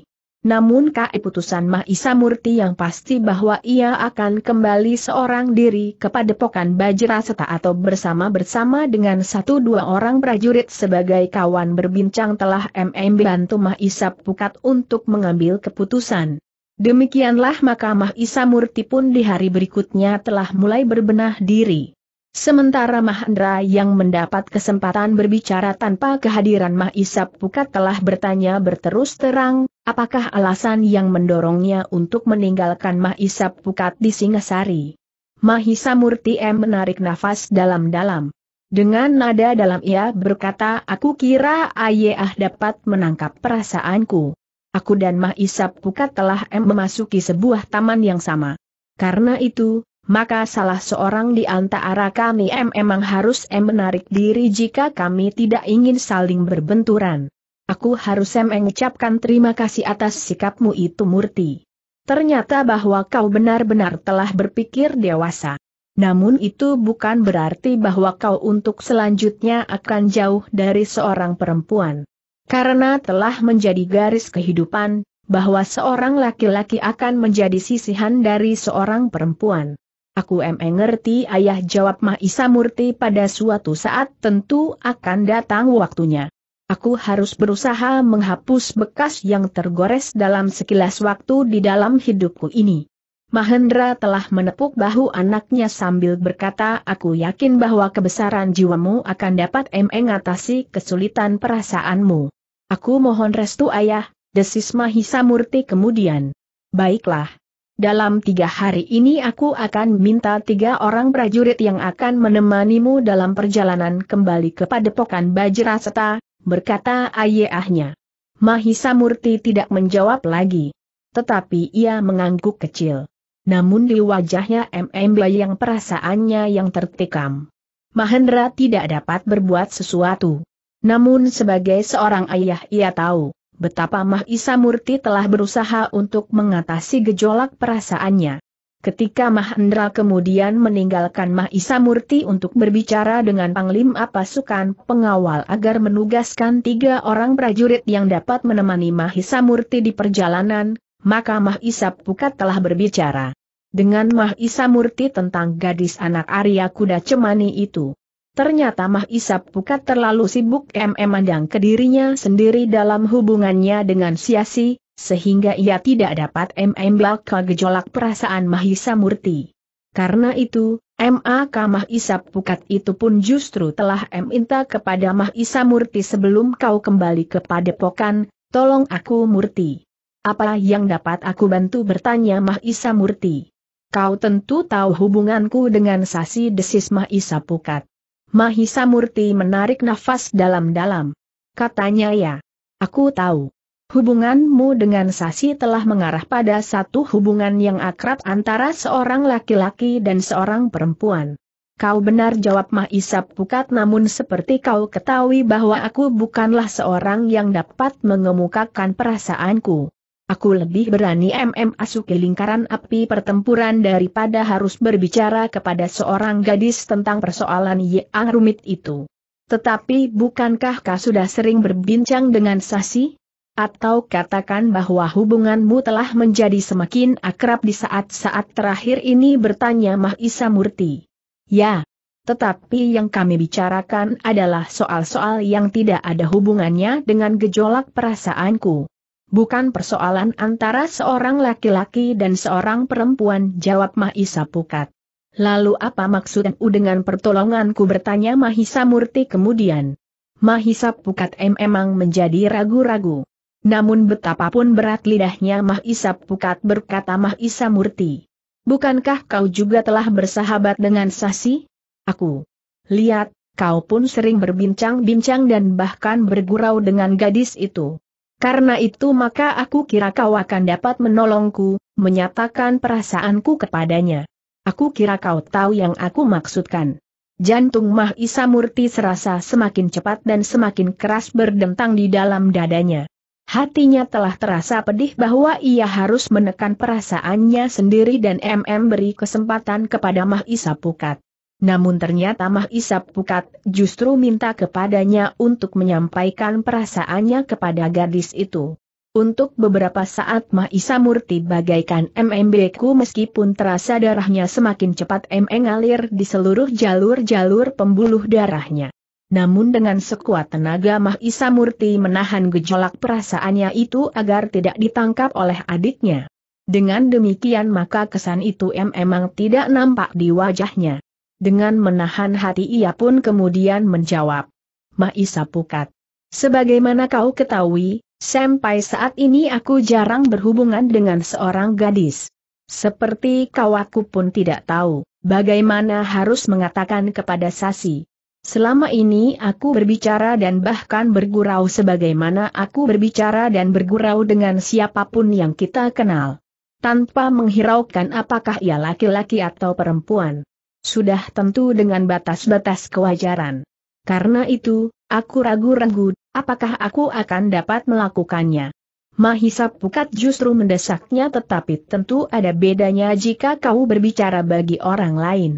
Namun kai putusan Mahisa Murti yang pasti bahwa ia akan kembali seorang diri kepada Pokan Bajra Bajraseta atau bersama-bersama dengan satu dua orang prajurit sebagai kawan berbincang telah MM bantu Mahisa Pukat untuk mengambil keputusan. Demikianlah maka Mahisa Murti pun di hari berikutnya telah mulai berbenah diri. Sementara Mahendra yang mendapat kesempatan berbicara tanpa kehadiran Mahisa Pukat telah bertanya berterus terang, apakah alasan yang mendorongnya untuk meninggalkan Mahisa Pukat di Singasari. Mahisa Murti M menarik nafas dalam-dalam. Dengan nada dalam ia berkata aku kira Ayah dapat menangkap perasaanku. Aku dan Mahisa Pukat telah M memasuki sebuah taman yang sama. Karena itu, maka salah seorang di antara kami em memang harus em menarik diri jika kami tidak ingin saling berbenturan. Aku harus em mengucapkan terima kasih atas sikapmu itu Murti. Ternyata bahwa kau benar-benar telah berpikir dewasa. Namun itu bukan berarti bahwa kau untuk selanjutnya akan jauh dari seorang perempuan. Karena telah menjadi garis kehidupan, bahwa seorang laki-laki akan menjadi sisihan dari seorang perempuan. Aku ngerti ayah jawab Mahisa Murti pada suatu saat tentu akan datang waktunya. Aku harus berusaha menghapus bekas yang tergores dalam sekilas waktu di dalam hidupku ini. Mahendra telah menepuk bahu anaknya sambil berkata aku yakin bahwa kebesaran jiwamu akan dapat mengatasi kesulitan perasaanmu. Aku mohon restu ayah, desis Mahisa Murti kemudian. Baiklah. Dalam tiga hari ini aku akan minta tiga orang prajurit yang akan menemanimu dalam perjalanan kembali ke padepokan Bajraseta, berkata ayahnya. Mahisa Murti tidak menjawab lagi. Tetapi ia mengangguk kecil. Namun di wajahnya MMB yang perasaannya yang tertikam. Mahendra tidak dapat berbuat sesuatu. Namun sebagai seorang ayah ia tahu betapa Mahisa Murti telah berusaha untuk mengatasi gejolak perasaannya. Ketika Mahendra kemudian meninggalkan Mahisa Murti untuk berbicara dengan Panglima pasukan pengawal agar menugaskan tiga orang prajurit yang dapat menemani Mahisa Murti di perjalanan, maka Mahisa Pukat telah berbicara dengan Mahisa Murti tentang gadis anak Arya Kuda Cemani itu. Ternyata Mah Isap bukan terlalu sibuk memandang ke dirinya sendiri dalam hubungannya dengan Siasi, sehingga ia tidak dapat membelaka gejolak perasaan Mahisa Murti. Karena itu, MAK Mahisa Pukat itu pun justru telah minta kepada Mahisa Murti sebelum kau kembali kepada padepokan, tolong aku Murti. Apa yang dapat aku bantu bertanya Mahisa Murti? Kau tentu tahu hubunganku dengan Sasi Desis Mahisa Pukat. Mahisa Murti menarik nafas dalam-dalam. Katanya ya. Aku tahu. Hubunganmu dengan Sasi telah mengarah pada satu hubungan yang akrab antara seorang laki-laki dan seorang perempuan. Kau benar jawab Mahisa Pukat namun seperti kau ketahui bahwa aku bukanlah seorang yang dapat mengemukakan perasaanku. Aku lebih berani MM asuki lingkaran api pertempuran daripada harus berbicara kepada seorang gadis tentang persoalan yang rumit itu. Tetapi bukankah kau sudah sering berbincang dengan Sasi? Atau katakan bahwa hubunganmu telah menjadi semakin akrab di saat-saat terakhir ini bertanya Mahisa Murti. Ya. Tetapi yang kami bicarakan adalah soal-soal yang tidak ada hubungannya dengan gejolak perasaanku. Bukan persoalan antara seorang laki-laki dan seorang perempuan, jawab Mahisa Pukat. Lalu apa maksudmu dengan pertolonganku bertanya Mahisa Murti kemudian. Mahisa Pukat memang menjadi ragu-ragu. Namun betapapun berat lidahnya Mahisa Pukat berkata Mahisa Murti. Bukankah kau juga telah bersahabat dengan Sasi? Aku. Lihat, kau pun sering berbincang-bincang dan bahkan bergurau dengan gadis itu. Karena itu maka aku kira kau akan dapat menolongku, menyatakan perasaanku kepadanya. Aku kira kau tahu yang aku maksudkan. Jantung Mah Isa Murti serasa semakin cepat dan semakin keras berdentang di dalam dadanya. Hatinya telah terasa pedih bahwa ia harus menekan perasaannya sendiri dan MM beri kesempatan kepada Mah Isa Pukat. Namun ternyata Mah Isap Pukat justru minta kepadanya untuk menyampaikan perasaannya kepada gadis itu. Untuk beberapa saat Mah Isa Murti bagaikan MMB ku meskipun terasa darahnya semakin cepat mengalir di seluruh jalur-jalur pembuluh darahnya. Namun dengan sekuat tenaga Mah Isa Murti menahan gejolak perasaannya itu agar tidak ditangkap oleh adiknya. Dengan demikian maka kesan itu memang tidak nampak di wajahnya. Dengan menahan hati ia pun kemudian menjawab. Maisa Pukat. Sebagaimana kau ketahui, sampai saat ini aku jarang berhubungan dengan seorang gadis. Seperti kau aku pun tidak tahu, bagaimana harus mengatakan kepada Sasi. Selama ini aku berbicara dan bahkan bergurau sebagaimana aku berbicara dan bergurau dengan siapapun yang kita kenal. Tanpa menghiraukan apakah ia laki-laki atau perempuan sudah tentu dengan batas-batas kewajaran. Karena itu, aku ragu-ragu, apakah aku akan dapat melakukannya. Mahisa Pukat justru mendesaknya tetapi tentu ada bedanya jika kau berbicara bagi orang lain.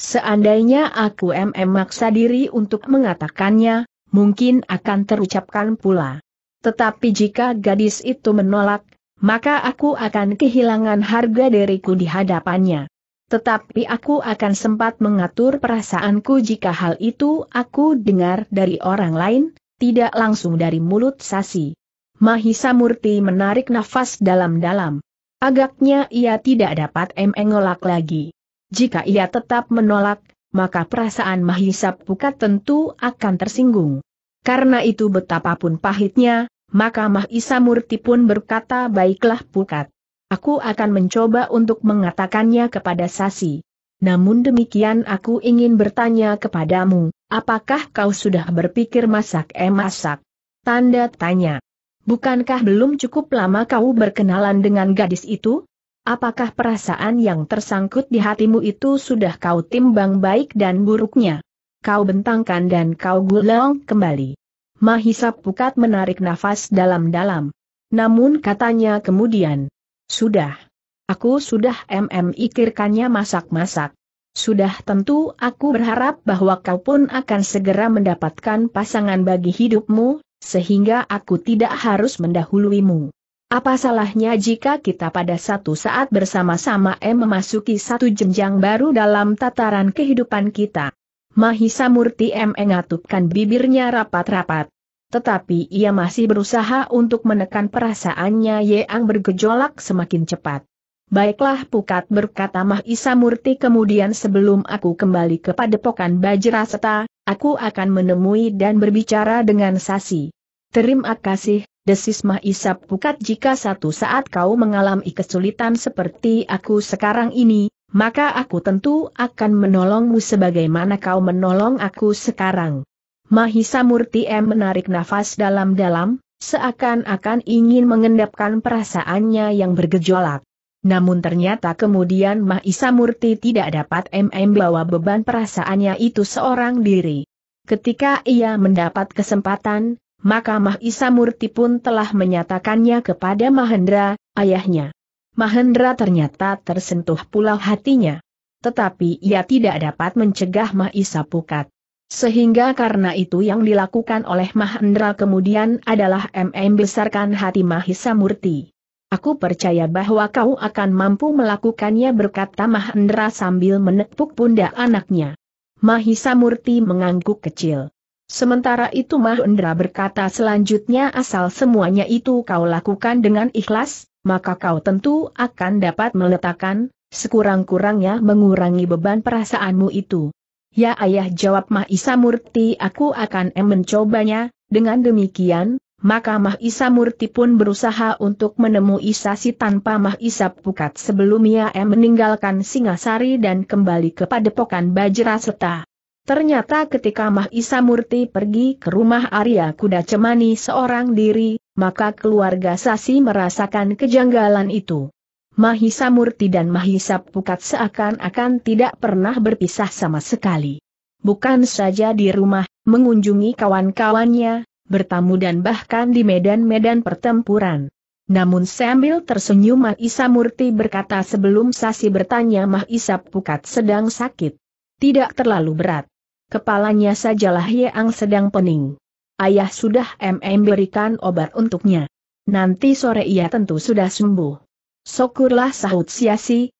Seandainya aku MM maksa diri untuk mengatakannya, mungkin akan terucapkan pula. Tetapi jika gadis itu menolak, maka aku akan kehilangan harga diriku di hadapannya. Tetapi aku akan sempat mengatur perasaanku jika hal itu aku dengar dari orang lain, tidak langsung dari mulut Sasi. Mahisa Murti menarik nafas dalam-dalam. Agaknya ia tidak dapat mengolak lagi. Jika ia tetap menolak, maka perasaan Mahisa Pukat tentu akan tersinggung. Karena itu betapapun pahitnya, maka Mahisa Murti pun berkata baiklah Pukat. Aku akan mencoba untuk mengatakannya kepada Sasi. Namun demikian aku ingin bertanya kepadamu, apakah kau sudah berpikir masak eh masak? Tanda tanya. Bukankah belum cukup lama kau berkenalan dengan gadis itu? Apakah perasaan yang tersangkut di hatimu itu sudah kau timbang baik dan buruknya? Kau bentangkan dan kau gulang kembali. Mahisa Pukat menarik nafas dalam-dalam. Namun katanya kemudian, sudah. Aku sudah mm ikirkannya masak-masak. Sudah tentu aku berharap bahwa kau pun akan segera mendapatkan pasangan bagi hidupmu, sehingga aku tidak harus mendahuluimu. Apa salahnya jika kita pada satu saat bersama-sama eh memasuki satu jenjang baru dalam tataran kehidupan kita? Mahisa Murti M mengatupkan bibirnya rapat-rapat tetapi ia masih berusaha untuk menekan perasaannya yang bergejolak semakin cepat. Baiklah Pukat berkata Mah Isa Murti kemudian sebelum aku kembali ke padepokan Bajraseta, aku akan menemui dan berbicara dengan Sasi. Terima kasih, desis Mah Isa Pukat jika satu saat kau mengalami kesulitan seperti aku sekarang ini, maka aku tentu akan menolongmu sebagaimana kau menolong aku sekarang. Mahisa Murti M menarik nafas dalam-dalam, seakan-akan ingin mengendapkan perasaannya yang bergejolak. Namun ternyata kemudian Mahisa Murti tidak dapat MM bawa beban perasaannya itu seorang diri. Ketika ia mendapat kesempatan, maka Mahisa Murti pun telah menyatakannya kepada Mahendra, ayahnya. Mahendra ternyata tersentuh pula hatinya. Tetapi ia tidak dapat mencegah Mahisa Pukat. Sehingga karena itu yang dilakukan oleh Mahendra kemudian adalah MM besarkan hati Mahisa Murti. Aku percaya bahwa kau akan mampu melakukannya berkata Mahendra sambil menepuk pundak anaknya. Mahisa Murti mengangguk kecil. Sementara itu Mahendra berkata selanjutnya asal semuanya itu kau lakukan dengan ikhlas, maka kau tentu akan dapat meletakkan, sekurang-kurangnya mengurangi beban perasaanmu itu. Ya ayah jawab Mahisa Murti aku akan mencobanya, dengan demikian, maka Mahisa Murti pun berusaha untuk menemui Sasi tanpa Mahisa Pukat sebelum ia meninggalkan Singasari dan kembali ke Padepokan Bajraseta. Ternyata ketika Mahisa Murti pergi ke rumah Arya Kuda Cemani seorang diri, maka keluarga Sasi merasakan kejanggalan itu. Mahisa Murti dan Mahisa Pukat seakan-akan tidak pernah berpisah sama sekali. Bukan saja di rumah, mengunjungi kawan-kawannya, bertamu dan bahkan di medan-medan pertempuran. Namun sambil tersenyum Mahisa Murti berkata sebelum Sasi bertanya Mahisa Pukat sedang sakit. Tidak terlalu berat. Kepalanya sajalah yang sedang pening. Ayah sudah MM berikan obat untuknya. Nanti sore ia tentu sudah sembuh. Sokurlah sahut siasi,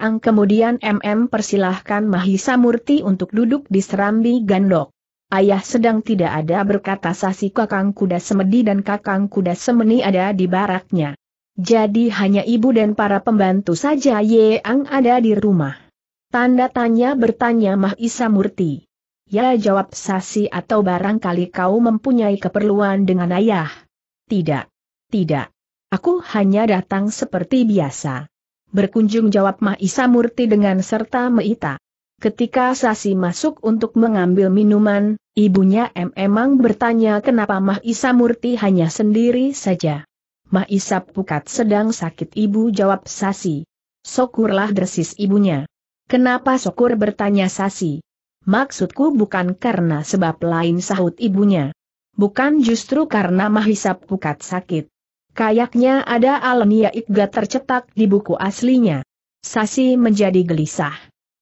Ang kemudian MM persilahkan Mahisa Murti untuk duduk di serambi gandok. Ayah sedang tidak ada berkata sasi kakang kuda semedi dan kakang kuda semeni ada di baraknya. Jadi hanya ibu dan para pembantu saja Ye Ang ada di rumah. Tanda tanya bertanya Mahisa Murti. Ya jawab sasi atau barangkali kau mempunyai keperluan dengan ayah. Tidak. Tidak. Aku hanya datang seperti biasa. Berkunjung jawab Mahisa Murti dengan serta Meita. Ketika Sasi masuk untuk mengambil minuman, ibunya M emang bertanya kenapa Mahisa Murti hanya sendiri saja. Mahisa Pukat sedang sakit ibu jawab Sasi. Sokurlah desis ibunya. Kenapa Sokur bertanya Sasi? Maksudku bukan karena sebab lain sahut ibunya. Bukan justru karena Mahisa Pukat sakit. Kayaknya ada Alenia Ibga tercetak di buku aslinya. Sasi menjadi gelisah.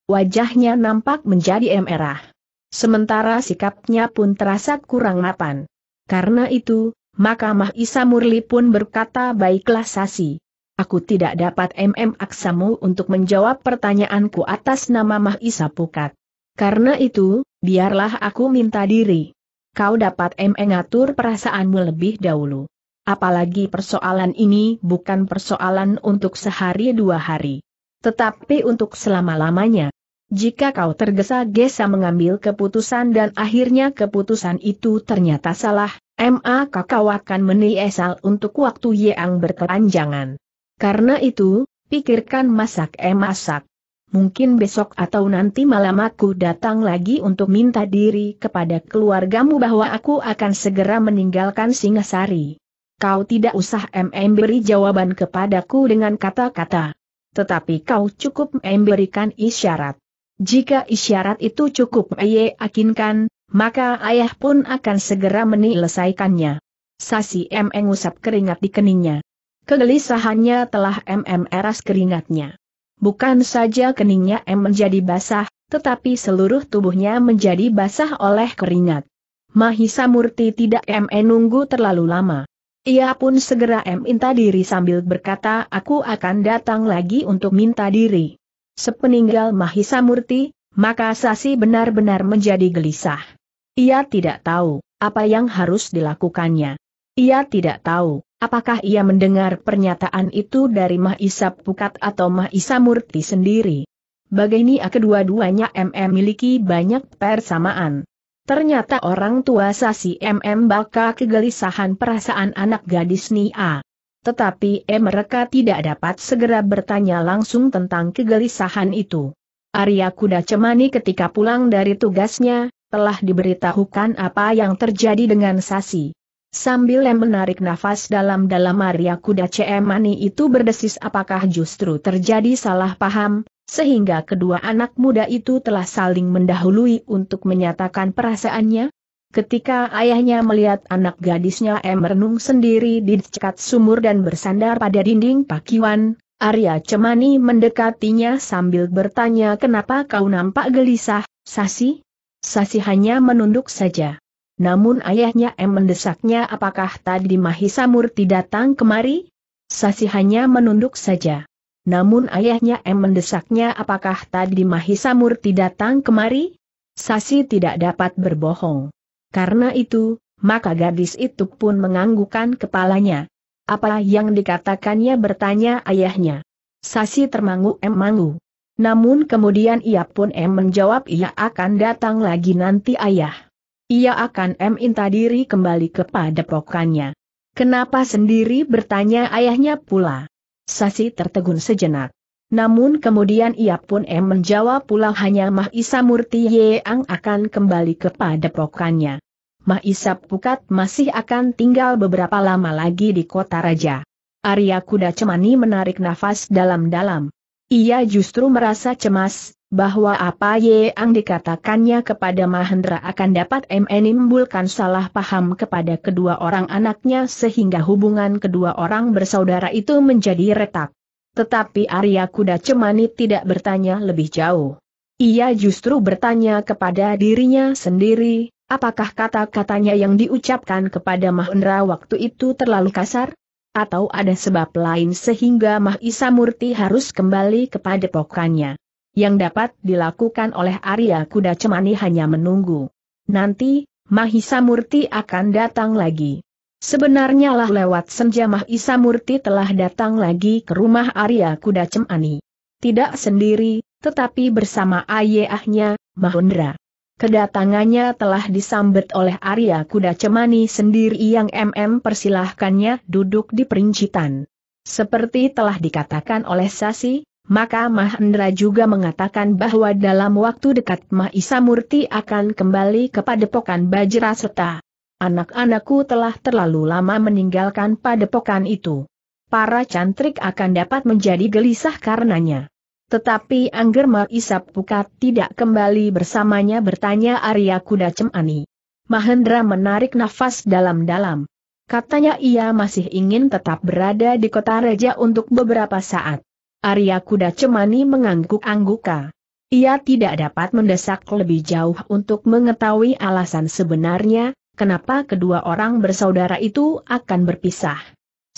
Wajahnya nampak menjadi merah. Sementara sikapnya pun terasa kurang mapan. Karena itu, Mahkamah Isa Murli pun berkata baiklah Sasi. Aku tidak dapat MM aksamu untuk menjawab pertanyaanku atas nama Mahisa Pukat. Karena itu, biarlah aku minta diri. Kau dapat mm ngatur perasaanmu lebih dahulu. Apalagi persoalan ini bukan persoalan untuk sehari dua hari. Tetapi untuk selama-lamanya. Jika kau tergesa-gesa mengambil keputusan dan akhirnya keputusan itu ternyata salah, MA kau akan menyesal untuk waktu yang berkepanjangan. Karena itu, pikirkan masak eh masak. Mungkin besok atau nanti malam aku datang lagi untuk minta diri kepada keluargamu bahwa aku akan segera meninggalkan Singasari kau tidak usah MM beri jawaban kepadaku dengan kata-kata. Tetapi kau cukup memberikan isyarat. Jika isyarat itu cukup Aye yakinkan, maka ayah pun akan segera menyelesaikannya. Sasi M ngusap keringat di keningnya. Kegelisahannya telah MM eras keringatnya. Bukan saja keningnya M menjadi basah, tetapi seluruh tubuhnya menjadi basah oleh keringat. Mahisa Murti tidak M menunggu terlalu lama. Ia pun segera minta diri sambil berkata aku akan datang lagi untuk minta diri. Sepeninggal Mahisa Murti, maka Sasi benar-benar menjadi gelisah. Ia tidak tahu apa yang harus dilakukannya. Ia tidak tahu apakah ia mendengar pernyataan itu dari Mahisa Pukat atau Mahisa Murti sendiri. Bagaimana kedua-duanya MM miliki banyak persamaan. Ternyata orang tua Sasi MM bakal kegelisahan perasaan anak gadis Nia. Tetapi eh mereka tidak dapat segera bertanya langsung tentang kegelisahan itu. Arya Kuda Cemani ketika pulang dari tugasnya, telah diberitahukan apa yang terjadi dengan Sasi. Sambil yang e menarik nafas dalam-dalam Arya Kuda Cemani itu berdesis apakah justru terjadi salah paham, sehingga kedua anak muda itu telah saling mendahului untuk menyatakan perasaannya. Ketika ayahnya melihat anak gadisnya M. Renung sendiri di dekat sumur dan bersandar pada dinding pakiwan, Arya Cemani mendekatinya sambil bertanya kenapa kau nampak gelisah, Sasi? Sasi hanya menunduk saja. Namun ayahnya M. mendesaknya apakah tadi Mahisa Murti datang kemari? Sasi hanya menunduk saja. Namun ayahnya M mendesaknya apakah tadi Mahisa Murti datang kemari? Sasi tidak dapat berbohong. Karena itu, maka gadis itu pun menganggukkan kepalanya. Apa yang dikatakannya bertanya ayahnya. Sasi termangu mangu. Namun kemudian ia pun M menjawab ia akan datang lagi nanti ayah. Ia akan M inta diri kembali kepada pokannya. Kenapa sendiri bertanya ayahnya pula. Sasi tertegun sejenak. Namun kemudian ia pun em menjawab pula hanya Mahisa Murti Yeang akan kembali kepada pokannya. Mahisa Pukat masih akan tinggal beberapa lama lagi di kota raja. Arya Kuda Cemani menarik nafas dalam-dalam. Ia justru merasa cemas, bahwa apa yang dikatakannya kepada Mahendra akan dapat menimbulkan salah paham kepada kedua orang anaknya sehingga hubungan kedua orang bersaudara itu menjadi retak. Tetapi Arya Kuda Cemani tidak bertanya lebih jauh. Ia justru bertanya kepada dirinya sendiri, apakah kata-katanya yang diucapkan kepada Mahendra waktu itu terlalu kasar? Atau ada sebab lain sehingga Mahisa Murti harus kembali kepada pokoknya. Yang dapat dilakukan oleh Arya Kuda Cemani hanya menunggu. Nanti, Mahisa Murti akan datang lagi. Sebenarnya lah lewat senja Mahisa Murti telah datang lagi ke rumah Arya Kuda Cemani. Tidak sendiri, tetapi bersama ayahnya, Mahendra. Kedatangannya telah disambut oleh Arya Kuda Cemani sendiri yang MM persilahkannya duduk di perincitan. Seperti telah dikatakan oleh Sasi, maka Mahendra juga mengatakan bahwa dalam waktu dekat Mahisa Murti akan kembali ke padepokan serta Anak-anakku telah terlalu lama meninggalkan padepokan itu. Para cantrik akan dapat menjadi gelisah karenanya. Tetapi Angger Mahisa Pukat tidak kembali bersamanya bertanya Arya Kuda Cemani. Mahendra menarik nafas dalam-dalam. Katanya ia masih ingin tetap berada di kota raja untuk beberapa saat. Arya Kuda Cemani mengangguk-angguka. Ia tidak dapat mendesak lebih jauh untuk mengetahui alasan sebenarnya, kenapa kedua orang bersaudara itu akan berpisah.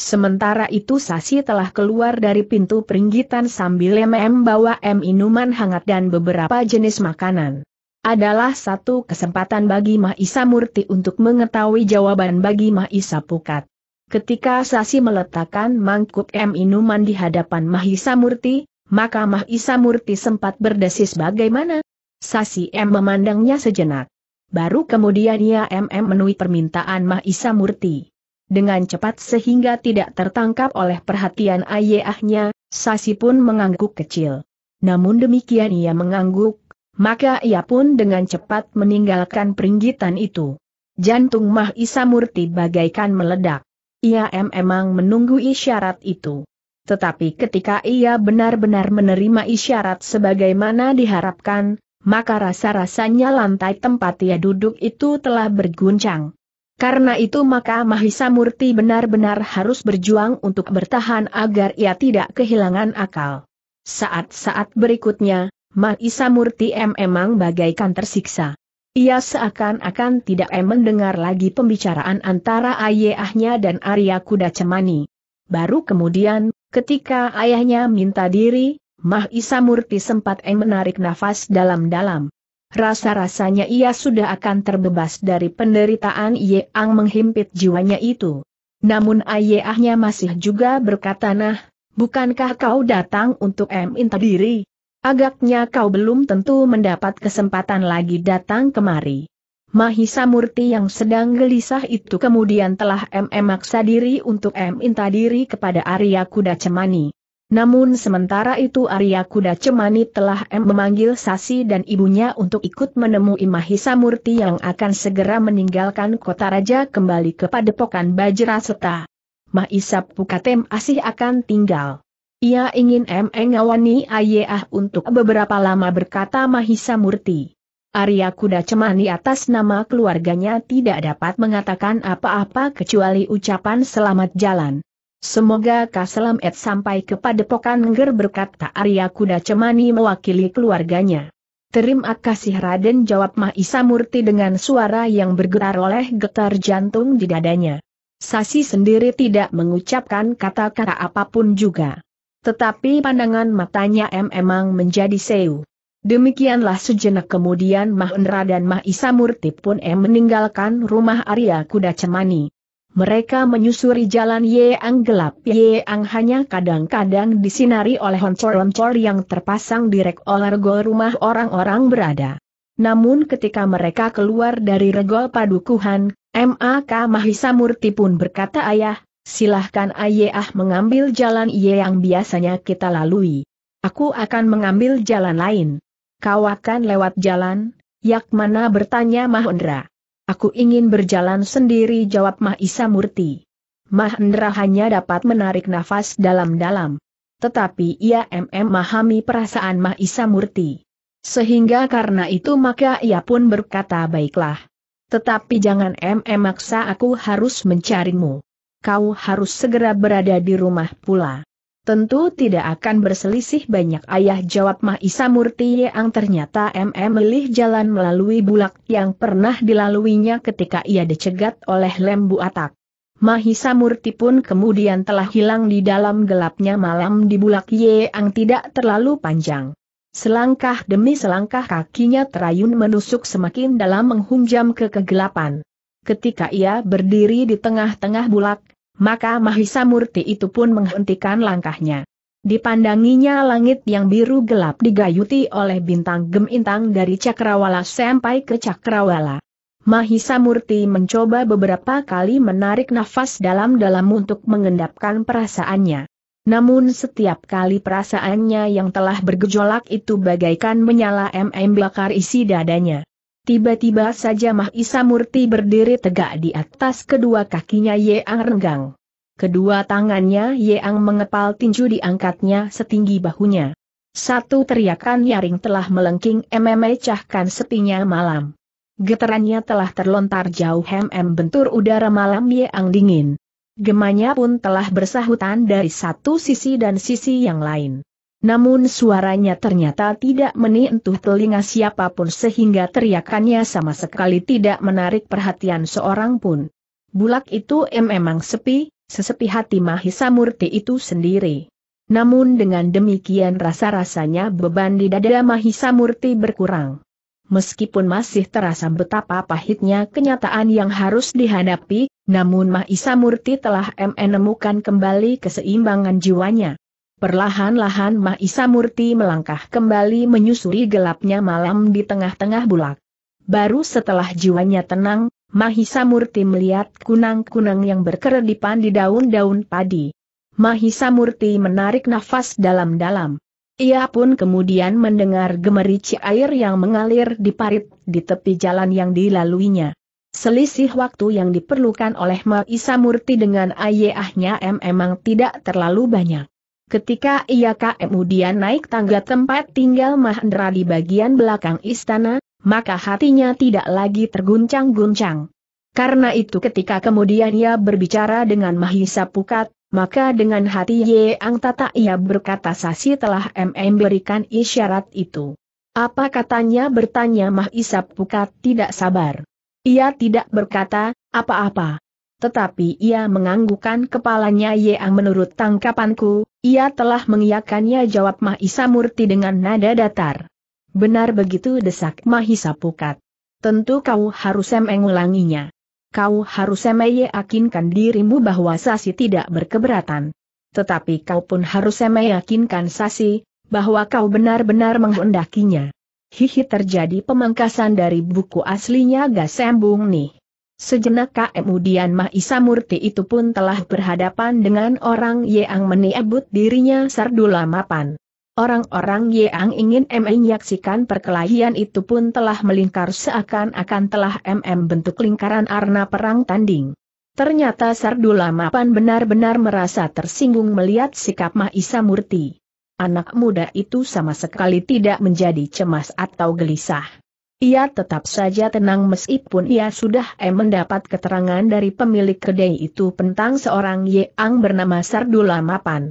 Sementara itu Sasi telah keluar dari pintu peringgitan sambil MM bawa M minuman hangat dan beberapa jenis makanan adalah satu kesempatan bagi Mahisa Murti untuk mengetahui jawaban bagi Mahisa Pukat. Ketika Sasi meletakkan mangkuk M minuman di hadapan Mahisa Murti, maka Mahisa Murti sempat berdesis bagaimana? Sasi M memandangnya sejenak. Baru kemudian ia MM menui permintaan Mahisa Murti. Dengan cepat sehingga tidak tertangkap oleh perhatian ayahnya, Sasi pun mengangguk kecil. Namun demikian ia mengangguk, maka ia pun dengan cepat meninggalkan peringgitan itu. Jantung Mahisa Murti bagaikan meledak. Ia memang menunggu isyarat itu. Tetapi ketika ia benar-benar menerima isyarat sebagaimana diharapkan, maka rasa-rasanya lantai tempat ia duduk itu telah berguncang. Karena itu maka Mahisa Murti benar-benar harus berjuang untuk bertahan agar ia tidak kehilangan akal. Saat-saat berikutnya, Mahisa Murti memang bagaikan tersiksa. Ia seakan-akan tidak mendengar lagi pembicaraan antara ayahnya dan Arya Kuda Cemani. Baru kemudian, ketika ayahnya minta diri, Mah Isa Murti sempat menarik nafas dalam-dalam. Rasa-rasanya ia sudah akan terbebas dari penderitaan yang menghimpit jiwanya itu. Namun ayahnya masih juga berkata nah, bukankah kau datang untuk minta diri? Agaknya kau belum tentu mendapat kesempatan lagi datang kemari. Mahisa Murti yang sedang gelisah itu kemudian telah MM diri untuk minta diri kepada Arya Kuda Cemani. Namun sementara itu Arya Kuda Cemani telah M memanggil Sasi dan ibunya untuk ikut menemui Mahisa Murti yang akan segera meninggalkan kota raja kembali ke padepokan Bajra Seta. Mahisa Pukatem asih akan tinggal. Ia ingin mengawani Ayah untuk beberapa lama berkata Mahisa Murti. Arya Kuda Cemani atas nama keluarganya tidak dapat mengatakan apa-apa kecuali ucapan selamat jalan. Semoga Kaselam Et sampai kepada Pokan Ngger berkata Arya Kuda Cemani mewakili keluarganya. Terima kasih Raden jawab Mahisa Murti dengan suara yang bergetar oleh getar jantung di dadanya. Sasi sendiri tidak mengucapkan kata-kata apapun juga. Tetapi pandangan matanya M emang menjadi seu. Demikianlah sejenak kemudian Mahendra dan Mahisa Murti pun M meninggalkan rumah Arya Kuda Cemani. Mereka menyusuri jalan Yeang gelap. Yeang hanya kadang-kadang disinari oleh honcor-honcor yang terpasang di rek gol rumah orang-orang berada. Namun ketika mereka keluar dari regol padukuhan, M.A.K. Mahisa Murti pun berkata ayah, Silahkan Ayah mengambil jalan yang biasanya kita lalui. Aku akan mengambil jalan lain. Kau akan lewat jalan, yak mana bertanya Mahendra. Aku ingin berjalan sendiri jawab Mahisa Murti. Mahendra hanya dapat menarik nafas dalam-dalam. Tetapi ia mm memahami perasaan Mahisa Murti. Sehingga karena itu maka ia pun berkata baiklah. Tetapi jangan mm maksa aku harus mencarimu kau harus segera berada di rumah pula. Tentu tidak akan berselisih banyak ayah jawab Mahisa Murti yang ternyata MM melih jalan melalui bulak yang pernah dilaluinya ketika ia dicegat oleh lembu atak. Mahisa Murti pun kemudian telah hilang di dalam gelapnya malam di bulak yang tidak terlalu panjang. Selangkah demi selangkah kakinya terayun menusuk semakin dalam menghunjam ke kegelapan. Ketika ia berdiri di tengah-tengah bulak, maka Mahisa Murti itu pun menghentikan langkahnya. Dipandanginya langit yang biru gelap digayuti oleh bintang gemintang dari cakrawala sampai ke cakrawala. Mahisa Murti mencoba beberapa kali menarik nafas dalam-dalam untuk mengendapkan perasaannya. Namun setiap kali perasaannya yang telah bergejolak itu bagaikan menyala MM bakar isi dadanya. Tiba-tiba saja Mahisa Murti berdiri tegak di atas kedua kakinya Yeang Renggang. Kedua tangannya Yeang mengepal tinju diangkatnya setinggi bahunya. Satu teriakan nyaring telah melengking MMA Cahkan sepinya malam. Getarannya telah terlontar jauh Mm bentur udara malam Yeang dingin. Gemanya pun telah bersahutan dari satu sisi dan sisi yang lain. Namun suaranya ternyata tidak menentuh telinga siapapun sehingga teriakannya sama sekali tidak menarik perhatian seorang pun. Bulak itu memang sepi, sesepi hati Mahisa Murti itu sendiri. Namun dengan demikian rasa-rasanya beban di dada Mahisa Murti berkurang. Meskipun masih terasa betapa pahitnya kenyataan yang harus dihadapi, namun Mahisa Murti telah menemukan kembali keseimbangan jiwanya. Perlahan-lahan Mahisa Murti melangkah kembali menyusuri gelapnya malam di tengah-tengah bulak. Baru setelah jiwanya tenang, Mahisa Murti melihat kunang-kunang yang berkeredipan di daun-daun padi. Mahisa Murti menarik nafas dalam-dalam. Ia pun kemudian mendengar gemerici air yang mengalir di parit di tepi jalan yang dilaluinya. Selisih waktu yang diperlukan oleh Mahisa Murti dengan ayahnya memang tidak terlalu banyak. Ketika ia kemudian naik tangga tempat tinggal Mahendra di bagian belakang istana, maka hatinya tidak lagi terguncang-guncang. Karena itu ketika kemudian ia berbicara dengan Mahisa Pukat, maka dengan hati Yeang Tata ia berkata Sasi telah MM berikan isyarat itu. Apa katanya bertanya Mahisa Pukat tidak sabar. Ia tidak berkata, apa-apa. Tetapi ia menganggukkan kepalanya ya menurut tangkapanku, ia telah mengiyakannya jawab Mahisa Murti dengan nada datar. Benar begitu desak Mahisa Pukat. Tentu kau harus mengulanginya. Kau harus meyakinkan dirimu bahwa Sasi tidak berkeberatan. Tetapi kau pun harus meyakinkan Sasi, bahwa kau benar-benar menghendakinya. Hihi terjadi pemangkasan dari buku aslinya Gasembung nih. Sejenak kemudian Mahisa Murti itu pun telah berhadapan dengan orang Yeang meniabut dirinya Sardula mapan. Orang-orang Yeang ingin menyaksikan perkelahian itu pun telah melingkar seakan-akan telah MM bentuk lingkaran arna perang tanding. Ternyata Sardula Mapan benar-benar merasa tersinggung melihat sikap Mahisa Murti. Anak muda itu sama sekali tidak menjadi cemas atau gelisah. Ia tetap saja tenang meskipun ia sudah eh, mendapat keterangan dari pemilik kedai itu tentang seorang Yeang bernama Sardula Mapan.